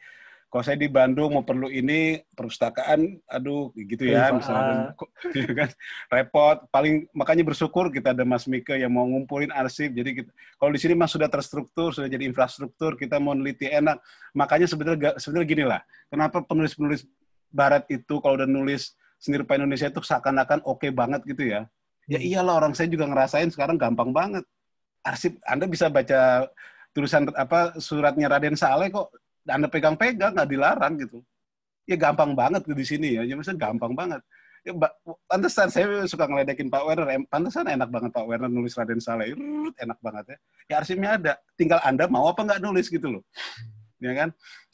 kalau saya di Bandung mau perlu ini perpustakaan, aduh gitu ya, misalnya, misalnya ah. <laughs> kan repot. Paling makanya bersyukur kita ada Mas Mika yang mau ngumpulin arsip. Jadi kita, kalau di sini mas sudah terstruktur, sudah jadi infrastruktur, kita mau neliti enak. Makanya sebenarnya sebenarnya gini lah. Kenapa penulis-penulis Barat itu kalau udah nulis seni rupa Indonesia itu seakan-akan oke okay banget gitu ya? Ya hmm. iyalah orang saya juga ngerasain sekarang gampang banget. Arsip Anda bisa baca tulisan apa suratnya Raden Saleh kok anda pegang-pegang nggak dilarang gitu. Ya gampang banget di sini ya, Jadi ya, maksudnya gampang banget. Ya, pantesan saya suka ngeledekin Pak Werner, pantesan enak banget Pak Werner nulis Raden Saleh, enak banget ya. Ya arsipnya ada, tinggal Anda mau apa nggak nulis gitu loh. Ya kan?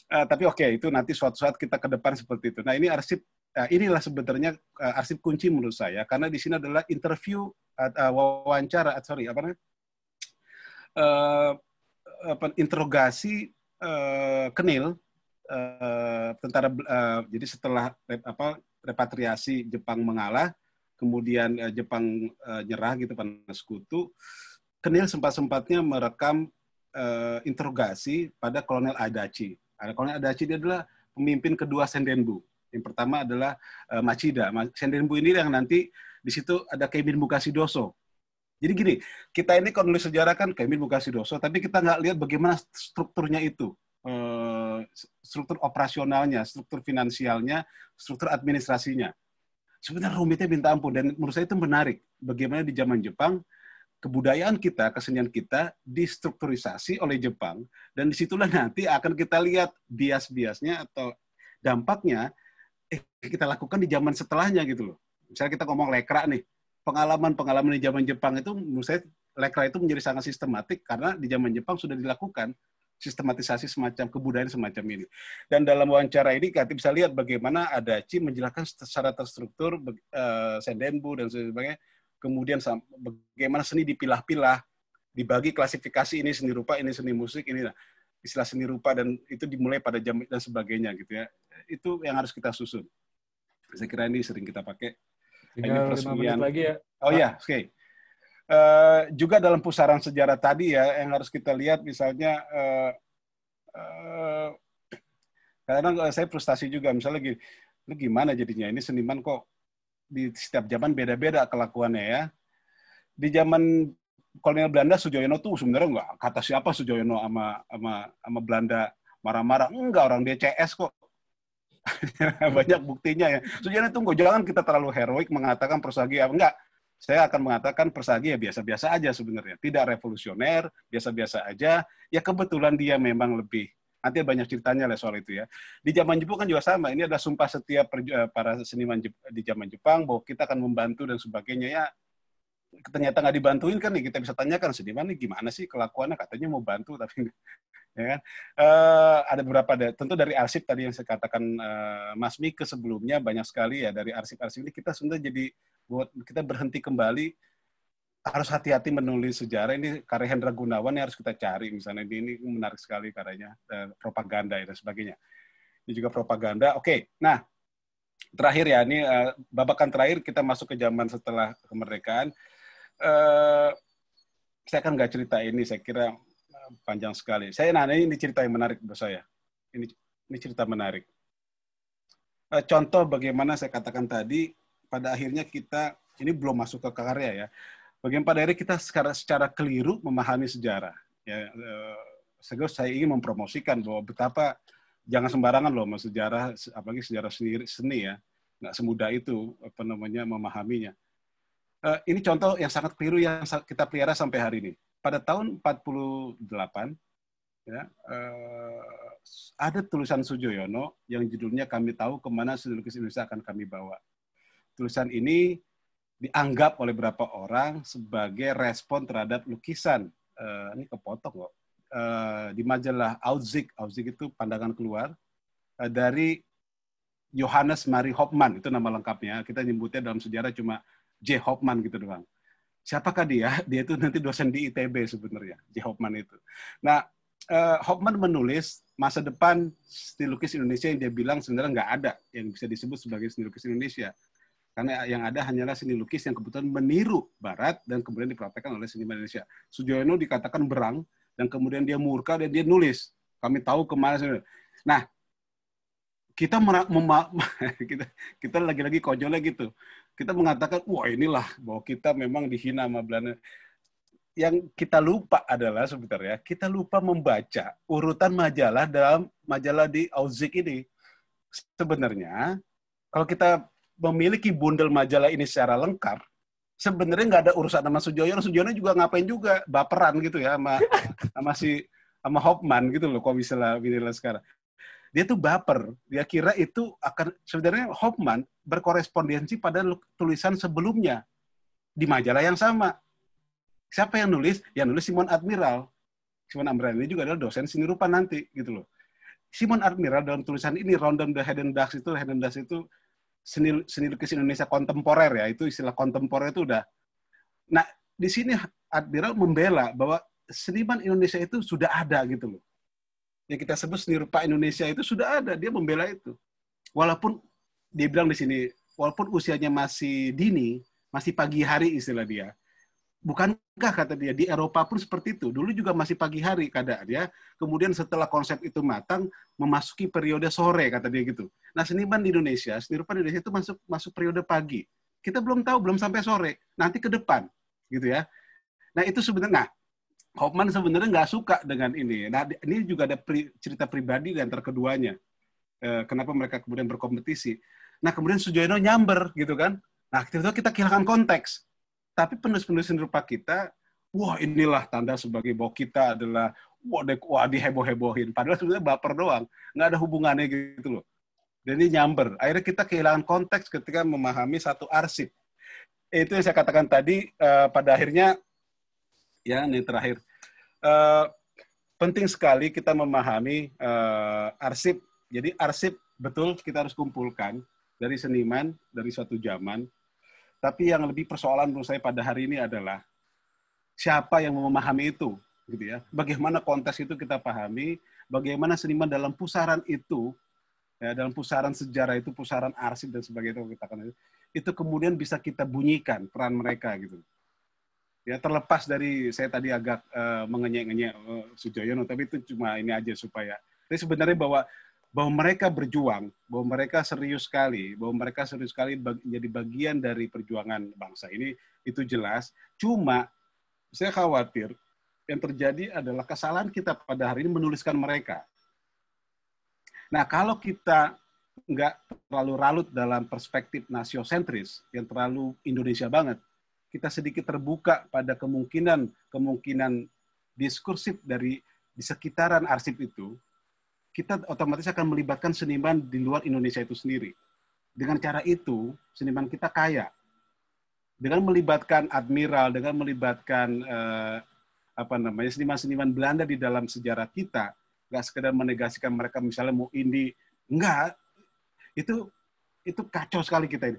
Uh, tapi oke, okay, itu nanti suatu saat kita ke depan seperti itu. Nah ini arsip Nah, inilah sebenarnya uh, arsip kunci menurut saya karena di sini adalah interview uh, wawancara uh, sorry apa namanya uh, apa, interogasi uh, Kenil uh, tentara uh, jadi setelah rep, apa repatriasi Jepang mengalah, kemudian uh, Jepang uh, nyerah gitu pada kan, sekutu, Kenil sempat-sempatnya merekam uh, interogasi pada Kolonel Adachi. Ada nah, Kolonel Adachi dia adalah pemimpin kedua Sendenbu. Yang pertama adalah uh, Machida. Sendenbu ini yang nanti di situ ada Keimin Bukasidoso jadi gini, kita ini kalau nulis sejarah kan buka bukan Sidoso, tapi kita nggak lihat bagaimana strukturnya itu. Eh, struktur operasionalnya, struktur finansialnya, struktur administrasinya. Sebenarnya rumitnya minta ampun, dan menurut saya itu menarik. Bagaimana di zaman Jepang, kebudayaan kita, kesenian kita distrukturisasi oleh Jepang, dan disitulah <laughs> nanti akan kita lihat bias-biasnya atau dampaknya eh, kita lakukan di zaman setelahnya gitu loh. Misalnya kita ngomong lekra nih, pengalaman-pengalaman di zaman Jepang itu menurut saya lekra itu menjadi sangat sistematik karena di zaman Jepang sudah dilakukan sistematisasi semacam kebudayaan semacam ini. Dan dalam wawancara ini kita bisa lihat bagaimana ada Ci menjelaskan secara terstruktur uh, sendenbu dan sebagainya. Kemudian bagaimana seni dipilah-pilah, dibagi klasifikasi ini seni rupa, ini seni musik, ini istilah seni rupa dan itu dimulai pada jam dan sebagainya gitu ya. Itu yang harus kita susun. Saya kira ini sering kita pakai Tinggal ini menit lagi ya. Oh iya, oke. Okay. Uh, eh, juga dalam pusaran sejarah tadi ya yang harus kita lihat misalnya uh, eh, uh, eh, kadang saya frustasi juga misalnya lagi lu gimana jadinya ini seniman kok di setiap zaman beda-beda kelakuannya ya. Di zaman kolonial Belanda Sujoyono tuh sebenarnya nggak kata siapa Sujoyono sama sama sama Belanda marah-marah enggak orang DCS kok <laughs> banyak buktinya ya. Sujana tunggu, jangan kita terlalu heroik mengatakan persagi apa enggak. Saya akan mengatakan persagi ya biasa-biasa aja sebenarnya, tidak revolusioner, biasa-biasa aja. Ya kebetulan dia memang lebih nanti banyak ceritanya lah soal itu ya. Di zaman Jepang kan juga sama. Ini ada sumpah setia eh, para seniman di zaman Jepang bahwa kita akan membantu dan sebagainya ya ternyata nggak dibantuin kan nih kita bisa tanyakan seniman nih gimana sih kelakuannya katanya mau bantu tapi ya kan? Uh, ada beberapa tentu dari arsip tadi yang saya katakan uh, Mas ke sebelumnya banyak sekali ya dari arsip-arsip ini kita sebenarnya jadi buat kita berhenti kembali harus hati-hati menulis sejarah ini karya Hendra Gunawan yang harus kita cari misalnya ini, ini menarik sekali karyanya uh, propaganda dan sebagainya ini juga propaganda oke okay. nah terakhir ya ini uh, babakan terakhir kita masuk ke zaman setelah kemerdekaan uh, saya kan nggak cerita ini saya kira panjang sekali. Saya nah ini cerita yang menarik buat saya. Ini ini cerita menarik. Eh, contoh bagaimana saya katakan tadi, pada akhirnya kita ini belum masuk ke karya ya. Bagaimana pada akhirnya kita secara secara keliru memahami sejarah. Ya, eh, segera saya ingin mempromosikan bahwa betapa jangan sembarangan loh mas sejarah, apalagi sejarah seni, seni ya, nggak semudah itu apa namanya memahaminya. Eh, ini contoh yang sangat keliru yang kita pelihara sampai hari ini pada tahun 48 ya, uh, ada tulisan Sujoyono yang judulnya Kami Tahu Kemana Seni Lukis Indonesia Akan Kami Bawa. Tulisan ini dianggap oleh beberapa orang sebagai respon terhadap lukisan. uh, ini kepotong kok. uh, di majalah Auzik, Auzik itu pandangan keluar, uh, dari Johannes Mari Hopman, itu nama lengkapnya. Kita nyebutnya dalam sejarah cuma J. Hopman gitu doang siapakah dia? <laughs> Dia itu nanti dosen di ITB sebenarnya, J. Hopman itu. Nah, uh, eh, Hoffman menulis masa depan seni lukis Indonesia yang dia bilang sebenarnya nggak ada yang bisa disebut sebagai seni lukis Indonesia. Karena yang ada hanyalah seni lukis yang kebetulan meniru Barat dan kemudian dipraktekkan oleh seniman Indonesia. Sujoyono dikatakan berang dan kemudian dia murka dan dia nulis. Kami tahu kemana. sebenarnya. Nah, kita <laughs> kita kita lagi-lagi konyolnya gitu. Kita mengatakan, wah inilah bahwa kita memang dihina sama Belanda. Yang kita lupa adalah sebenarnya kita lupa membaca urutan majalah dalam majalah di Auzik ini. Sebenarnya kalau kita memiliki bundel majalah ini secara lengkap, sebenarnya nggak ada urusan sama Sujoyo. Sujoyo juga ngapain juga baperan gitu ya sama sama si sama Hopman gitu loh kalau misalnya, misalnya sekarang dia tuh baper. Dia kira itu akan sebenarnya Hoffman berkorespondensi pada tulisan sebelumnya di majalah yang sama. Siapa yang nulis? Yang nulis Simon Admiral. Simon Admiral ini juga adalah dosen seni rupa nanti gitu loh. Simon Admiral dalam tulisan ini Round the Hidden Ducks itu Hidden Ducks itu seni seni lukis Indonesia kontemporer ya itu istilah kontemporer itu udah. Nah di sini Admiral membela bahwa seniman Indonesia itu sudah ada gitu loh yang kita sebut seni rupa Indonesia itu sudah ada, dia membela itu. Walaupun dia bilang di sini, walaupun usianya masih dini, masih pagi hari istilah dia. Bukankah kata dia di Eropa pun seperti itu? Dulu juga masih pagi hari keadaan ya Kemudian setelah konsep itu matang, memasuki periode sore kata dia gitu. Nah seniman di Indonesia, seni rupa di Indonesia itu masuk masuk periode pagi. Kita belum tahu, belum sampai sore. Nanti ke depan, gitu ya. Nah itu sebenarnya. Nah, Hoffman sebenarnya nggak suka dengan ini. Nah, ini juga ada pri, cerita pribadi dan terkeduanya E, eh, kenapa mereka kemudian berkompetisi. Nah, kemudian Sujono nyamber gitu kan. Nah, tiba-tiba kita kehilangan konteks. Tapi penulis-penulis rupa kita, wah inilah tanda sebagai bahwa kita adalah wah, di, wah diheboh-hebohin. Padahal sebenarnya baper doang. Nggak ada hubungannya gitu loh. Dan ini nyamber. Akhirnya kita kehilangan konteks ketika memahami satu arsip. Itu yang saya katakan tadi, eh, pada akhirnya ya ini terakhir. Uh, penting sekali kita memahami uh, arsip. Jadi arsip betul kita harus kumpulkan dari seniman dari suatu zaman. Tapi yang lebih persoalan menurut saya pada hari ini adalah siapa yang memahami itu, gitu ya. Bagaimana kontes itu kita pahami, bagaimana seniman dalam pusaran itu, ya, dalam pusaran sejarah itu, pusaran arsip dan sebagainya itu kita itu kemudian bisa kita bunyikan peran mereka gitu ya terlepas dari saya tadi agak uh, mengenyek-ngenyek uh, eh, Sujoyono tapi itu cuma ini aja supaya tapi sebenarnya bahwa bahwa mereka berjuang, bahwa mereka serius sekali, bahwa mereka serius sekali bag, bagian dari perjuangan bangsa ini itu jelas. Cuma saya khawatir yang terjadi adalah kesalahan kita pada hari ini menuliskan mereka. Nah, kalau kita nggak terlalu ralut dalam perspektif nasiosentris yang terlalu Indonesia banget, kita sedikit terbuka pada kemungkinan kemungkinan diskursif dari di sekitaran arsip itu, kita otomatis akan melibatkan seniman di luar Indonesia itu sendiri. Dengan cara itu, seniman kita kaya. Dengan melibatkan admiral, dengan melibatkan eh, apa namanya seniman-seniman Belanda di dalam sejarah kita, nggak sekedar menegasikan mereka misalnya mau ini, enggak, itu itu kacau sekali kita ini.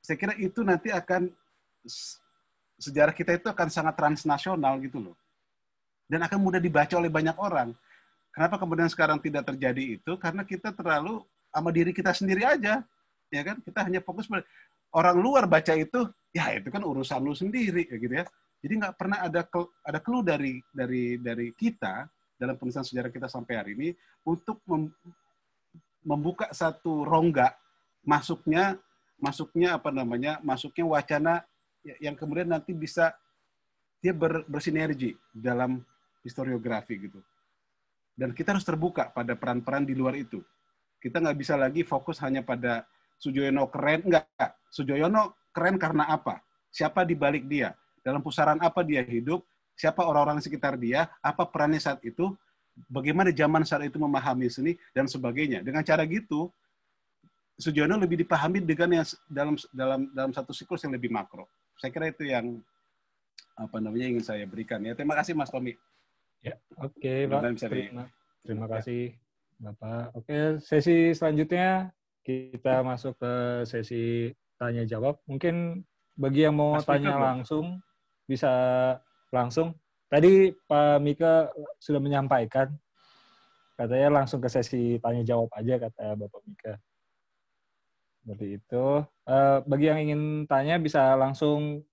Saya kira itu nanti akan sejarah kita itu akan sangat transnasional gitu loh. Dan akan mudah dibaca oleh banyak orang. Kenapa kemudian sekarang tidak terjadi itu? Karena kita terlalu sama diri kita sendiri aja. Ya kan? Kita hanya fokus pada orang luar baca itu, ya itu kan urusan lu sendiri ya gitu ya. Jadi nggak pernah ada ada clue dari dari dari kita dalam penulisan sejarah kita sampai hari ini untuk mem, membuka satu rongga masuknya masuknya apa namanya masuknya wacana Ya, yang kemudian nanti bisa dia ber, bersinergi dalam historiografi gitu. Dan kita harus terbuka pada peran-peran di luar itu. Kita nggak bisa lagi fokus hanya pada Sujoyono keren, enggak. Sujoyono keren karena apa? Siapa di balik dia? Dalam pusaran apa dia hidup? Siapa orang-orang sekitar dia? Apa perannya saat itu? Bagaimana zaman saat itu memahami seni dan sebagainya. Dengan cara gitu, Sujoyono lebih dipahami dengan yang dalam dalam dalam satu siklus yang lebih makro saya kira itu yang apa namanya ingin saya berikan ya terima kasih Mas Tommy ya oke okay, Pak terima, terima ya. kasih Bapak oke sesi selanjutnya kita masuk ke sesi tanya jawab mungkin bagi yang mau Mas tanya Mika, langsung bro. bisa langsung tadi Pak Mika sudah menyampaikan katanya langsung ke sesi tanya jawab aja kata Bapak Mika seperti itu. Uh, bagi yang ingin tanya bisa langsung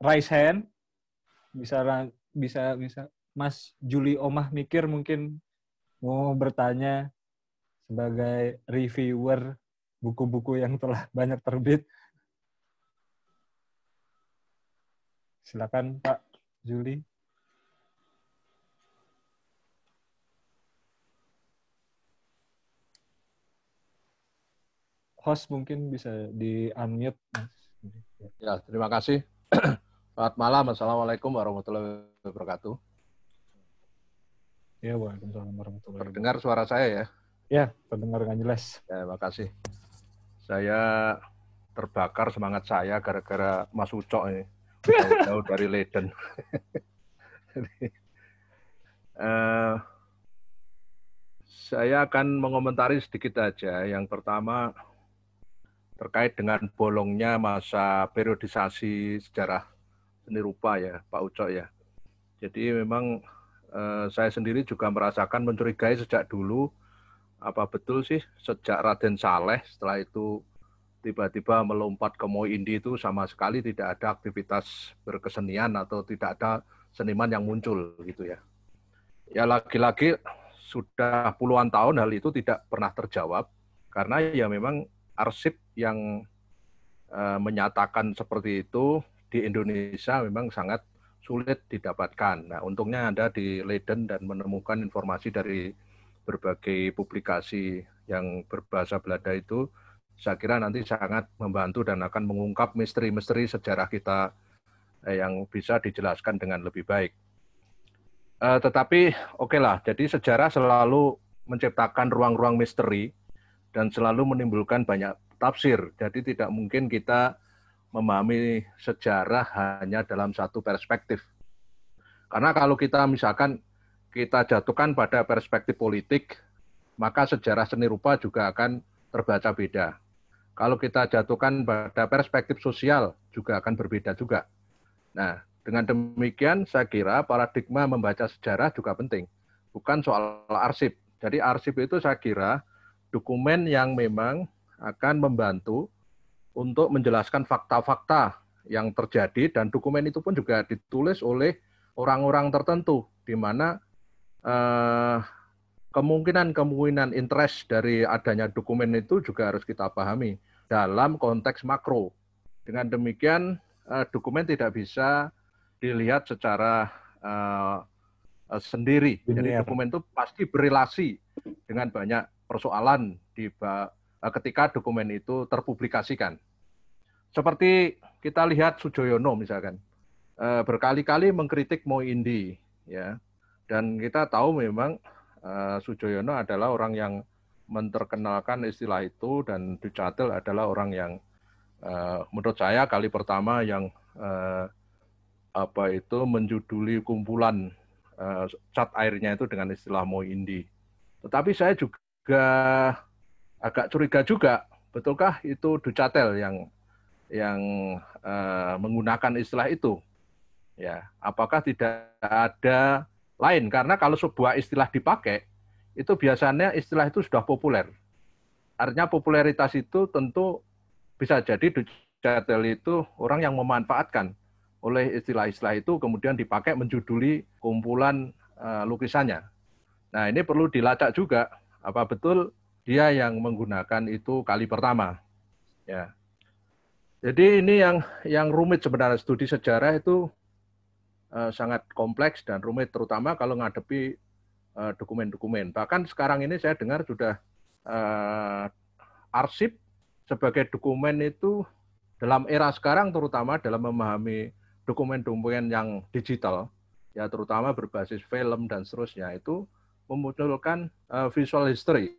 raise hand. Bisa bisa bisa Mas Juli Omah mikir mungkin mau bertanya sebagai reviewer buku-buku yang telah banyak terbit. Silakan Pak Juli. host mungkin bisa di unmute. Ya, terima kasih. <clears throat> Selamat malam. Assalamualaikum warahmatullahi wabarakatuh. Ya, waalaikumsalam warahmatullahi wabarakatuh. Terdengar suara saya ya? Ya, terdengar dengan jelas. Ya, terima kasih. Saya terbakar semangat saya gara-gara Mas Ucok ini. Jauh <laughs> dari Leiden. uh, <laughs> eh, saya akan mengomentari sedikit aja. Yang pertama, terkait dengan bolongnya masa periodisasi sejarah seni rupa ya Pak Ucok ya. Jadi memang eh, saya sendiri juga merasakan mencurigai sejak dulu apa betul sih sejak Raden Saleh setelah itu tiba-tiba melompat ke Moi Indi itu sama sekali tidak ada aktivitas berkesenian atau tidak ada seniman yang muncul gitu ya. Ya lagi-lagi sudah puluhan tahun hal itu tidak pernah terjawab karena ya memang arsip yang uh, menyatakan seperti itu di Indonesia memang sangat sulit didapatkan. Nah, untungnya Anda di Leiden dan menemukan informasi dari berbagai publikasi yang berbahasa Belanda itu, saya kira nanti sangat membantu dan akan mengungkap misteri-misteri sejarah kita eh, yang bisa dijelaskan dengan lebih baik. Uh, tetapi oke okay lah, jadi sejarah selalu menciptakan ruang-ruang misteri dan selalu menimbulkan banyak tafsir. Jadi tidak mungkin kita memahami sejarah hanya dalam satu perspektif. Karena kalau kita misalkan kita jatuhkan pada perspektif politik, maka sejarah seni rupa juga akan terbaca beda. Kalau kita jatuhkan pada perspektif sosial juga akan berbeda juga. Nah, dengan demikian saya kira paradigma membaca sejarah juga penting. Bukan soal arsip. Jadi arsip itu saya kira dokumen yang memang akan membantu untuk menjelaskan fakta-fakta yang terjadi dan dokumen itu pun juga ditulis oleh orang-orang tertentu di mana eh, kemungkinan-kemungkinan interest dari adanya dokumen itu juga harus kita pahami dalam konteks makro. Dengan demikian eh, dokumen tidak bisa dilihat secara eh, eh sendiri. Jadi dokumen itu pasti berrelasi dengan banyak persoalan di eh, ketika dokumen itu terpublikasikan. Seperti kita lihat Sujoyono misalkan eh, berkali-kali mengkritik Moindi ya. Dan kita tahu memang eh, Sujoyono adalah orang yang menterkenalkan istilah itu dan Ducatel adalah orang yang menurut saya kali pertama yang apa itu menjuduli kumpulan cat airnya itu dengan istilah Moindi. Tetapi saya juga agak agak curiga juga, betulkah itu Ducatel yang yang uh, menggunakan istilah itu? Ya, apakah tidak ada lain? Karena kalau sebuah istilah dipakai, itu biasanya istilah itu sudah populer. Artinya popularitas itu tentu bisa jadi Ducatel itu orang yang memanfaatkan oleh istilah-istilah itu kemudian dipakai menjuduli kumpulan uh, lukisannya. Nah, ini perlu dilacak juga apa betul dia yang menggunakan itu kali pertama. Ya. Jadi ini yang yang rumit sebenarnya studi sejarah itu uh, sangat kompleks dan rumit terutama kalau ngadepi eh, dokumen-dokumen. uh, Bahkan sekarang ini saya dengar sudah uh, arsip sebagai dokumen itu dalam era sekarang terutama dalam memahami dokumen-dokumen yang digital ya terutama berbasis film dan seterusnya itu memunculkan uh, visual history.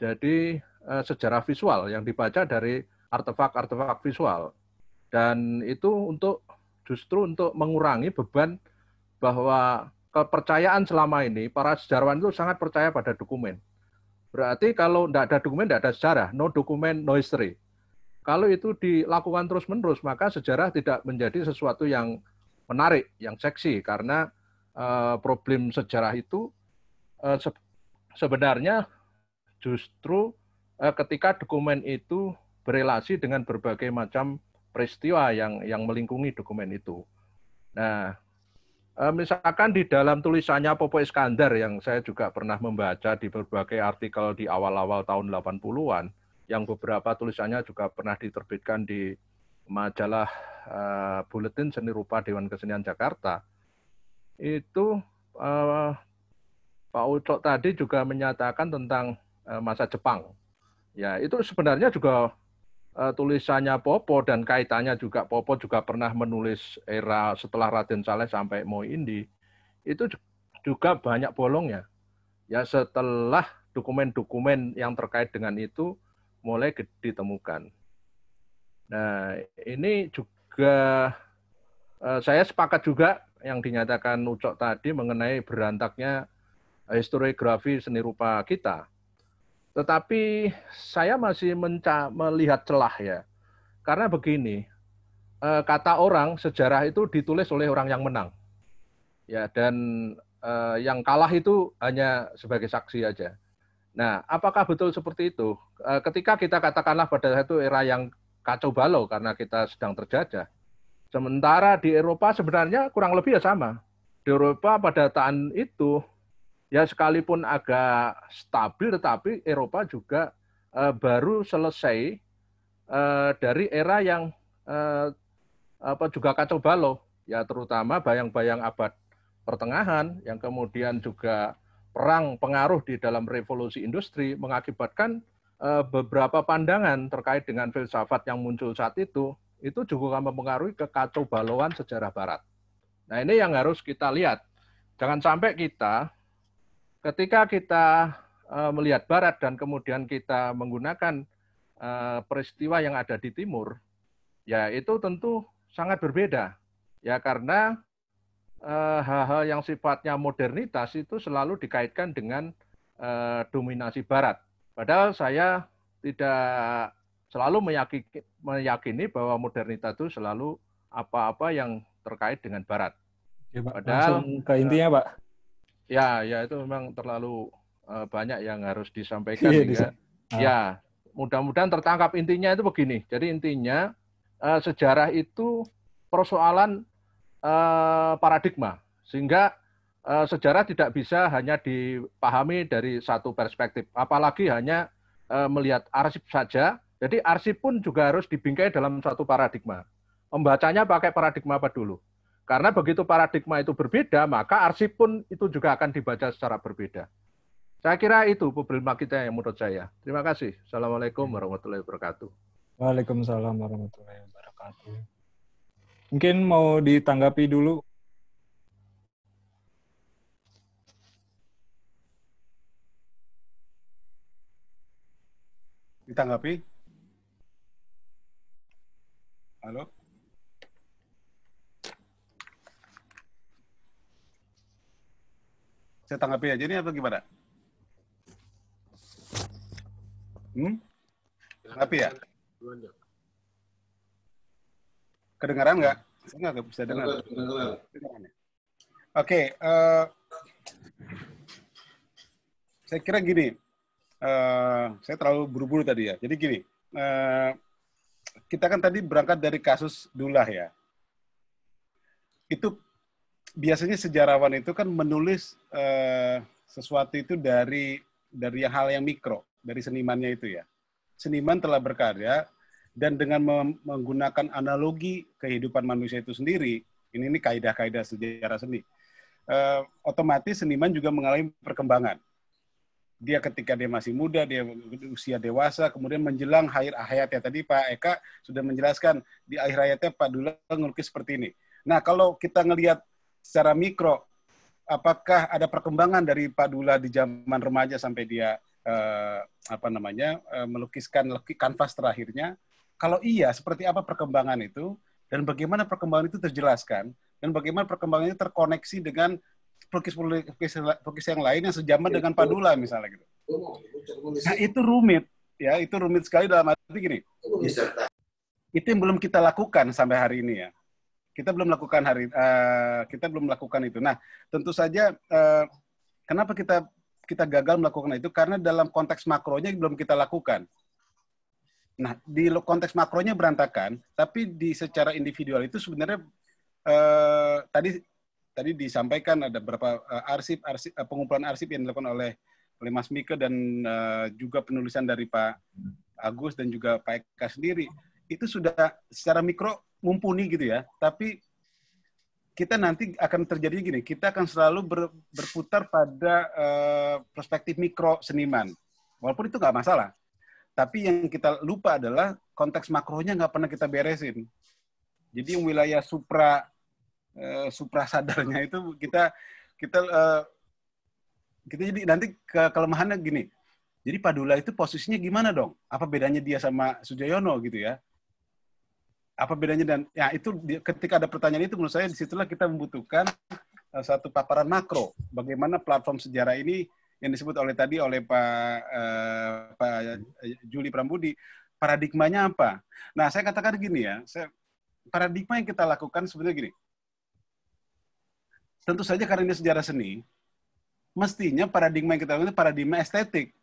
Jadi uh, sejarah visual yang dibaca dari artefak-artefak visual. Dan itu untuk justru untuk mengurangi beban bahwa kepercayaan selama ini para sejarawan itu sangat percaya pada dokumen. Berarti kalau tidak ada dokumen, tidak ada sejarah. No dokumen, no history. Kalau itu dilakukan terus-menerus, maka sejarah tidak menjadi sesuatu yang menarik, yang seksi, karena uh, problem sejarah itu Eh, sebenarnya justru eh, ketika dokumen itu berelasi dengan berbagai macam peristiwa yang yang melingkungi dokumen itu. Nah, eh, misalkan di dalam tulisannya Popo Iskandar yang saya juga pernah membaca di berbagai artikel di awal-awal tahun 80-an, yang beberapa tulisannya juga pernah diterbitkan di majalah uh, Buletin Seni Rupa Dewan Kesenian Jakarta, itu uh, Pak Ucok tadi juga menyatakan tentang eh, masa Jepang. Ya, itu sebenarnya juga eh, tulisannya Popo dan kaitannya juga Popo juga pernah menulis era setelah Raden Saleh sampai Moi Indi. Itu juga banyak bolongnya. Ya, setelah dokumen-dokumen yang terkait dengan itu mulai ditemukan. Nah, ini juga eh, saya sepakat juga yang dinyatakan Ucok tadi mengenai berantaknya historiografi seni rupa kita. Tetapi saya masih menca melihat celah ya. Karena begini, eh, kata orang sejarah itu ditulis oleh orang yang menang. Ya, dan eh, yang kalah itu hanya sebagai saksi aja. Nah, apakah betul seperti itu? Eh, ketika kita katakanlah pada satu era yang kacau balau karena kita sedang terjajah. Sementara di Eropa sebenarnya kurang lebih ya sama. Di Eropa pada tahun itu ya sekalipun agak stabil tetapi Eropa juga uh, baru selesai uh, dari era yang uh, apa juga kacau balau ya terutama bayang-bayang abad pertengahan yang kemudian juga perang pengaruh di dalam revolusi industri mengakibatkan beberapa pandangan terkait dengan filsafat yang muncul saat itu itu juga mempengaruhi kekacau balauan sejarah barat. Nah, ini yang harus kita lihat. Jangan sampai kita ketika kita eh, melihat barat dan kemudian kita menggunakan eh, peristiwa yang ada di timur, ya itu tentu sangat berbeda. Ya karena eh, hal-hal yang sifatnya modernitas itu selalu dikaitkan dengan dominasi barat. Padahal saya tidak selalu meyakini bahwa modernitas itu selalu apa-apa yang terkait dengan barat. Ya, Pak, Padahal ke intinya, Pak. Ya, ya itu memang terlalu uh, banyak yang harus disampaikan. Iya, ya. ah. Ya, mudah-mudahan tertangkap intinya itu begini. Jadi intinya uh, sejarah itu persoalan uh, paradigma, sehingga uh, sejarah tidak bisa hanya dipahami dari satu perspektif, apalagi hanya uh, melihat arsip saja. Jadi arsip pun juga harus dibingkai dalam satu paradigma. Membacanya pakai paradigma apa dulu? Karena begitu paradigma itu berbeda, maka arsip pun itu juga akan dibaca secara berbeda. Saya kira itu problema kita yang menurut saya. Terima kasih. Assalamualaikum warahmatullahi wabarakatuh. Waalaikumsalam warahmatullahi wabarakatuh. Mungkin mau ditanggapi dulu ditanggapi. Halo? Saya tanggapi aja ini atau gimana? Hmm? Tanggapi ya? Kedengaran nggak? Saya nggak bisa dengar. Ya? Oke, okay, uh, eh, saya kira gini, uh, saya terlalu buru-buru tadi ya. Jadi gini, uh, kita kan tadi berangkat dari kasus Dullah ya. Itu biasanya sejarawan itu kan menulis uh, sesuatu itu dari dari hal yang mikro, dari senimannya itu ya. Seniman telah berkarya dan dengan menggunakan analogi kehidupan manusia itu sendiri, ini ini kaidah-kaidah sejarah seni. Uh, otomatis seniman juga mengalami perkembangan. Dia ketika dia masih muda, dia usia dewasa, kemudian menjelang akhir hayatnya tadi Pak Eka sudah menjelaskan di akhir hayatnya Pak Dula ngelukis seperti ini. Nah kalau kita ngelihat secara mikro apakah ada perkembangan dari Pak Dula di zaman remaja sampai dia eh, apa namanya eh, melukiskan kanvas terakhirnya? Kalau iya, seperti apa perkembangan itu dan bagaimana perkembangan itu terjelaskan dan bagaimana perkembangan itu terkoneksi dengan pelukis-pelukis yang lain yang sejaman itu. Iya, dengan Padula misalnya gitu. Iya, nah itu rumit ya, itu rumit sekali dalam arti gini. Itu yang belum kita lakukan sampai hari ini ya kita belum melakukan hari uh, kita belum melakukan itu. Nah, tentu saja uh, kenapa kita kita gagal melakukan itu karena dalam konteks makronya belum kita lakukan. Nah, di konteks makronya berantakan, tapi di secara individual itu sebenarnya uh, tadi tadi disampaikan ada beberapa uh, arsip, arsip uh, pengumpulan arsip yang dilakukan oleh oleh Mas Mika dan uh, juga penulisan dari Pak Agus dan juga Pak Eka sendiri itu sudah secara mikro mumpuni gitu ya. Tapi kita nanti akan terjadi gini, kita akan selalu ber, berputar pada uh, perspektif mikro seniman. Walaupun itu nggak masalah. Tapi yang kita lupa adalah konteks makronya nggak pernah kita beresin. Jadi wilayah supra uh, eh, supra sadarnya itu kita kita uh, kita jadi nanti ke kelemahannya gini. Jadi Padula itu posisinya gimana dong? Apa bedanya dia sama Sujayono gitu ya? apa bedanya dan ya itu ketika ada pertanyaan itu menurut saya disitulah kita membutuhkan uh, satu paparan makro bagaimana platform sejarah ini yang disebut oleh tadi oleh Pak uh, Pak eh, Juli Prambudi paradigmanya apa? Nah saya katakan gini ya, saya, paradigma yang kita lakukan sebenarnya gini. Tentu saja karena ini sejarah seni, mestinya paradigma yang kita lakukan itu paradigma estetik,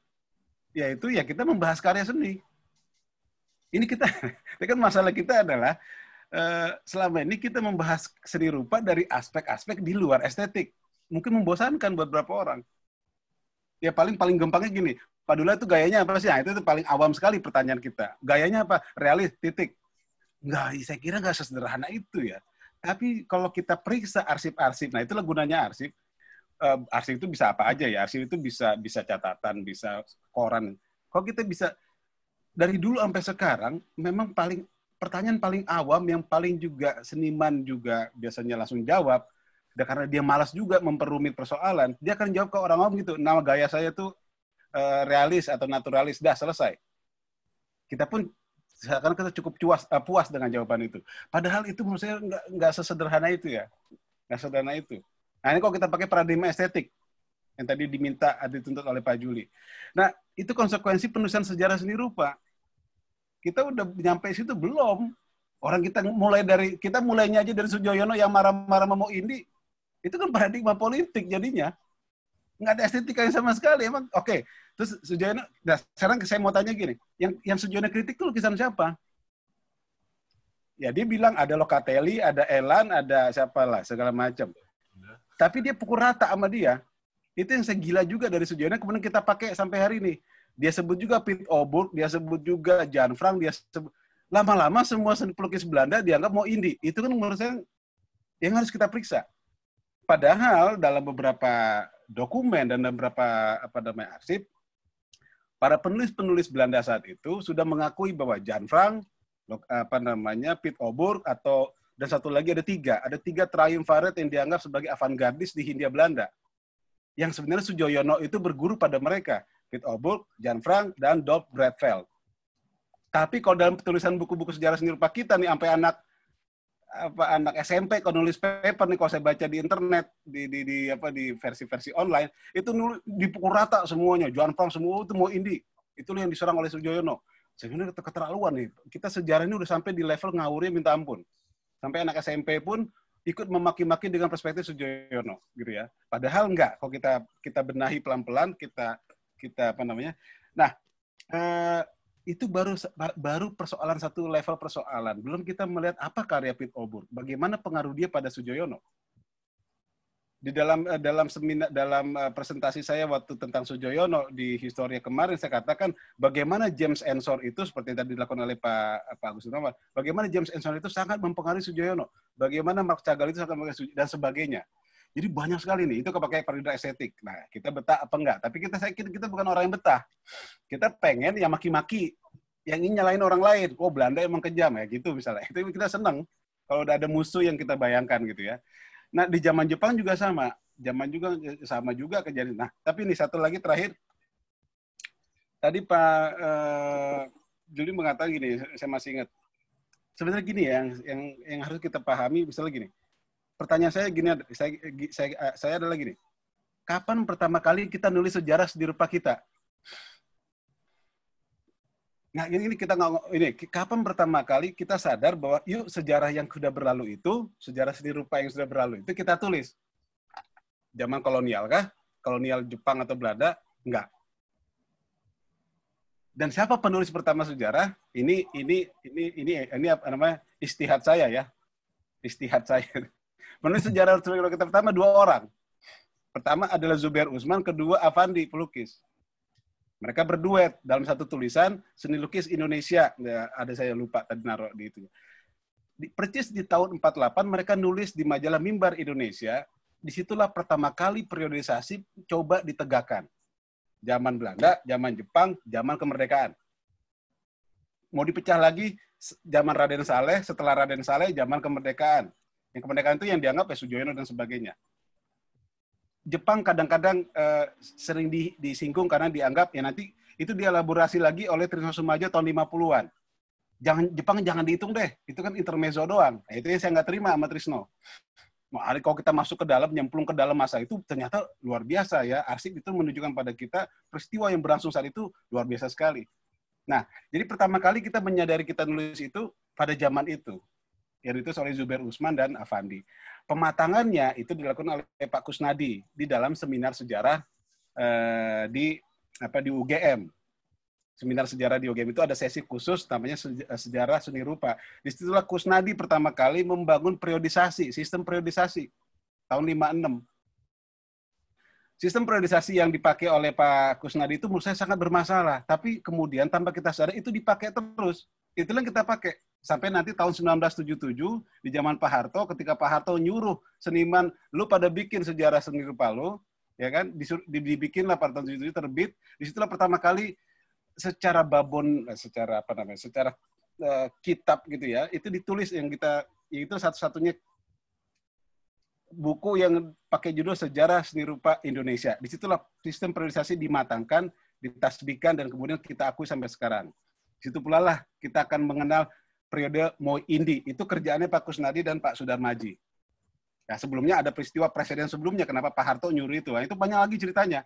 yaitu ya kita membahas karya seni ini kita, <laughs> kan masalah kita adalah eh, selama ini kita membahas seni rupa dari aspek-aspek di luar estetik. Mungkin membosankan buat beberapa orang. Ya paling paling gampangnya gini, Padula itu gayanya apa sih? Nah, itu, itu paling awam sekali pertanyaan kita. Gayanya apa? Realis, titik. Nggak, saya kira nggak sesederhana itu ya. Tapi kalau kita periksa arsip-arsip, nah itulah gunanya arsip. Eh, arsip itu bisa apa aja ya? Arsip itu bisa bisa catatan, bisa koran. Kalau kita bisa dari dulu sampai sekarang memang paling pertanyaan paling awam yang paling juga seniman juga biasanya langsung jawab dan ya karena dia malas juga memperumit persoalan dia akan jawab ke orang awam gitu nama gaya saya tuh uh, realis atau naturalis dah selesai kita pun seakan kita cukup puas uh, eh, puas dengan jawaban itu padahal itu menurut saya nggak nggak sesederhana itu ya nggak sederhana itu nah ini kalau kita pakai paradigma estetik yang tadi diminta dituntut oleh Pak Juli nah itu konsekuensi penulisan sejarah seni rupa kita udah nyampe situ belum. Orang kita mulai dari kita mulainya aja dari Sujoyono yang marah-marah mau ini, Itu kan paradigma politik jadinya. Nggak ada estetika yang sama sekali. Emang oke. Okay. Terus Sujoyono, nah sekarang saya mau tanya gini, yang yang Sujoyono kritik itu lukisan siapa? Ya dia bilang ada Lokateli, ada Elan, ada siapa lah segala macam. Tapi dia pukul rata sama dia. Itu yang saya gila juga dari Sujoyono kemudian kita pakai sampai hari ini. Dia sebut juga Piet Oburg, dia sebut juga Jan Frank, dia sebut lama-lama semua seni pelukis Belanda dianggap mau indie. Itu kan menurut saya yang harus kita periksa. Padahal dalam beberapa dokumen dan beberapa apa namanya arsip, para penulis-penulis Belanda saat itu sudah mengakui bahwa Jan Frank, apa namanya Piet Oburg atau dan satu lagi ada tiga, ada tiga triumvirate yang dianggap sebagai avantgardis di Hindia Belanda. Yang sebenarnya Sujoyono itu berguru pada mereka. Pete Obuk, Jan Frank, dan Dob Bradfeld. Tapi kalau dalam tulisan buku-buku sejarah seni rupa kita nih, sampai anak apa anak SMP kalau nulis paper nih kalau saya baca di internet di di, di apa di versi-versi online itu nulis dipukul rata semuanya Joan Frank semua oh, itu mau indie itu yang diserang oleh Sujoyono sebenarnya keterlaluan nih kita sejarah ini udah sampai di level ngawurnya minta ampun sampai anak SMP pun ikut memaki-maki dengan perspektif Sujoyono gitu ya padahal enggak kalau kita kita benahi pelan-pelan kita kita apa namanya. Nah, eh, itu baru baru persoalan satu level persoalan. Belum kita melihat apa karya Pit Obur, bagaimana pengaruh dia pada Sujoyono. Di dalam eh, dalam seminar dalam eh, presentasi saya waktu tentang Sujoyono di historia kemarin saya katakan bagaimana James Ensor itu seperti yang tadi dilakukan oleh Pak, eh, Pak Agus Namal, bagaimana James Ensor itu sangat mempengaruhi Sujoyono, bagaimana Mark Chagall itu sangat mempengaruhi dan sebagainya. Jadi banyak sekali nih, itu kepakai perindra estetik. Nah, kita betah apa enggak? Tapi kita saya kita, kita bukan orang yang betah. Kita pengen yang maki-maki, yang ingin nyalain orang lain. Oh, Belanda emang kejam ya gitu misalnya. Itu kita seneng kalau udah ada musuh yang kita bayangkan gitu ya. Nah, di zaman Jepang juga sama. Zaman juga sama juga kejadian. Nah, tapi ini satu lagi terakhir. Tadi Pak eh, Juli mengatakan gini, saya masih ingat. Sebenarnya gini ya, yang, yang yang harus kita pahami misalnya gini pertanyaan saya gini, saya, saya, eh, saya adalah gini. Kapan pertama kali kita nulis sejarah di rupa kita? Nah, ini kita nggak ini kapan pertama kali kita sadar bahwa yuk sejarah yang sudah berlalu itu, sejarah seni rupa yang sudah berlalu itu kita tulis. Zaman kolonial kah? Kolonial Jepang atau Belanda? Enggak. Dan siapa penulis pertama sejarah? Ini ini ini ini ini apa namanya? Istihad saya ya. Istihad saya. Menulis sejarah sepak kita pertama dua orang. Pertama adalah Zubair Usman, kedua Avandi, pelukis. Mereka berduet dalam satu tulisan seni lukis Indonesia. Ya, ada saya lupa tadi naruh di itu. Di, percis di tahun 48 mereka nulis di majalah Mimbar Indonesia. Disitulah pertama kali periodisasi coba ditegakkan. Zaman Belanda, zaman Jepang, zaman kemerdekaan. Mau dipecah lagi zaman Raden Saleh, setelah Raden Saleh, zaman kemerdekaan. Yang kemerdekaan itu yang dianggap ya Sujoyono dan sebagainya. Jepang kadang-kadang uh, sering di, disinggung karena dianggap ya nanti itu dielaborasi lagi oleh Trisno Sumajo tahun 50-an. Jangan Jepang jangan dihitung deh, itu kan intermezzo doang. Nah, itu yang saya nggak terima sama Trisno. Nah, hari kalau kita masuk ke dalam, nyemplung ke dalam masa itu ternyata luar biasa ya. Arsip itu menunjukkan pada kita peristiwa yang berlangsung saat itu luar biasa sekali. Nah, jadi pertama kali kita menyadari kita nulis itu pada zaman itu yaitu oleh Zubair Usman dan Afandi. Pematangannya itu dilakukan oleh Pak Kusnadi di dalam seminar sejarah eh, di apa di UGM. Seminar sejarah di UGM itu ada sesi khusus namanya eh, sejarah seni rupa. Di Disitulah Kusnadi pertama kali membangun periodisasi, sistem periodisasi tahun 56. Sistem periodisasi yang dipakai oleh Pak Kusnadi itu menurut saya sangat bermasalah. Tapi kemudian tanpa kita sadar itu dipakai terus. Itulah yang kita pakai Sampai nanti tahun 1977 di zaman Pak Harto ketika Pak Harto nyuruh seniman lu pada bikin sejarah seni rupa lu, ya kan? dibikinlah pada tahun 77 terbit. Disitulah pertama kali secara babon eh, secara apa namanya? secara uh, kitab gitu ya. Itu ditulis yang kita itu satu-satunya buku yang pakai judul Sejarah Seni Rupa Indonesia. Disitulah sistem priorisasi dimatangkan, ditasbihkan, dan kemudian kita akui sampai sekarang. Situ pula lah kita akan mengenal periode mau Indi. Itu kerjaannya Pak Kusnadi dan Pak Sudarmaji. Ya, sebelumnya ada peristiwa presiden sebelumnya, kenapa Pak Harto nyuruh itu. Nah, itu banyak lagi ceritanya.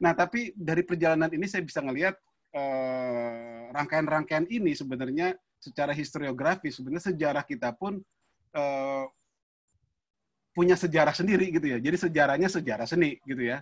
Nah, tapi dari perjalanan ini saya bisa ngelihat eh, rangkaian-rangkaian ini sebenarnya secara historiografi, sebenarnya sejarah kita pun eh, punya sejarah sendiri gitu ya. Jadi sejarahnya sejarah seni gitu ya.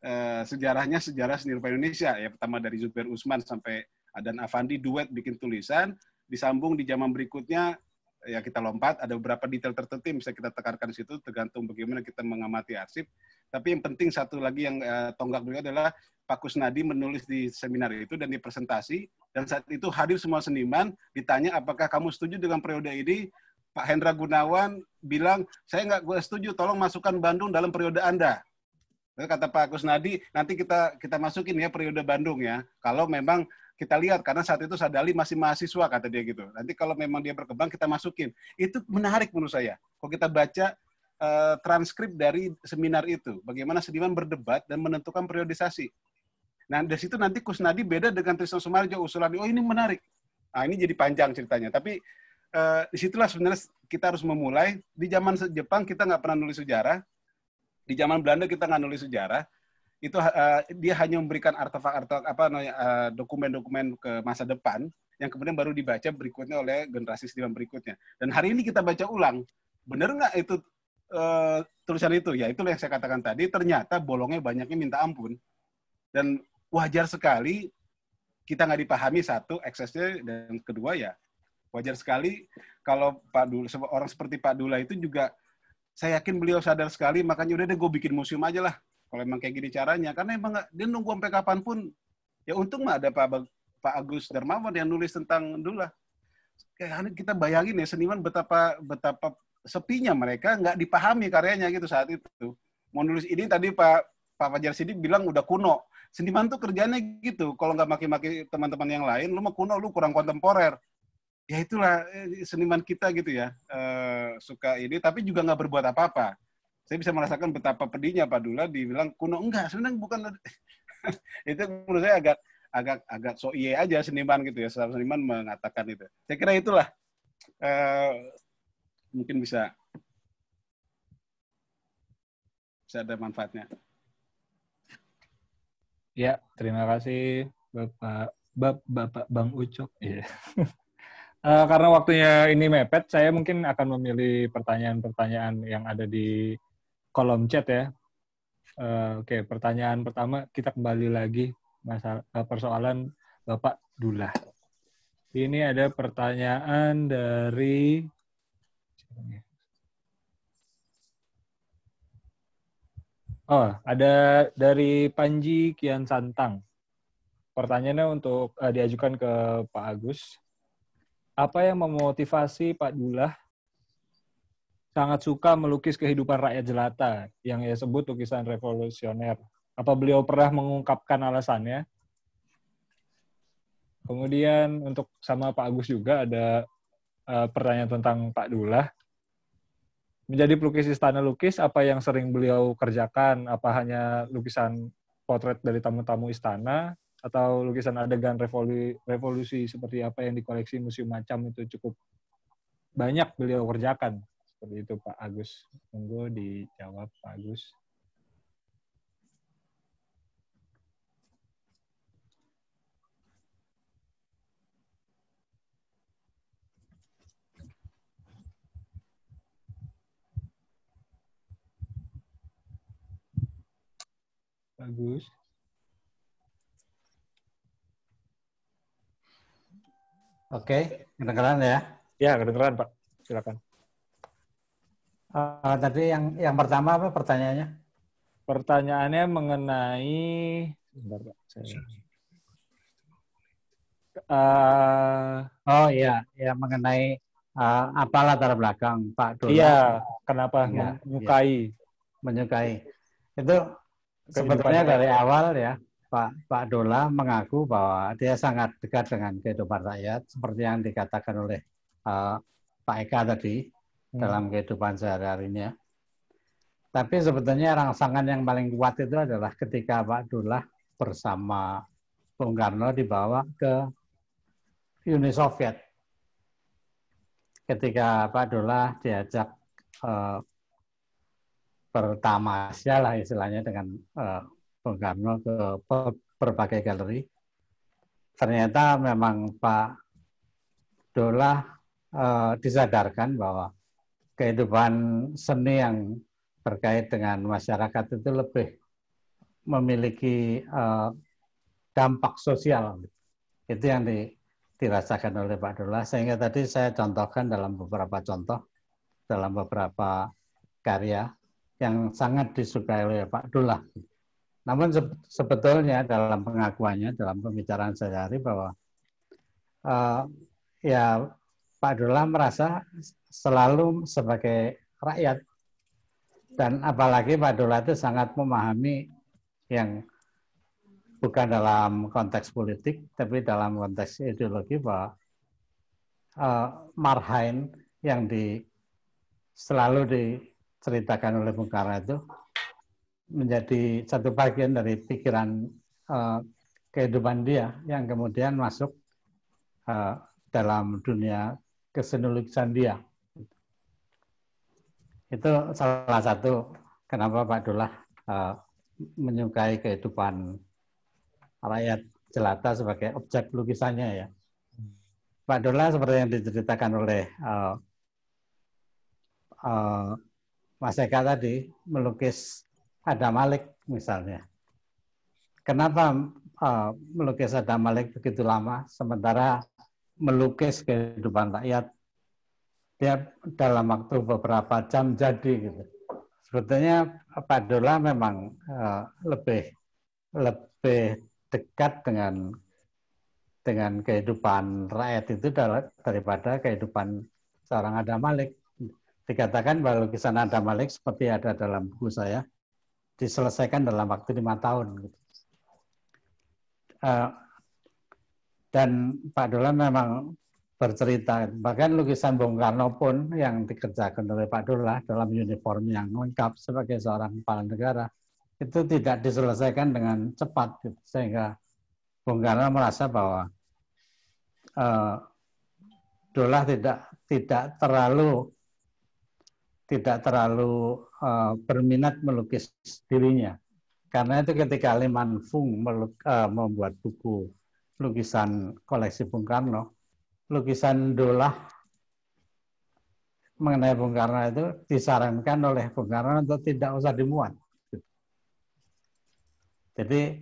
Eh, sejarahnya sejarah seni rupa Indonesia. Ya, pertama dari Zubair Usman sampai Adan Avandi duet bikin tulisan, disambung di zaman berikutnya ya kita lompat ada beberapa detail tertentu yang bisa kita tekankan di situ tergantung bagaimana kita mengamati arsip tapi yang penting satu lagi yang uh, tonggak dulu adalah Pak Kusnadi menulis di seminar itu dan di presentasi dan saat itu hadir semua seniman ditanya apakah kamu setuju dengan periode ini Pak Hendra Gunawan bilang, saya nggak gue setuju, tolong masukkan Bandung dalam periode Anda. kata Pak Kusnadi, nanti kita kita masukin ya periode Bandung ya. Kalau memang kita lihat karena saat itu Sadali masih mahasiswa kata dia gitu. Nanti kalau memang dia berkembang kita masukin. Itu menarik menurut saya. Kalau kita baca uh, transkrip dari seminar itu, bagaimana sediman berdebat dan menentukan periodisasi. Nah, dari situ nanti Kusnadi beda dengan Trisno Sumarjo usulan, oh ini menarik. Nah, ini jadi panjang ceritanya. Tapi uh, disitulah sebenarnya kita harus memulai. Di zaman Jepang kita nggak pernah nulis sejarah. Di zaman Belanda kita nggak nulis sejarah itu uh, dia hanya memberikan artefak-artefak apa uh, dokumen-dokumen ke masa depan yang kemudian baru dibaca berikutnya oleh generasi seniman berikutnya. Dan hari ini kita baca ulang, benar nggak itu uh, tulisan itu? Ya itu yang saya katakan tadi. Ternyata bolongnya banyaknya minta ampun dan wajar sekali kita nggak dipahami satu eksesnya dan kedua ya wajar sekali kalau Pak Dula, orang seperti Pak Dula itu juga saya yakin beliau sadar sekali makanya udah deh gue bikin museum aja lah kalau emang kayak gini caranya, karena emang gak, dia nunggu sampai kapanpun. Ya untung mah ada Pak, Pak Agus Darmawan yang nulis tentang lah Kayak kita bayangin ya seniman betapa betapa sepinya mereka nggak dipahami karyanya gitu saat itu. Mau nulis ini tadi Pak Pak Fajar Sidik bilang udah kuno. Seniman tuh kerjanya gitu. Kalau nggak maki-maki teman-teman yang lain, lu mah kuno, lu kurang kontemporer ya itulah eh, seniman kita gitu ya e, suka ini tapi juga nggak berbuat apa-apa saya bisa merasakan betapa pedihnya Pak Dula dibilang kuno enggak sebenarnya bukan <laughs> itu menurut saya agak agak agak so iye aja seniman gitu ya seorang seniman mengatakan itu saya kira itulah uh, mungkin bisa bisa ada manfaatnya ya terima kasih bapak bap, bapak bang ucok ya yeah. <laughs> karena waktunya ini mepet saya mungkin akan memilih pertanyaan-pertanyaan yang ada di kolom chat ya. Uh, Oke, okay, pertanyaan pertama kita kembali lagi masalah eh, persoalan Bapak Dula. Ini ada pertanyaan dari Oh, ada dari Panji Kian Santang. Pertanyaannya untuk uh, diajukan ke Pak Agus. Apa yang memotivasi Pak Dula sangat suka melukis kehidupan rakyat jelata yang ia sebut lukisan revolusioner. Apa beliau pernah mengungkapkan alasannya? Kemudian untuk sama Pak Agus juga ada uh, pertanyaan tentang Pak Dullah. Menjadi pelukis istana lukis, apa yang sering beliau kerjakan? Apa hanya lukisan potret dari tamu-tamu istana? Atau lukisan adegan revolusi, revolusi seperti apa yang dikoleksi Museum Macam itu cukup banyak beliau kerjakan? Seperti itu Pak Agus. tunggu dijawab Pak Agus. Bagus. Oke, kedengeran ya? Ya, kedengaran Pak. Silakan. Uh, tadi yang yang pertama apa pertanyaannya? Pertanyaannya mengenai Uh, oh iya, ya mengenai uh, apa latar belakang Pak Dola? Iya, kenapa ya, menyukai? Ya. Menyukai. Itu sebetulnya dari awal ya Pak Pak Dola mengaku bahwa dia sangat dekat dengan kehidupan rakyat seperti yang dikatakan oleh uh, Pak Eka tadi Hmm. dalam kehidupan sehari-harinya. Tapi sebetulnya rangsangan yang paling kuat itu adalah ketika Pak Dullah bersama Bung Karno dibawa ke Uni Soviet. Ketika Pak Dullah diajak eh, bertamasya lah istilahnya dengan eh, Bung Karno ke berbagai galeri, ternyata memang Pak Dullah eh, disadarkan bahwa kehidupan seni yang terkait dengan masyarakat itu lebih memiliki uh, dampak sosial. Itu yang di, dirasakan oleh Pak Dula. Sehingga tadi saya contohkan dalam beberapa contoh, dalam beberapa karya yang sangat disukai oleh Pak Dula. Namun sebetulnya dalam pengakuannya, dalam pembicaraan sehari-hari bahwa uh, ya Pak Dola merasa selalu sebagai rakyat dan apalagi Pak Dola itu sangat memahami yang bukan dalam konteks politik tapi dalam konteks ideologi bahwa uh, marhain yang di selalu diceritakan oleh Bung Karno itu menjadi satu bagian dari pikiran uh, kehidupan dia yang kemudian masuk uh, dalam dunia kesenulisan dia. Itu salah satu kenapa Pak Dullah uh, menyukai kehidupan rakyat jelata sebagai objek lukisannya ya. Pak Dola seperti yang diceritakan oleh uh, uh, Mas Eka tadi melukis Adam Malik misalnya. Kenapa uh, melukis Adam Malik begitu lama sementara melukis kehidupan rakyat tiap dalam waktu beberapa jam jadi gitu. Sebetulnya Padola memang eh, lebih lebih dekat dengan dengan kehidupan rakyat itu daripada kehidupan seorang Adam Malik. Dikatakan bahwa lukisan Adam Malik seperti ada dalam buku saya diselesaikan dalam waktu lima tahun. Gitu. Eh, dan Pak Dolan memang bercerita. Bahkan lukisan Bung Karno pun yang dikerjakan oleh Pak Dolan dalam uniform yang lengkap sebagai seorang kepala negara itu tidak diselesaikan dengan cepat gitu. sehingga Bung Karno merasa bahwa uh, eh, Dolah tidak tidak terlalu tidak terlalu uh, berminat melukis dirinya karena itu ketika Liman Fung meluk, uh, membuat buku lukisan koleksi Bung Karno, lukisan Dolah mengenai Bung Karno itu disarankan oleh Bung Karno untuk tidak usah dimuat. Jadi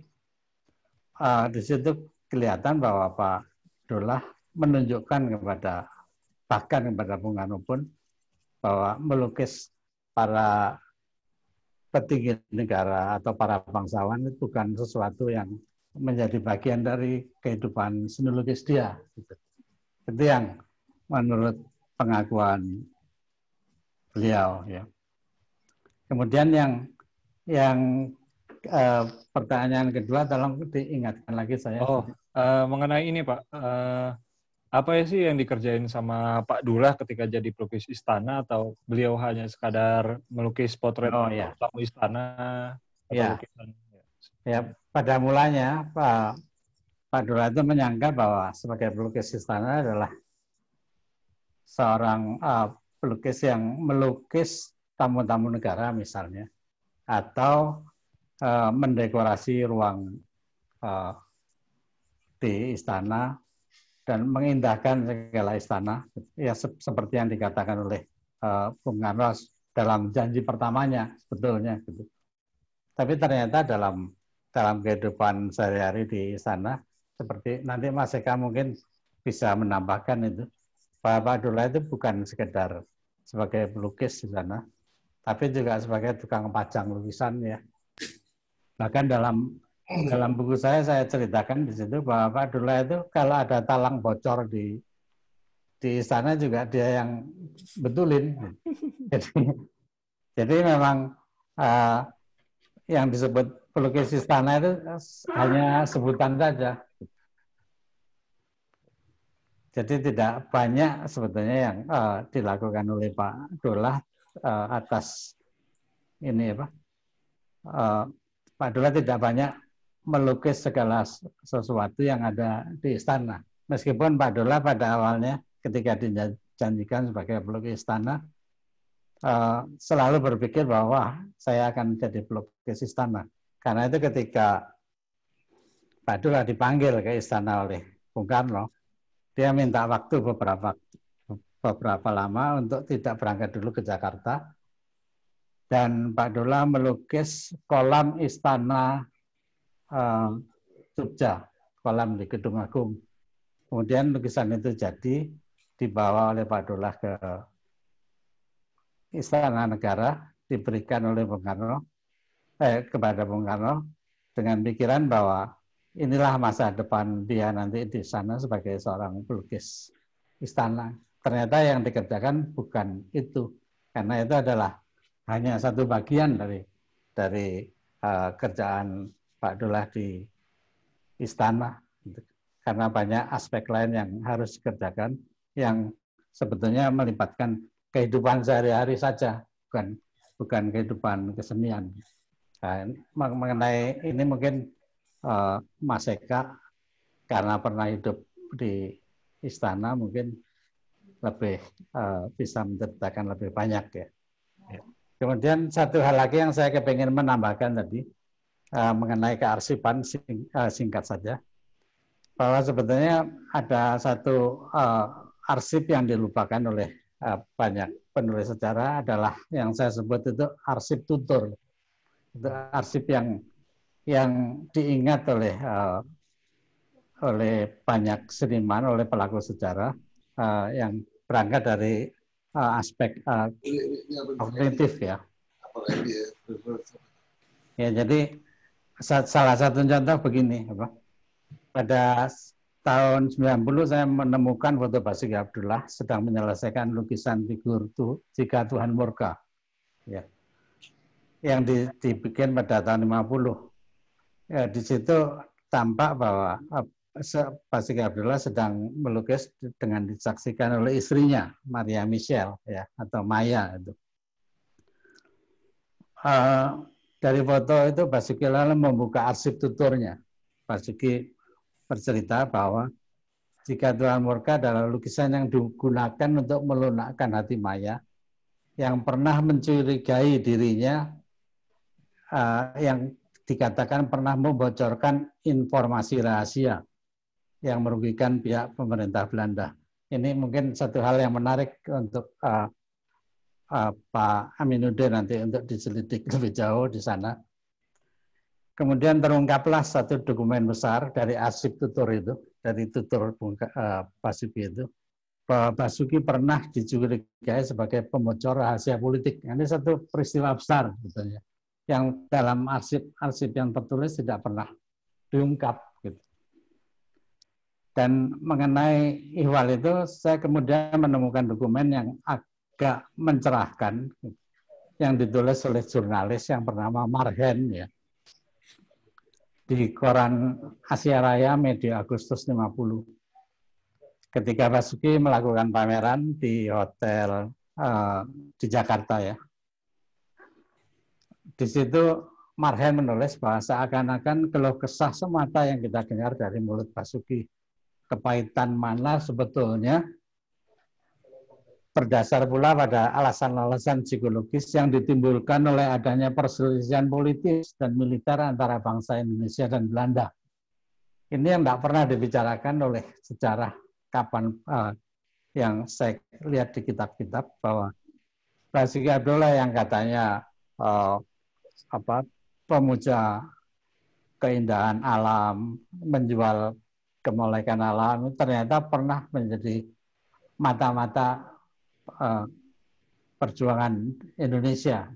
uh, di situ kelihatan bahwa Pak Dolah menunjukkan kepada bahkan kepada Bung Karno pun bahwa melukis para petinggi negara atau para bangsawan itu bukan sesuatu yang menjadi bagian dari kehidupan sinologis dia. Itu yang menurut pengakuan beliau. Ya. Kemudian yang yang e, pertanyaan kedua, tolong diingatkan lagi saya. Oh, e, mengenai ini Pak, e, apa sih yang dikerjain sama Pak Dullah ketika jadi pelukis istana atau beliau hanya sekadar melukis potret oh, iya. tamu istana? Atau iya. Lukisan? Ya, pada mulanya Pak Pak Dula itu menyangka bahwa sebagai pelukis istana adalah seorang uh, pelukis yang melukis tamu-tamu negara misalnya atau uh, mendekorasi ruang uh, di istana dan mengindahkan segala istana ya se seperti yang dikatakan oleh uh, Bung Karno dalam janji pertamanya sebetulnya gitu. Tapi ternyata dalam dalam kehidupan sehari-hari di sana seperti nanti Mas Eka mungkin bisa menambahkan itu bahwa Abdullah itu bukan sekedar sebagai pelukis di sana, tapi juga sebagai tukang pajang lukisan ya. Bahkan dalam dalam buku saya saya ceritakan di situ bahwa Pak Abdullah itu kalau ada talang bocor di di istana juga dia yang betulin. <laughs> Jadi, jadi memang uh, yang disebut pelukis istana itu hanya sebutan saja. Jadi tidak banyak sebetulnya yang uh, dilakukan oleh Pak Dola uh, eh, atas ini apa? Uh, Pak Dola tidak banyak melukis segala sesuatu yang ada di istana. Meskipun Pak Dola pada awalnya ketika dijanjikan sebagai pelukis istana, uh, selalu berpikir bahwa saya akan jadi pelukis istana. Karena itu ketika Pak Dula dipanggil ke istana oleh Bung Karno, dia minta waktu beberapa beberapa lama untuk tidak berangkat dulu ke Jakarta. Dan Pak Dula melukis kolam istana eh, Jogja, kolam di Gedung Agung. Kemudian lukisan itu jadi dibawa oleh Pak Dula ke Istana Negara, diberikan oleh Bung Karno eh, kepada Bung Karno dengan pikiran bahwa inilah masa depan dia nanti di sana sebagai seorang pelukis istana. Ternyata yang dikerjakan bukan itu, karena itu adalah hanya satu bagian dari dari uh, kerjaan Pak dola di istana. Karena banyak aspek lain yang harus dikerjakan yang sebetulnya melibatkan kehidupan sehari-hari saja, bukan bukan kehidupan kesenian. Nah, mengenai ini mungkin uh, Mas Eka karena pernah hidup di istana mungkin lebih uh, bisa menceritakan lebih banyak ya. ya. Kemudian satu hal lagi yang saya kepingin menambahkan tadi uh, mengenai kearsipan sing, uh, singkat saja bahwa sebetulnya ada satu uh, arsip yang dilupakan oleh uh, banyak penulis sejarah adalah yang saya sebut itu arsip tutur arsip yang yang diingat oleh uh, oleh banyak seniman, oleh pelaku sejarah uh, yang berangkat dari uh, aspek uh, ya. Ya jadi salah satu contoh begini apa? Pada tahun 90 saya menemukan foto Basuki Abdullah sedang menyelesaikan lukisan figur tu, jika Tuhan murka. Ya yang di, dibikin pada tahun 50. Ya, di situ tampak bahwa eh, Basuki Abdullah sedang melukis dengan disaksikan oleh istrinya Maria Michelle ya atau Maya itu. Uh, dari foto itu Basuki lalu membuka arsip tuturnya. Basuki bercerita bahwa jika Tuhan murka adalah lukisan yang digunakan untuk melunakkan hati Maya yang pernah mencurigai dirinya uh, yang dikatakan pernah membocorkan informasi rahasia yang merugikan pihak pemerintah Belanda. Ini mungkin satu hal yang menarik untuk uh, uh, Pak Aminuddin nanti untuk diselidik <laughs> lebih jauh di sana. Kemudian terungkaplah satu dokumen besar dari asib tutur itu, dari tutur uh, Basuki itu, bahwa Basuki pernah dicurigai sebagai pemocor rahasia politik. Ini satu peristiwa besar sebetulnya. Gitu yang dalam arsip-arsip yang tertulis tidak pernah diungkap. Gitu. Dan mengenai ihwal itu, saya kemudian menemukan dokumen yang agak mencerahkan, gitu. yang ditulis oleh jurnalis yang bernama Marhen ya di koran Asia Raya media Agustus 50. Ketika Basuki melakukan pameran di hotel uh, di Jakarta ya, di situ Marhen menulis bahwa seakan-akan keluh kesah semata yang kita dengar dari mulut Basuki. Kepahitan mana sebetulnya berdasar pula pada alasan-alasan psikologis yang ditimbulkan oleh adanya perselisihan politis dan militer antara bangsa Indonesia dan Belanda. Ini yang tidak pernah dibicarakan oleh sejarah kapan uh, yang saya lihat di kitab-kitab bahwa Basuki Abdullah yang katanya uh, apa pemuja keindahan alam, menjual kemolekan alam, ternyata pernah menjadi mata-mata eh, perjuangan Indonesia.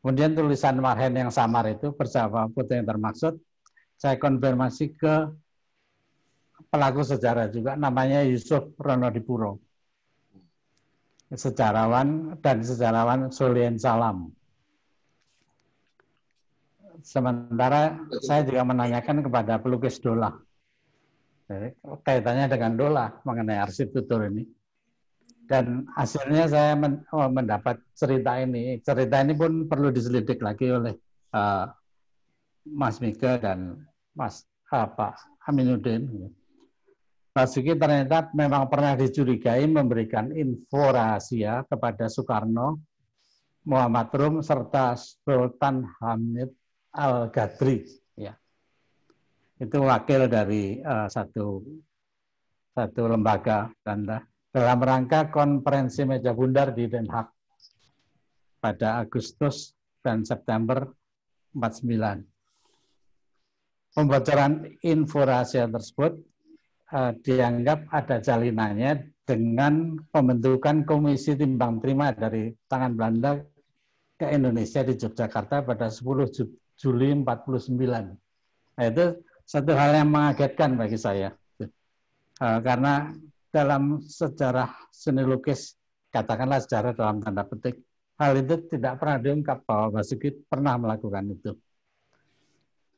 Kemudian tulisan Marhen yang samar itu bersama putih yang termaksud, saya konfirmasi ke pelaku sejarah juga, namanya Yusuf Ronodipuro. Sejarawan dan sejarawan Solien Salam sementara saya juga menanyakan kepada pelukis Dola. Jadi, kaitannya dengan Dola mengenai arsip tutur ini. Dan hasilnya saya men oh, mendapat cerita ini. Cerita ini pun perlu diselidik lagi oleh uh, Mas Mika dan Mas uh, Pak Aminuddin. Basuki ternyata memang pernah dicurigai memberikan info rahasia kepada Soekarno Muhammad Rum serta Sultan Hamid Al Gadri ya itu wakil dari uh, satu satu lembaga tanda dalam rangka konferensi meja bundar di Den Haag pada Agustus dan September 49. Pembocoran info rahasia tersebut uh, dianggap ada jalinannya dengan pembentukan komisi timbang terima dari tangan Belanda ke Indonesia di Yogyakarta pada 10 Juli 49. Nah, itu satu hal yang mengagetkan bagi saya. Eh, karena dalam sejarah seni lukis, katakanlah sejarah dalam tanda petik, hal itu tidak pernah diungkap bahwa Basuki pernah melakukan itu.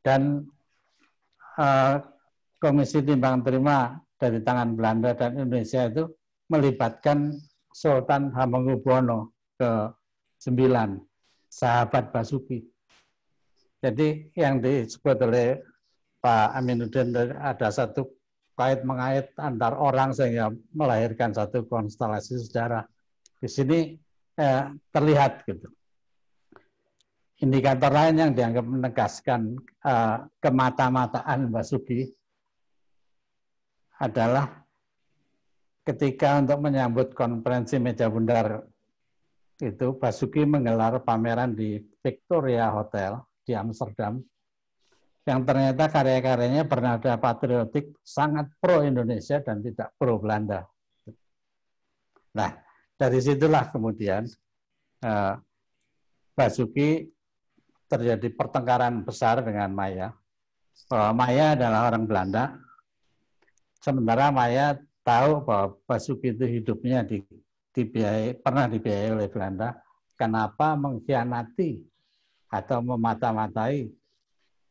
Dan eh, Komisi Timbang Terima dari tangan Belanda dan Indonesia itu melibatkan Sultan Hamengkubuwono ke-9, sahabat Basuki. Jadi yang disebut oleh Pak Aminuddin ada satu kait mengait antar orang sehingga melahirkan satu konstelasi sejarah. Di sini eh, terlihat gitu. Indikator lain yang dianggap menegaskan eh, kemata-mataan Basuki adalah ketika untuk menyambut konferensi meja bundar itu Basuki menggelar pameran di Victoria Hotel di Amsterdam yang ternyata karya-karyanya bernada patriotik sangat pro Indonesia dan tidak pro Belanda. Nah, dari situlah kemudian eh, Basuki terjadi pertengkaran besar dengan Maya. Bahwa Maya adalah orang Belanda, sementara Maya tahu bahwa Basuki itu hidupnya di, dibiayai, pernah dibiayai oleh Belanda. Kenapa mengkhianati atau memata-matai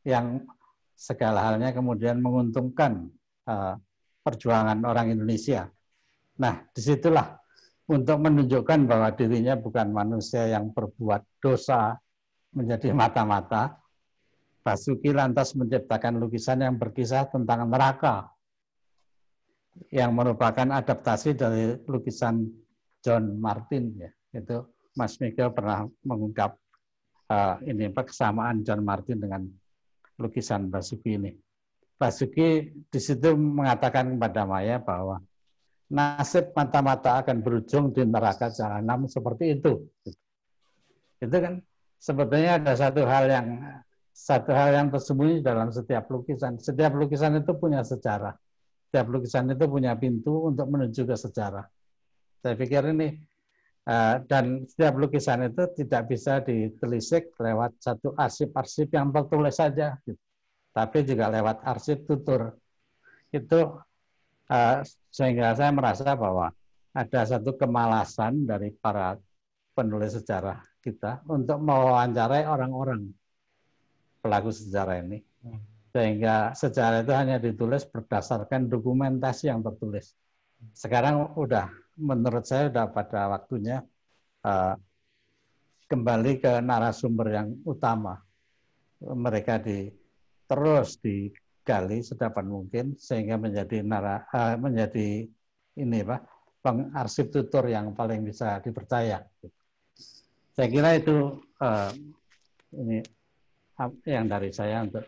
yang segala halnya kemudian menguntungkan eh, perjuangan orang Indonesia. Nah, disitulah untuk menunjukkan bahwa dirinya bukan manusia yang berbuat dosa menjadi mata-mata, Basuki lantas menciptakan lukisan yang berkisah tentang neraka, yang merupakan adaptasi dari lukisan John Martin. Ya. Itu Mas Miguel pernah mengungkap uh, ini apa kesamaan John Martin dengan lukisan Basuki ini. Basuki di situ mengatakan kepada Maya bahwa nasib mata-mata akan berujung di neraka jahanam seperti itu. Itu kan sebetulnya ada satu hal yang satu hal yang tersembunyi dalam setiap lukisan. Setiap lukisan itu punya sejarah. Setiap lukisan itu punya pintu untuk menuju ke sejarah. Saya pikir ini Eh, dan setiap lukisan itu tidak bisa ditelisik lewat satu arsip-arsip yang tertulis saja, gitu. tapi juga lewat arsip tutur. Itu eh, sehingga saya merasa bahwa ada satu kemalasan dari para penulis sejarah kita untuk mewawancarai orang-orang pelaku sejarah ini. Sehingga sejarah itu hanya ditulis berdasarkan dokumentasi yang tertulis. Sekarang udah menurut saya sudah pada waktunya uh, kembali ke narasumber yang utama. Mereka di, terus digali sedapat mungkin sehingga menjadi nara, uh, menjadi ini pak pengarsip tutor yang paling bisa dipercaya. Saya kira itu uh, ini yang dari saya untuk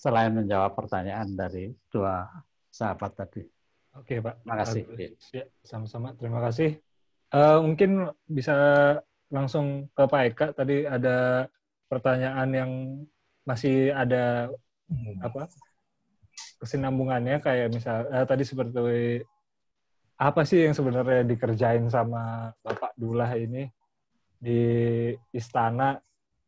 selain menjawab pertanyaan dari dua sahabat tadi. Oke Pak. Makasih. Iya. Ya, sama-sama. Terima kasih. Uh, mungkin bisa langsung ke Pak Eka. Tadi ada pertanyaan yang masih ada hmm. apa kesinambungannya kayak misal uh, tadi seperti apa sih yang sebenarnya dikerjain sama Bapak Dullah ini di istana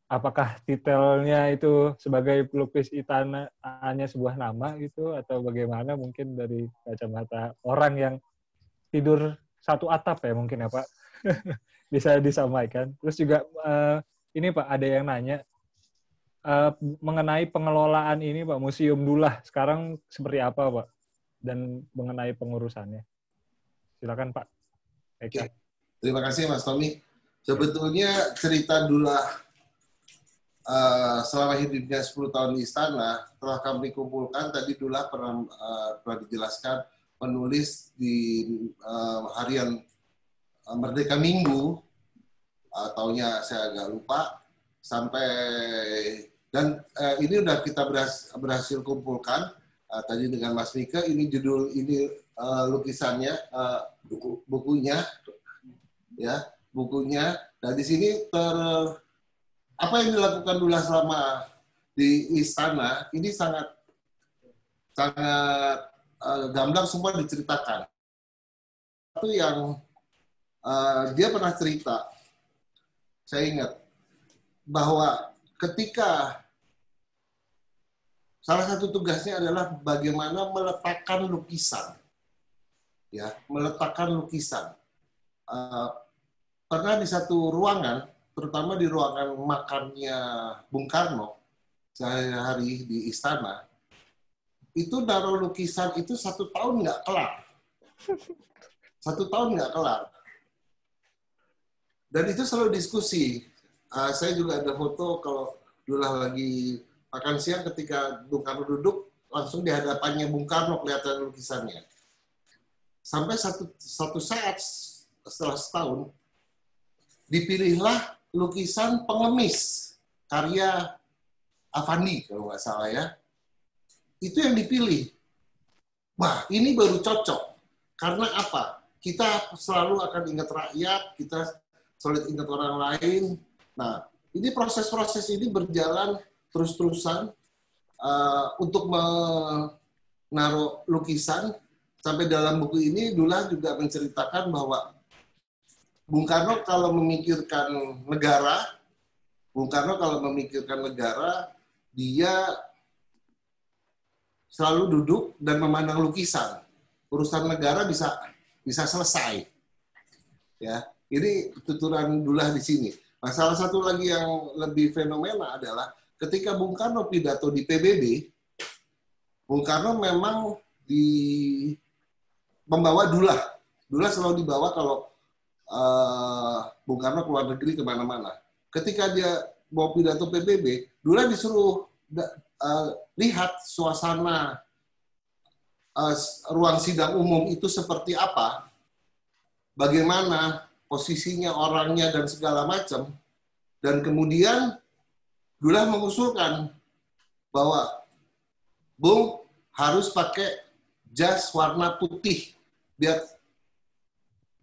apakah titelnya itu sebagai pelukis Itana hanya sebuah nama gitu atau bagaimana mungkin dari kacamata orang yang tidur satu atap ya mungkin ya Pak <laughs> bisa disampaikan. Terus juga uh, ini Pak ada yang nanya uh, mengenai pengelolaan ini Pak Museum Dulah sekarang seperti apa Pak dan mengenai pengurusannya. Silakan Pak. Oke. Terima kasih Mas Tommy. Ya. Sebetulnya cerita Dulah Eh, selama hidupnya 10 tahun di istana, telah kami kumpulkan, tadi dulu pernah, uh, pernah dijelaskan, penulis di uh, eh, harian Merdeka Minggu, uh, tahunnya saya agak lupa, sampai, dan uh, ini sudah kita berhasil, berhasil kumpulkan, uh, tadi dengan Mas Mika, ini judul, ini uh, lukisannya, uh, buku, bukunya, ya, bukunya, nah di sini ter apa yang dilakukan Lula selama di istana ini sangat sangat uh, gamblang semua diceritakan. Itu yang uh, dia pernah cerita, saya ingat bahwa ketika salah satu tugasnya adalah bagaimana meletakkan lukisan, ya meletakkan lukisan. Uh, pernah di satu ruangan terutama di ruangan makannya Bung Karno sehari-hari di istana itu naruh lukisan itu satu tahun nggak kelar satu tahun nggak kelar dan itu selalu diskusi uh, saya juga ada foto kalau dulu lagi makan siang ketika Bung Karno duduk langsung di hadapannya Bung Karno kelihatan lukisannya sampai satu satu saat setelah setahun dipilihlah lukisan pengemis karya Avandi kalau nggak salah ya. Itu yang dipilih. Wah, ini baru cocok. Karena apa? Kita selalu akan ingat rakyat, kita solid ingat orang lain. Nah, ini proses-proses ini berjalan terus-terusan uh, untuk menaruh lukisan sampai dalam buku ini Dula juga menceritakan bahwa Bung Karno kalau memikirkan negara, Bung Karno kalau memikirkan negara, dia selalu duduk dan memandang lukisan. Urusan negara bisa bisa selesai. Ya, ini tuturan dulah di sini. Nah, salah satu lagi yang lebih fenomena adalah ketika Bung Karno pidato di PBB, Bung Karno memang di membawa dulah. Dulah selalu dibawa kalau uh, Bung Karno keluar negeri kemana-mana. Ketika dia bawa pidato PBB, dulu disuruh uh, lihat suasana uh, ruang sidang umum itu seperti apa, bagaimana posisinya orangnya dan segala macam, dan kemudian Dula mengusulkan bahwa Bung harus pakai jas warna putih biar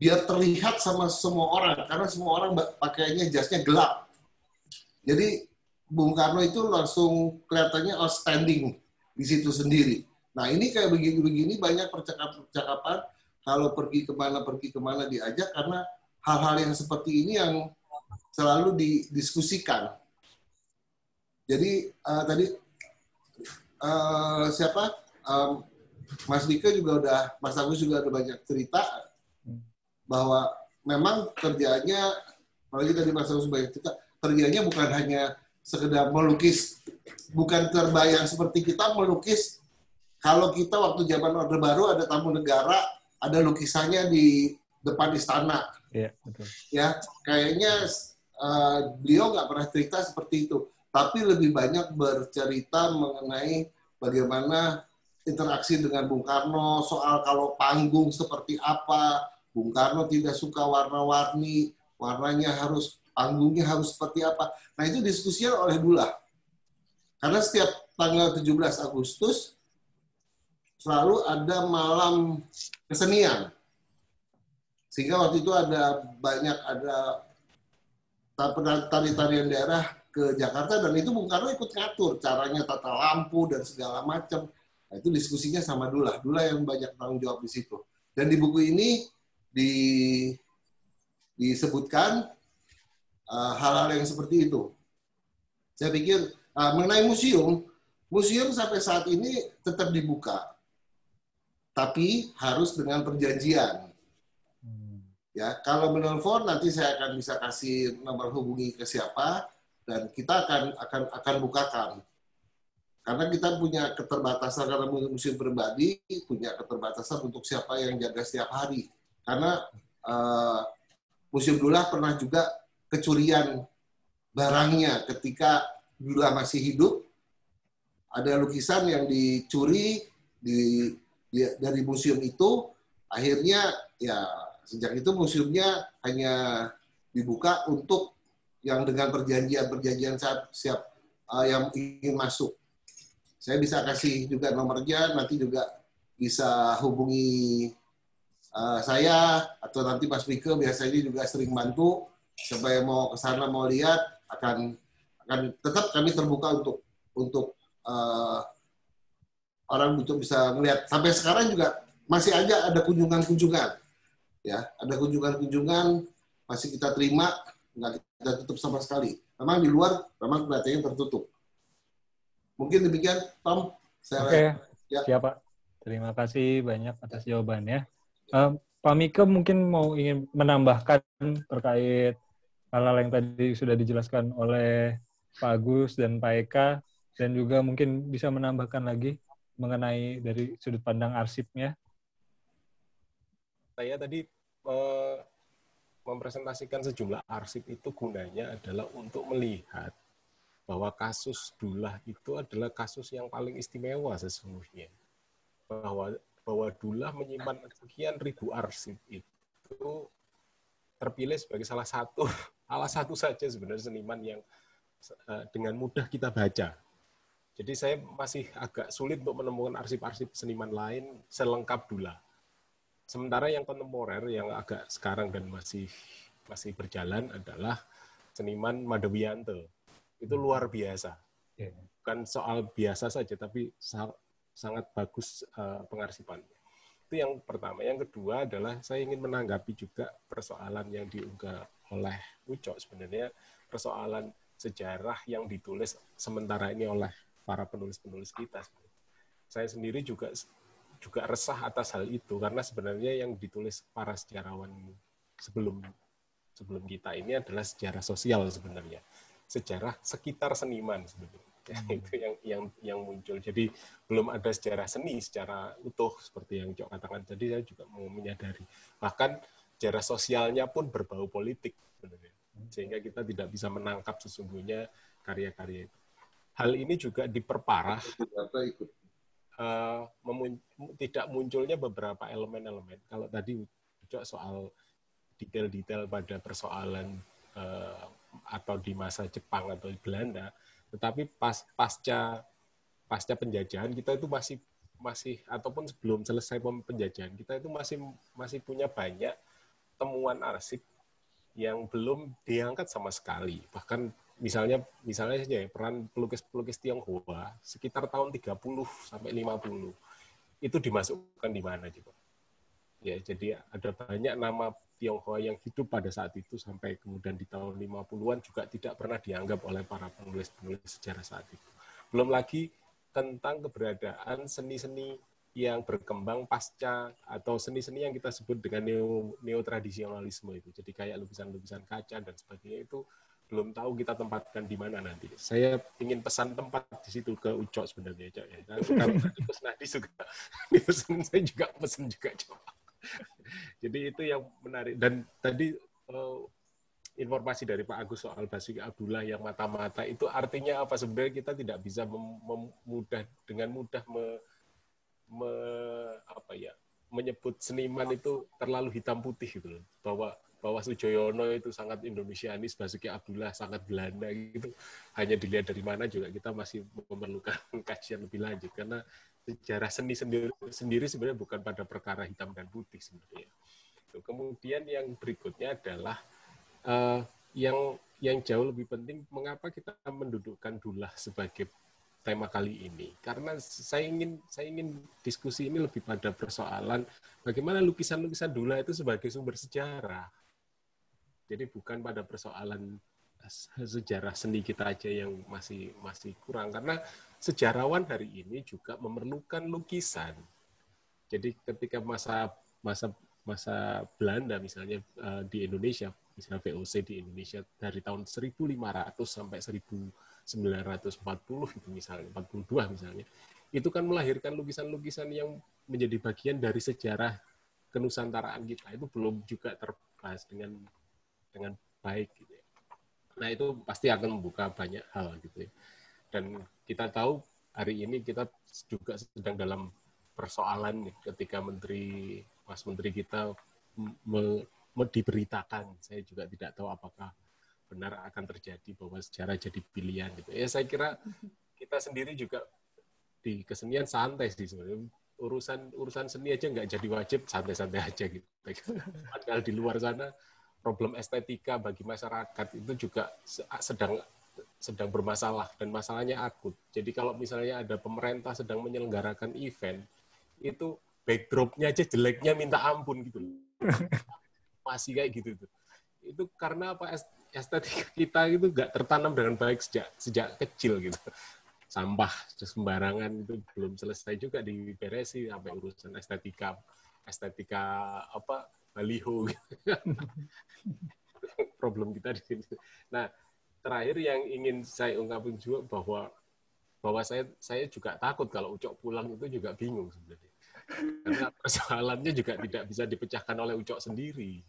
biar terlihat sama semua orang karena semua orang pakainya jasnya gelap. Jadi Bung Karno itu langsung kelihatannya outstanding di situ sendiri. Nah ini kayak begini-begini banyak percakapan-percakapan kalau pergi kemana pergi kemana diajak karena hal-hal yang seperti ini yang selalu didiskusikan. Jadi uh, tadi uh, siapa um, Mas Dika juga udah Mas Agus juga ada banyak cerita bahwa memang kerjanya apalagi tadi Mas Agus banyak kita kerjanya bukan hanya sekedar melukis bukan terbayang seperti kita melukis kalau kita waktu zaman Orde Baru ada tamu negara ada lukisannya di depan istana ya, betul. ya kayaknya uh, beliau nggak pernah cerita seperti itu tapi lebih banyak bercerita mengenai bagaimana interaksi dengan Bung Karno soal kalau panggung seperti apa Bung Karno tidak suka warna-warni, warnanya harus panggungnya harus seperti apa. Nah, itu diskusinya oleh Dula. Karena setiap tanggal 17 Agustus selalu ada malam kesenian. Sehingga waktu itu ada banyak ada tari-tarian daerah ke Jakarta dan itu Bung Karno ikut ngatur caranya tata lampu dan segala macam. Nah, itu diskusinya sama Dula. Dula yang banyak tanggung jawab di situ. Dan di buku ini di disebutkan eh, hal-hal uh, yang seperti itu. Saya pikir uh, mengenai museum, museum sampai saat ini tetap dibuka, tapi harus dengan perjanjian. Hmm. Ya, kalau menelpon nanti saya akan bisa kasih nomor hubungi ke siapa dan kita akan akan akan bukakan. Karena kita punya keterbatasan karena museum pribadi punya keterbatasan untuk siapa yang jaga setiap hari karena uh, Museum Dula pernah juga kecurian barangnya ketika Dula masih hidup. Ada lukisan yang dicuri di, di dari museum itu, akhirnya ya sejak itu museumnya hanya dibuka untuk yang dengan perjanjian-perjanjian siap, siap uh, yang ingin masuk. Saya bisa kasih juga nomornya, nanti juga bisa hubungi Eh, saya atau nanti Mas Mika biasanya juga sering bantu supaya mau ke sana mau lihat akan akan tetap kami terbuka untuk untuk uh, orang untuk bisa melihat sampai sekarang juga masih aja ada kunjungan-kunjungan ya ada kunjungan-kunjungan masih kita terima nggak kita tutup sama sekali memang di luar memang kelihatannya tertutup mungkin demikian Tom saya okay. ya. siapa terima kasih banyak atas jawabannya Uh, Pak Mika mungkin mau ingin menambahkan terkait hal-hal yang tadi sudah dijelaskan oleh Pak Agus dan Pak Eka dan juga mungkin bisa menambahkan lagi mengenai dari sudut pandang arsipnya. Saya tadi uh, mempresentasikan sejumlah arsip itu gunanya adalah untuk melihat bahwa kasus Dulah itu adalah kasus yang paling istimewa sesungguhnya. Bahwa bahwa Dullah menyimpan sekian ribu arsip itu terpilih sebagai salah satu <laughs> salah satu saja sebenarnya seniman yang eh, dengan mudah kita baca. Jadi saya masih agak sulit untuk menemukan arsip-arsip seniman lain selengkap Dula. Sementara yang kontemporer yang agak sekarang dan masih masih berjalan adalah seniman Madawiyanto. Itu luar biasa. Iya. Bukan soal biasa saja, tapi sangat bagus uh, pengarsipannya. Itu yang pertama. Yang kedua adalah saya ingin menanggapi juga persoalan yang diunggah oleh Uco sebenarnya persoalan sejarah yang ditulis sementara ini oleh para penulis-penulis kita. Saya sendiri juga juga resah atas hal itu karena sebenarnya yang ditulis para sejarawan sebelum sebelum kita ini adalah sejarah sosial sebenarnya sejarah sekitar seniman sebenarnya <laughs> itu yang yang yang muncul jadi belum ada sejarah seni secara utuh seperti yang Cok katakan jadi saya juga mau menyadari bahkan sejarah sosialnya pun berbau politik sebenarnya sehingga kita tidak bisa menangkap sesungguhnya karya-karya itu hal ini juga diperparah uh, tidak munculnya beberapa elemen-elemen kalau tadi Cok soal detail-detail pada persoalan uh, atau di masa Jepang atau Belanda tetapi pas pasca pasca penjajahan kita itu masih masih ataupun sebelum selesai penjajahan kita itu masih masih punya banyak temuan arsip yang belum diangkat sama sekali. Bahkan misalnya misalnya saja ya, peran pelukis-pelukis Tionghoa sekitar tahun 30 sampai 50 itu dimasukkan di mana coba? Ya, jadi ada banyak nama Tionghoa yang hidup pada saat itu sampai kemudian di tahun 50-an juga tidak pernah dianggap oleh para penulis-penulis sejarah saat itu. Belum lagi tentang keberadaan seni-seni yang berkembang pasca atau seni-seni yang kita sebut dengan neo, neo tradisionalisme itu. Jadi kayak lukisan-lukisan kaca dan sebagainya itu belum tahu kita tempatkan di mana nanti. Saya ingin pesan tempat di situ ke Ucok sebenarnya, Cok. Ya. <laughs> Kalau juga, <laughs> di saya juga pesan juga, Cok. <laughs> Jadi itu yang menarik. Dan tadi uh, informasi dari Pak Agus soal Basuki Abdullah yang mata-mata itu artinya apa sebenarnya kita tidak bisa memudah dengan mudah me, me, apa ya menyebut seniman itu terlalu hitam putih gitu loh bahwa bahwa Sujoyono itu sangat Indonesianis Basuki Abdullah sangat Belanda gitu hanya dilihat dari mana juga kita masih memerlukan <laughs> kajian lebih lanjut karena sejarah seni sendiri sendiri sebenarnya bukan pada perkara hitam dan putih sebenarnya. Kemudian yang berikutnya adalah uh, yang yang jauh lebih penting mengapa kita mendudukkan dulah sebagai tema kali ini karena saya ingin saya ingin diskusi ini lebih pada persoalan bagaimana lukisan-lukisan dulah itu sebagai sumber sejarah. Jadi bukan pada persoalan sejarah seni kita aja yang masih masih kurang karena sejarawan hari ini juga memerlukan lukisan. Jadi ketika masa masa masa Belanda misalnya eh, di Indonesia, misalnya VOC di Indonesia dari tahun 1500 sampai 1940 itu misalnya 42 misalnya, itu kan melahirkan lukisan-lukisan yang menjadi bagian dari sejarah kenusantaraan kita itu belum juga terbahas dengan dengan baik gitu Nah itu pasti akan membuka banyak hal gitu ya. Dan kita tahu hari ini kita juga sedang dalam persoalan nih, ketika Menteri Mas Menteri kita me, me, diberitakan, saya juga tidak tahu apakah benar akan terjadi bahwa sejarah jadi pilihan gitu. Ya saya kira kita sendiri juga di kesenian santai sih sebenarnya urusan urusan seni aja nggak jadi wajib santai-santai aja gitu. Padahal di luar sana problem estetika bagi masyarakat itu juga sedang sedang bermasalah dan masalahnya akut. Jadi kalau misalnya ada pemerintah sedang menyelenggarakan event, itu backdropnya aja jeleknya minta ampun gitu <laughs> Masih kayak gitu itu Itu karena apa estetika kita itu nggak tertanam dengan baik sejak sejak kecil gitu. Sampah sembarangan itu belum selesai juga diberesi sampai urusan estetika estetika apa baliho. <laughs> Problem kita di sini. Nah, terakhir yang ingin saya ungkapin juga bahwa bahwa saya saya juga takut kalau Ucok pulang itu juga bingung sebenarnya. Karena persoalannya juga tidak bisa dipecahkan oleh Ucok sendiri.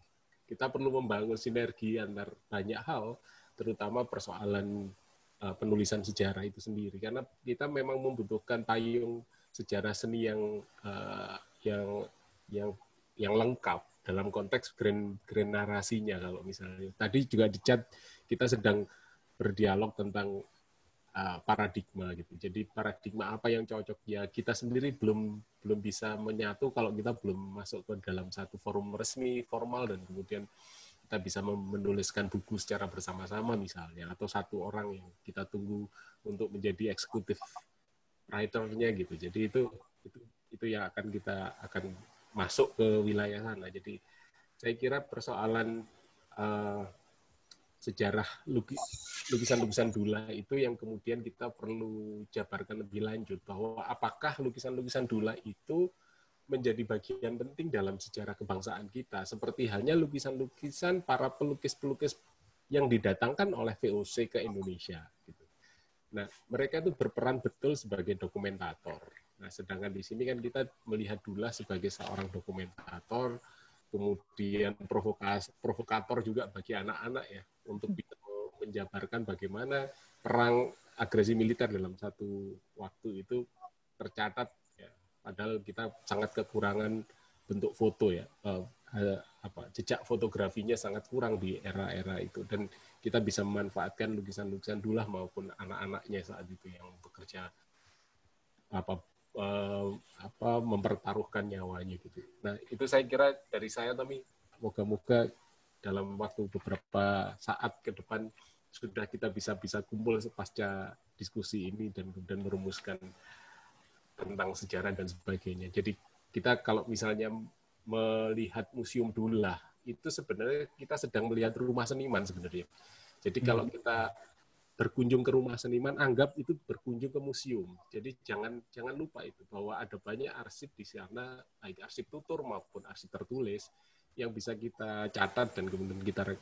Kita perlu membangun sinergi antar banyak hal, terutama persoalan eh, penulisan sejarah itu sendiri. Karena kita memang membutuhkan payung sejarah seni yang eh, yang yang yang lengkap dalam konteks grand grand narasinya kalau misalnya tadi juga di chat kita sedang berdialog tentang uh, paradigma gitu. Jadi paradigma apa yang cocok ya kita sendiri belum belum bisa menyatu kalau kita belum masuk ke dalam satu forum resmi formal dan kemudian kita bisa menuliskan buku secara bersama-sama misalnya atau satu orang yang kita tunggu untuk menjadi eksekutif writernya gitu. Jadi itu itu itu yang akan kita akan masuk ke wilayah sana Jadi saya kira persoalan uh, sejarah lukisan-lukisan Dula itu yang kemudian kita perlu jabarkan lebih lanjut bahwa apakah lukisan-lukisan Dula itu menjadi bagian penting dalam sejarah kebangsaan kita seperti halnya lukisan-lukisan para pelukis-pelukis yang didatangkan oleh VOC ke Indonesia gitu. Nah, mereka itu berperan betul sebagai dokumentator Nah, sedangkan di sini kan kita melihat Dula sebagai seorang dokumentator, kemudian provokas, provokator juga bagi anak-anak ya untuk hmm. bisa menjabarkan bagaimana perang agresi militer dalam satu waktu itu tercatat ya. Padahal kita sangat kekurangan bentuk foto ya. Eh, eh, apa jejak fotografinya sangat kurang di era-era itu dan kita bisa memanfaatkan lukisan-lukisan Dula maupun anak-anaknya saat itu yang bekerja apa uh, apa mempertaruhkan nyawanya gitu. Nah itu saya kira dari saya tapi moga-moga dalam waktu beberapa saat ke depan sudah kita bisa bisa kumpul pasca diskusi ini dan kemudian merumuskan tentang sejarah dan sebagainya. Jadi kita kalau misalnya melihat museum dulu lah, itu sebenarnya kita sedang melihat rumah seniman sebenarnya. Jadi kalau hmm. kita berkunjung ke rumah seniman anggap itu berkunjung ke museum. Jadi jangan jangan lupa itu bahwa ada banyak arsip di sana baik arsip tutur maupun arsip tertulis yang bisa kita catat dan kemudian kita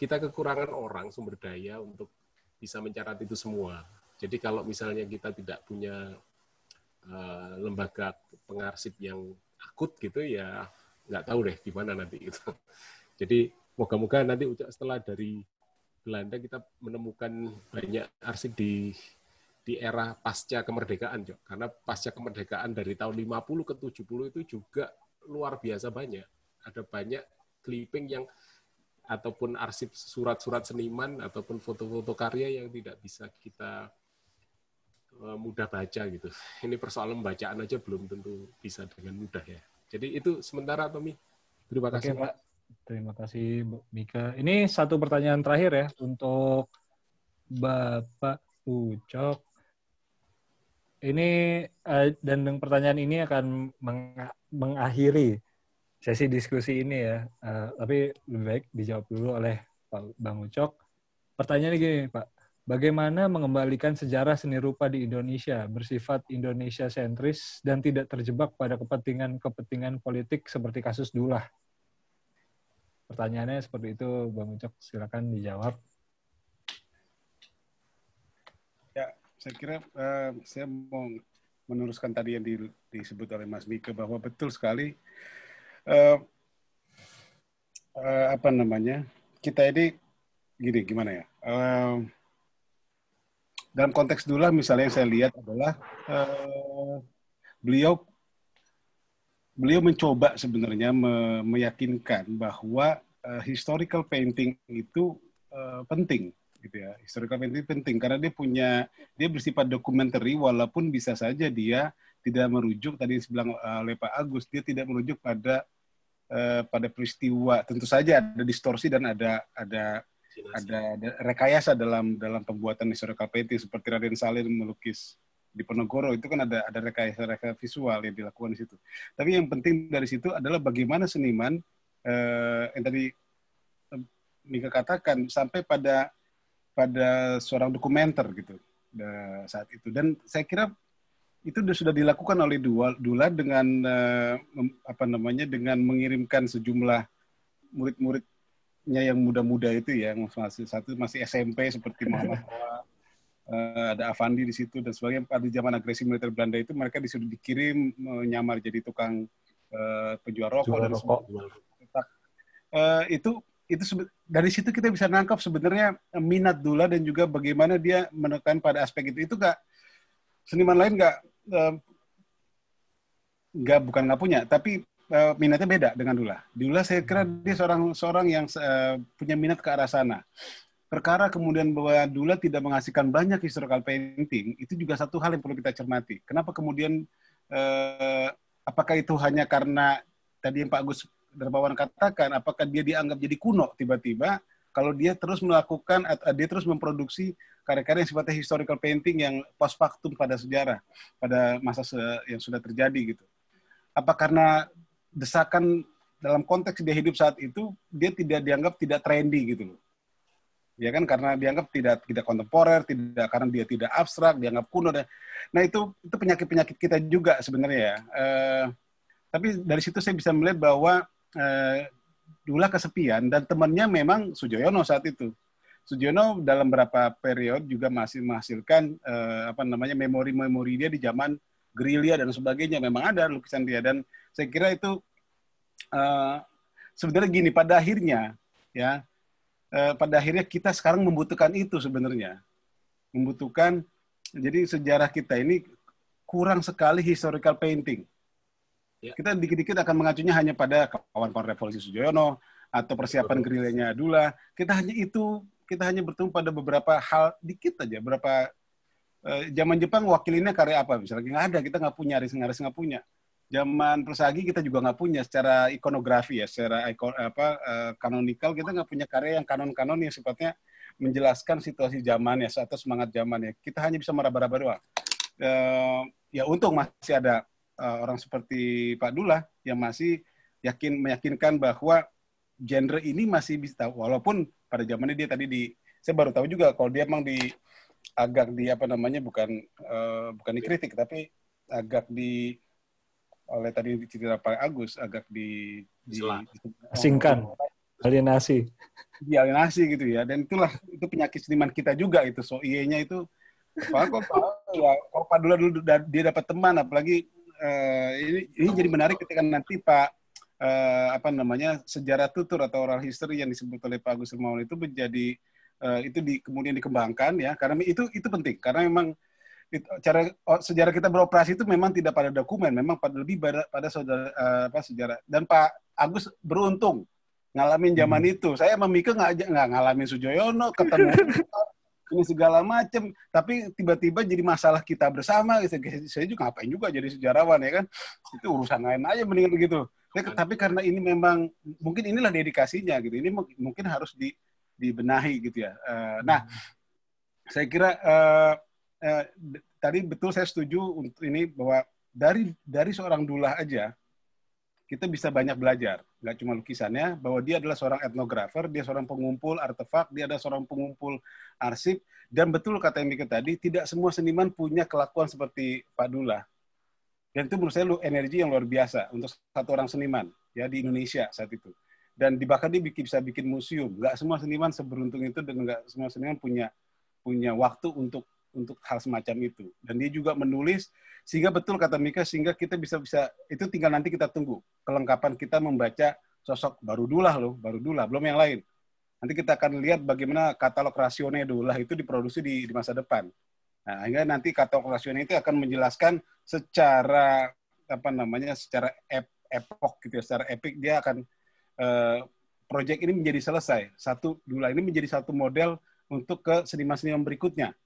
kita kekurangan orang sumber daya untuk bisa mencatat itu semua. Jadi kalau misalnya kita tidak punya uh, lembaga pengarsip yang akut gitu ya nggak tahu deh gimana nanti itu. <laughs> Jadi moga-moga nanti setelah dari Belanda kita menemukan banyak arsip di di era pasca kemerdekaan, Jok. Karena pasca kemerdekaan dari tahun 50 ke 70 itu juga luar biasa banyak. Ada banyak clipping yang ataupun arsip surat-surat seniman ataupun foto-foto karya yang tidak bisa kita eh, mudah baca gitu. Ini persoalan bacaan aja belum tentu bisa dengan mudah ya. Jadi itu sementara Tommy. Terima kasih Oke, Pak. Terima kasih, Bu Mika. Ini satu pertanyaan terakhir ya untuk Bapak Ucok. Ini eh, dan pertanyaan ini akan mengakhiri sesi diskusi ini ya. Eh, tapi lebih baik dijawab dulu oleh Pak Bang Ucok. Pertanyaannya gini, Pak. Bagaimana mengembalikan sejarah seni rupa di Indonesia bersifat Indonesia sentris dan tidak terjebak pada kepentingan-kepentingan politik seperti kasus Dulah? Pertanyaannya seperti itu, Bang Ucok. Silakan dijawab. Ya, saya kira uh, saya mau meneruskan tadi yang di, disebut oleh Mas Mika bahwa betul sekali uh, uh, apa namanya kita ini gini gimana ya uh, dalam konteks dulu, misalnya yang saya lihat adalah uh, beliau beliau mencoba sebenarnya me meyakinkan bahwa uh, historical painting itu uh, penting gitu ya. Historical painting penting karena dia punya dia bersifat dokumenter walaupun bisa saja dia tidak merujuk tadi sebelah uh, Lepa Agus dia tidak merujuk pada uh, pada peristiwa. Tentu saja ada distorsi dan ada ada ada, ada rekayasa dalam dalam pembuatan historical painting seperti Raden Saleh melukis di Ponegoro itu kan ada ada rekayasa-rekayasa visual yang dilakukan di situ. Tapi yang penting dari situ adalah bagaimana seniman eh, yang tadi eh, Mika katakan sampai pada pada seorang dokumenter gitu saat itu. Dan saya kira itu sudah dilakukan oleh Dula, dengan eh, apa namanya dengan mengirimkan sejumlah murid-muridnya yang muda-muda itu ya yang masih satu masih SMP seperti Muhammad <laughs> uh, ada Avandi di situ dan sebagainya. Pada zaman agresi militer Belanda itu mereka disuruh dikirim menyamar eh, jadi tukang uh, penjual rokok Jual dan rokok. uh, itu itu dari situ kita bisa nangkap sebenarnya minat Dula dan juga bagaimana dia menekan pada aspek itu. Itu gak seniman lain gak uh, bukan nggak punya, tapi minatnya beda dengan Dula. Dula saya kira hmm. dia seorang seorang yang punya minat ke arah sana perkara kemudian bahwa Dula tidak menghasilkan banyak historical painting, itu juga satu hal yang perlu kita cermati. Kenapa kemudian eh, apakah itu hanya karena tadi yang Pak Agus Dermawan katakan, apakah dia dianggap jadi kuno tiba-tiba kalau dia terus melakukan dia terus memproduksi karya-karya yang sifatnya historical painting yang post factum pada sejarah, pada masa se- yang sudah terjadi gitu. Apa karena desakan dalam konteks dia hidup saat itu dia tidak dianggap tidak trendy gitu loh ya kan karena dianggap tidak tidak kontemporer tidak karena dia tidak abstrak dianggap kuno dan nah itu itu penyakit penyakit kita juga sebenarnya ya eh, tapi dari situ saya bisa melihat bahwa eh, Dula kesepian dan temannya memang Sujoyono saat itu Sujoyono dalam beberapa periode juga masih menghasilkan eh, apa namanya memori-memori dia di zaman gerilya dan sebagainya memang ada lukisan dia dan saya kira itu eh, sebenarnya gini pada akhirnya ya Eh, pada akhirnya kita sekarang membutuhkan itu sebenarnya. Membutuhkan, jadi sejarah kita ini kurang sekali historical painting. Ya. Kita dikit-dikit akan mengacunya hanya pada kawan-kawan revolusi Sujoyono atau persiapan gerilyanya Adula. Kita hanya itu, kita hanya bertemu pada beberapa hal dikit aja, beberapa eh, zaman Jepang wakilinnya karya apa misalnya nggak ada, kita nggak punya, Aris nggak punya zaman Persagi kita juga nggak punya secara ikonografi ya, secara ikon, apa eh, kanonikal kita nggak punya karya yang kanon-kanon yang sifatnya menjelaskan situasi zamannya atau semangat zamannya. Kita hanya bisa meraba-raba doang. Uh, ya untung masih ada uh, orang seperti Pak Dula yang masih yakin meyakinkan bahwa genre ini masih bisa walaupun pada zamannya dia tadi di saya baru tahu juga kalau dia emang di agak di apa namanya bukan uh, bukan dikritik tapi agak di oleh tadi cerita Pak Agus agak di, di, singkan asingkan alienasi di alienasi gitu ya dan itulah itu penyakit seniman kita juga itu so nya itu Pak kok ya kok Pak dulu dulu dia dapat teman apalagi uh, ini ini jadi menarik ketika nanti Pak uh, apa namanya sejarah tutur atau oral history yang disebut oleh Pak Agus Hermawan itu menjadi uh, itu di, kemudian dikembangkan ya karena itu itu penting karena memang cara oh, sejarah kita beroperasi itu memang tidak pada dokumen, memang pada lebih pada, pada saudara uh, apa sejarah. Dan Pak Agus beruntung ngalamin zaman hmm. itu. Saya memikir nggak nggak ngalamin Sujoyono, ketemu <laughs> ini segala macam. Tapi tiba-tiba jadi masalah kita bersama. Saya juga ngapain juga jadi sejarawan ya kan? Itu urusan lain aja mendingan begitu. Ya, tapi karena ini memang mungkin inilah dedikasinya gitu. Ini mungkin harus di dibenahi gitu ya. Uh, nah, hmm. saya kira uh, Eh, tadi betul saya setuju untuk ini bahwa dari dari seorang Dula aja kita bisa banyak belajar, nggak cuma lukisannya, bahwa dia adalah seorang etnografer, dia seorang pengumpul artefak, dia adalah seorang pengumpul arsip, dan betul kata yang Mika tadi, tidak semua seniman punya kelakuan seperti Pak Dula. Dan itu menurut saya lu energi yang luar biasa untuk satu orang seniman ya di Indonesia saat itu. Dan bahkan dia bikin, bisa bikin museum. Nggak semua seniman seberuntung itu dan nggak semua seniman punya punya waktu untuk untuk hal semacam itu. Dan dia juga menulis sehingga betul kata Mika sehingga kita bisa bisa itu tinggal nanti kita tunggu kelengkapan kita membaca sosok baru Dulah loh, baru Dulah, belum yang lain. Nanti kita akan lihat bagaimana katalog rasionya Dulah itu diproduksi di, di masa depan. Nah, hingga nanti katalog rasionya itu akan menjelaskan secara apa namanya, secara ep, epok gitu ya, secara epik dia akan uh, eh, proyek ini menjadi selesai. Satu Dulah ini menjadi satu model untuk ke seniman-seniman berikutnya.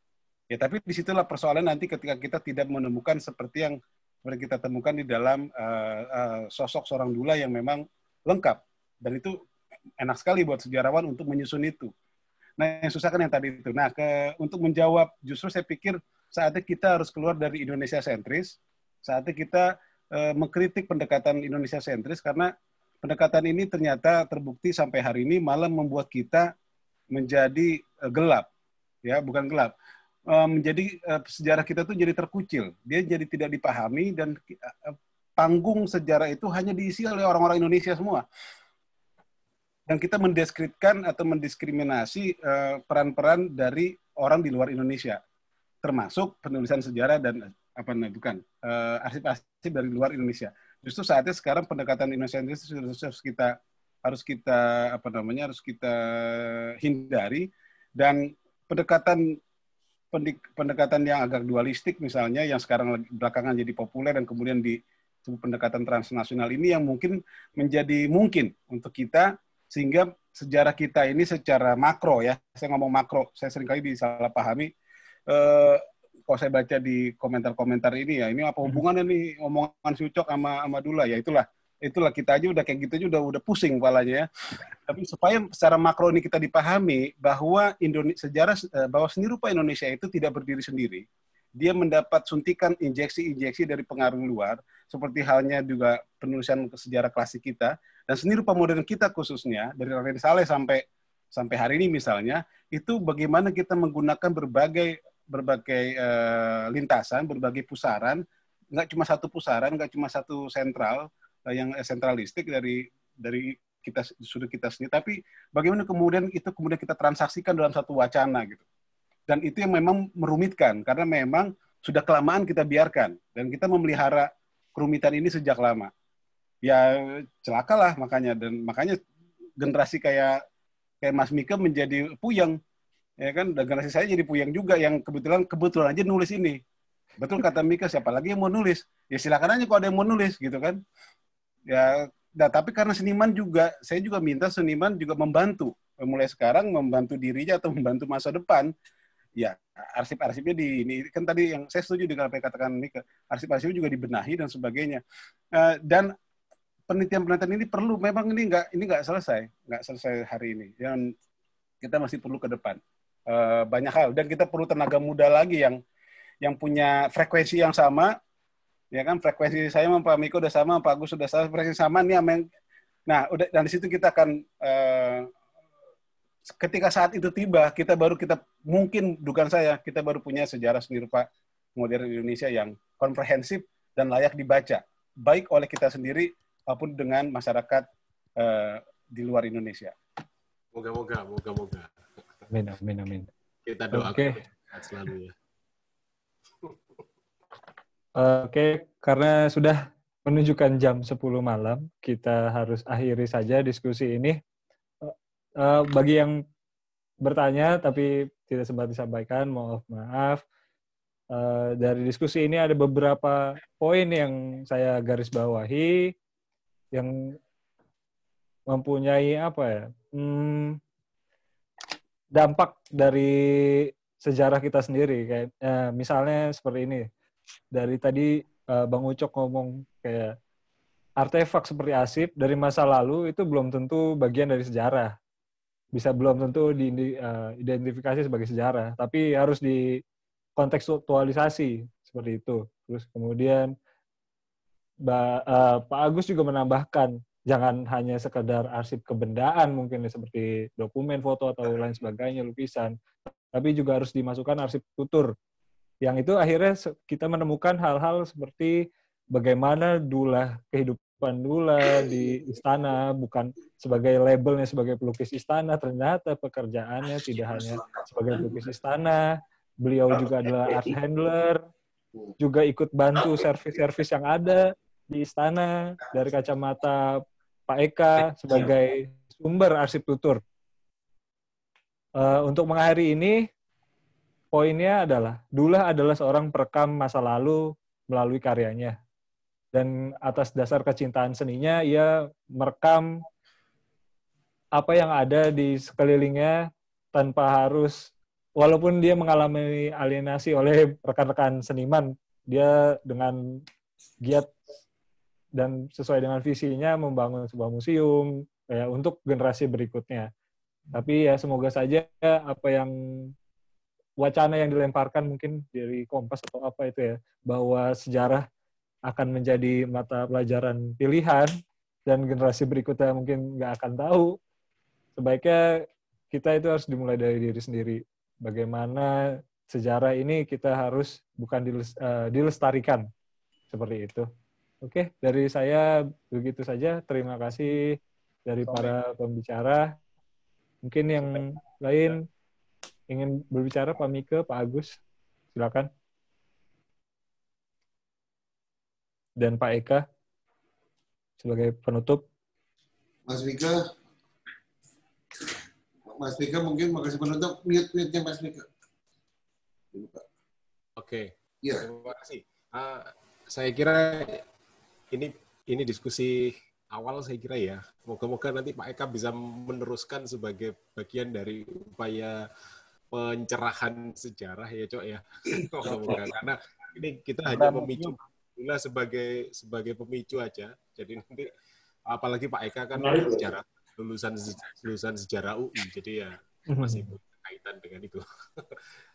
Ya, tapi disitulah persoalan nanti ketika kita tidak menemukan seperti yang seperti kita temukan di dalam uh, uh, sosok seorang Dula yang memang lengkap. Dan itu enak sekali buat sejarawan untuk menyusun itu. Nah, yang susah kan yang tadi itu. Nah, ke, untuk menjawab, justru saya pikir saatnya kita harus keluar dari Indonesia sentris, saatnya kita uh, mengkritik pendekatan Indonesia sentris, karena pendekatan ini ternyata terbukti sampai hari ini malah membuat kita menjadi gelap ya bukan gelap menjadi eh, sejarah kita tuh jadi terkucil. Dia jadi tidak dipahami dan eh, panggung sejarah itu hanya diisi oleh orang-orang Indonesia semua. Dan kita mendeskripsikan atau mendiskriminasi eh, peran-peran dari orang di luar Indonesia, termasuk penulisan sejarah dan apa namanya bukan arsip-arsip dari luar Indonesia. Justru saatnya sekarang pendekatan Indonesia itu harus kita harus kita apa namanya harus kita hindari dan pendekatan pendekatan yang agak dualistik misalnya yang sekarang belakangan jadi populer dan kemudian di pendekatan transnasional ini yang mungkin menjadi mungkin untuk kita sehingga sejarah kita ini secara makro ya saya ngomong makro saya seringkali disalahpahami eh, kalau saya baca di komentar-komentar ini ya ini apa hmm. hubungannya nih omongan Sucok sama sama Dula ya itulah itulah kita aja udah kayak gitu aja udah udah pusing kepalanya ya. Tapi supaya secara makro ini kita dipahami bahwa Indonesia sejarah eh, bahwa seni rupa Indonesia itu tidak berdiri sendiri. Dia mendapat suntikan injeksi-injeksi dari pengaruh luar, seperti halnya juga penulisan sejarah klasik kita dan seni rupa modern kita khususnya dari Raden Saleh sampai sampai hari ini misalnya itu bagaimana kita menggunakan berbagai berbagai e, lintasan, berbagai pusaran, nggak cuma satu pusaran, nggak cuma satu sentral, Eh, yang sentralistik dari dari kita sudut kita sendiri tapi bagaimana kemudian itu kemudian kita transaksikan dalam satu wacana gitu dan itu yang memang merumitkan karena memang sudah kelamaan kita biarkan dan kita memelihara kerumitan ini sejak lama ya celakalah makanya dan makanya generasi kayak kayak Mas Mika menjadi puyeng ya kan dan generasi saya jadi puyeng juga yang kebetulan kebetulan aja nulis ini betul kata Mika siapa lagi yang mau nulis ya silakan aja kalau ada yang mau nulis gitu kan ya nah, tapi karena seniman juga saya juga minta seniman juga membantu mulai sekarang membantu dirinya atau membantu masa depan ya arsip-arsipnya di ini kan tadi yang saya setuju dengan apa yang katakan ini, arsip-arsipnya juga dibenahi dan sebagainya uh, dan penelitian-penelitian ini perlu memang ini nggak ini nggak selesai nggak selesai hari ini dan kita masih perlu ke depan uh, banyak hal dan kita perlu tenaga muda lagi yang yang punya frekuensi yang sama ya kan frekuensi saya sama Pak Miko udah sama Pak Gus sudah sama frekuensi sama nih sama yang nah udah dan di situ kita akan eh, ketika saat itu tiba kita baru kita mungkin dugaan saya kita baru punya sejarah sendiri Pak modern Indonesia yang komprehensif dan layak dibaca baik oleh kita sendiri maupun dengan masyarakat eh, di luar Indonesia. Moga moga moga moga. Amin amin amin. Kita doakan okay. selalu ya. Oke, okay. karena sudah menunjukkan jam 10 malam, kita harus akhiri saja diskusi ini. Eh, eh, bagi yang bertanya tapi tidak sempat disampaikan, mohon maaf. Eh, dari diskusi ini ada beberapa poin yang saya garis bawahi yang mempunyai apa ya hmm, dampak dari sejarah kita sendiri kayak eh, misalnya seperti ini dari tadi uh, Bang Ucok ngomong kayak artefak seperti asip dari masa lalu itu belum tentu bagian dari sejarah. Bisa belum tentu diidentifikasi eh, sebagai sejarah, tapi harus dikontekstualisasi seperti itu. Terus kemudian ba, uh, Pak Agus juga menambahkan jangan hanya sekedar arsip kebendaan mungkin ya, seperti dokumen, foto atau lain sebagainya, lukisan, tapi juga harus dimasukkan arsip tutur yang itu akhirnya kita menemukan hal-hal seperti bagaimana dula kehidupan dula di istana bukan sebagai labelnya sebagai pelukis istana ternyata pekerjaannya tidak hanya sebagai pelukis istana beliau juga adalah art handler juga ikut bantu servis-servis yang ada di istana dari kacamata Pak Eka iya. sebagai sumber arsitektur. Uh, eh, untuk mengakhiri ini, poinnya adalah Dula adalah seorang perekam masa lalu melalui karyanya. Dan atas dasar kecintaan seninya, ia merekam apa yang ada di sekelilingnya tanpa harus, walaupun dia mengalami alienasi oleh rekan-rekan seniman, dia dengan giat dan sesuai dengan visinya membangun sebuah museum ya, untuk generasi berikutnya. Tapi ya semoga saja apa yang wacana yang dilemparkan mungkin dari Kompas atau apa itu ya bahwa sejarah akan menjadi mata pelajaran pilihan dan generasi berikutnya mungkin nggak akan tahu sebaiknya kita itu harus dimulai dari diri sendiri bagaimana sejarah ini kita harus bukan eh, dilestarikan seperti itu oke dari saya begitu saja terima kasih dari para pembicara mungkin yang lain ingin berbicara Pak Mika, Pak Agus, silakan. Dan Pak Eka sebagai penutup. Mas Mika, Mas Mika mungkin makasih penutup mute mute Mas Mika. Oke. Okay. Iya. Yeah. Terima kasih. Uh, saya kira ini ini diskusi awal saya kira ya. Moga-moga nanti Pak Eka bisa meneruskan sebagai bagian dari upaya pencerahan sejarah ya cok ya oh, <laughs> bukan. karena ini kita hanya memicu Alhamdulillah sebagai sebagai pemicu aja jadi nanti apalagi Pak Eka kan nah, sejarah lulusan lulusan sejarah UI jadi ya mhm. masih berkaitan dengan itu <laughs>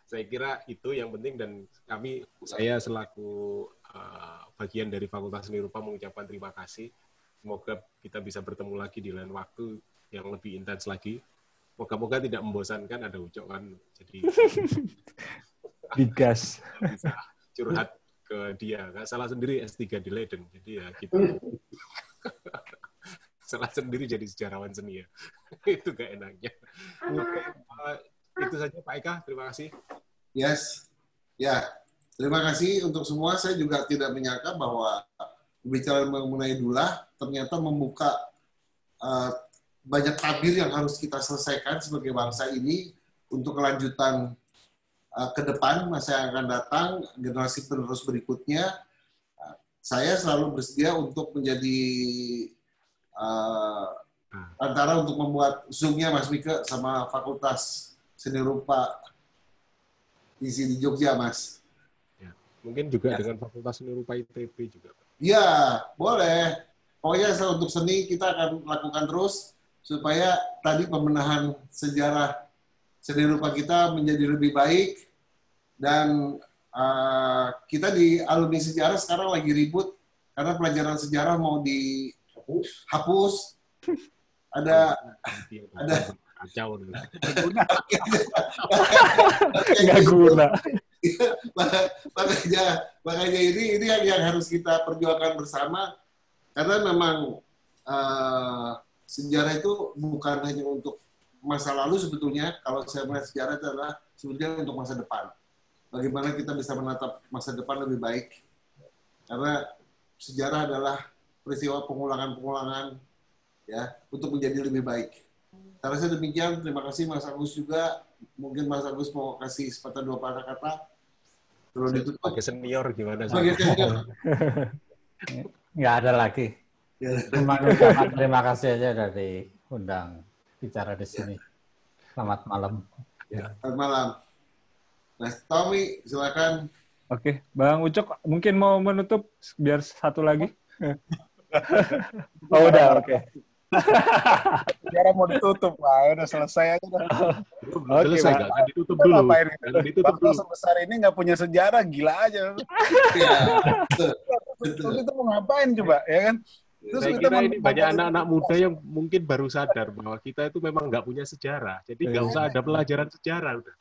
saya kira itu yang penting dan kami saya selaku uh, bagian dari Fakultas Seni Rupa mengucapkan terima kasih semoga kita bisa bertemu lagi di lain waktu yang lebih intens lagi moga-moga tidak membosankan ada ucok kan jadi <laughs> digas curhat ke dia nggak salah sendiri S3 di Leiden jadi ya kita <laughs> salah sendiri jadi sejarawan seni ya <laughs> itu gak enaknya Oke, itu saja Pak Eka terima kasih yes ya terima kasih untuk semua saya juga tidak menyangka bahwa bicara mengenai dulah ternyata membuka uh, banyak tabir yang harus kita selesaikan sebagai bangsa ini untuk kelanjutan uh, ke depan masa yang akan datang generasi penerus berikutnya uh, saya selalu bersedia untuk menjadi uh, antara untuk membuat zoomnya Mas Mika sama Fakultas Seni Rupa di sini Jogja Mas ya, mungkin juga ya. dengan Fakultas Seni Rupa ITB juga ya boleh pokoknya untuk seni kita akan lakukan terus supaya tadi pemenahan sejarah seni rupa kita menjadi lebih baik dan uh, kita di alumni sejarah sekarang lagi ribut karena pelajaran sejarah mau dihapus hapus ada ada kacau <laughs> nggak guna makanya makanya ini ini yang, yang harus kita perjuangkan bersama karena memang uh, sejarah itu bukan hanya untuk masa lalu sebetulnya, kalau saya melihat sejarah itu adalah sebetulnya untuk masa depan. Bagaimana kita bisa menatap masa depan lebih baik. Karena sejarah adalah peristiwa pengulangan-pengulangan ya untuk menjadi lebih baik. Saya demikian. Terima kasih Mas Agus juga. Mungkin Mas Agus mau kasih sepatah dua patah kata. Perlu ditutup. Sebagai senior gimana? Sebagai senior. <laughs> Nggak ada lagi. Terima, terima kasih aja dari undang bicara di sini. Ya. Selamat malam. Ya. Selamat malam. Mas Tommy, silakan. Oke, Bang Ucok mungkin mau menutup biar satu lagi. oh udah, oke. Biar mau ditutup lah, ya, udah selesai aja. Udah. Oh, okay, selesai, ditutup dulu. Apa ini? ditutup dulu. sebesar ini nggak punya sejarah, gila aja. Iya. Itu mau ngapain coba, ya kan? Iya. Terus saya nah, kira ini banyak anak-anak muda yang mungkin baru sadar bahwa kita itu memang nggak punya sejarah, jadi nggak iya. usah ada pelajaran sejarah udah.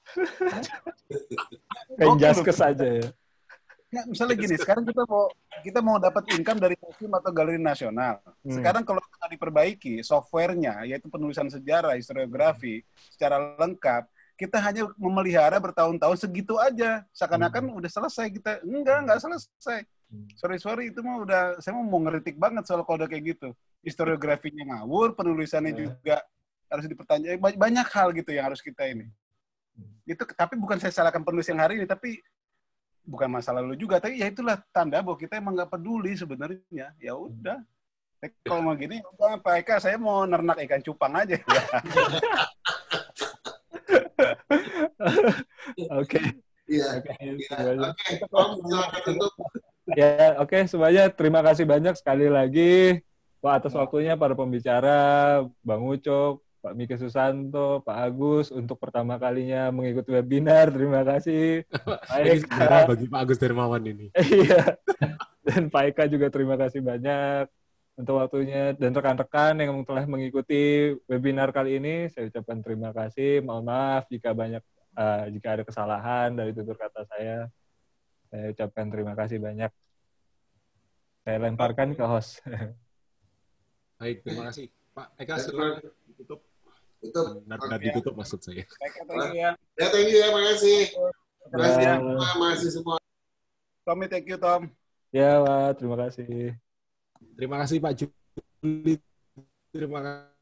Penjaskes <laughs> aja ya. Ya, misalnya gini, sekarang kita mau kita mau dapat income dari museum atau galeri nasional. Hmm. Sekarang kalau kita diperbaiki softwarenya, yaitu penulisan sejarah, historiografi secara lengkap, kita hanya memelihara bertahun-tahun segitu aja. Seakan-akan hmm. udah selesai kita. Enggak, enggak selesai Hmm. Sorry sorry itu mah udah saya mau mau ngeritik banget soal kode kayak gitu. Historiografinya ngawur, penulisannya yeah. juga harus dipertanyakan banyak hal gitu yang harus kita ini. Hmm. Itu tapi bukan saya salahkan penulis yang hari ini tapi bukan masalah lu juga tapi ya itulah tanda bahwa kita emang nggak peduli sebenarnya ya hmm. udah eh, kalau mau gini ya Pak Eka saya mau nernak ikan cupang aja <laughs> ya. oke iya, oke iya. oke ya oke okay, semuanya terima kasih banyak sekali lagi Pak atas waktunya para pembicara Bang Ucok, Pak Mika Susanto, Pak Agus untuk pertama kalinya mengikuti webinar. Terima kasih. Baik, <laughs> bagi Pak Agus Dermawan ini. <laughs> Iya. dan Pak Eka juga terima kasih banyak untuk waktunya dan rekan-rekan yang telah mengikuti webinar kali ini saya ucapkan terima kasih mohon maaf jika banyak uh, jika ada kesalahan dari tutur kata saya saya ucapkan terima kasih banyak. Saya lemparkan ke host. <laughs> Baik, terima kasih. Pak Eka, silakan ditutup. Tutup. Benar, okay. ditutup maksud saya. Eka, thank you ya. Ya, thank you ya. Makasih. kasih ya. semua. semua. Tommy, thank you, Tom. Ya, Pak. Terima kasih. Terima kasih, Pak Juli. Terima kasih.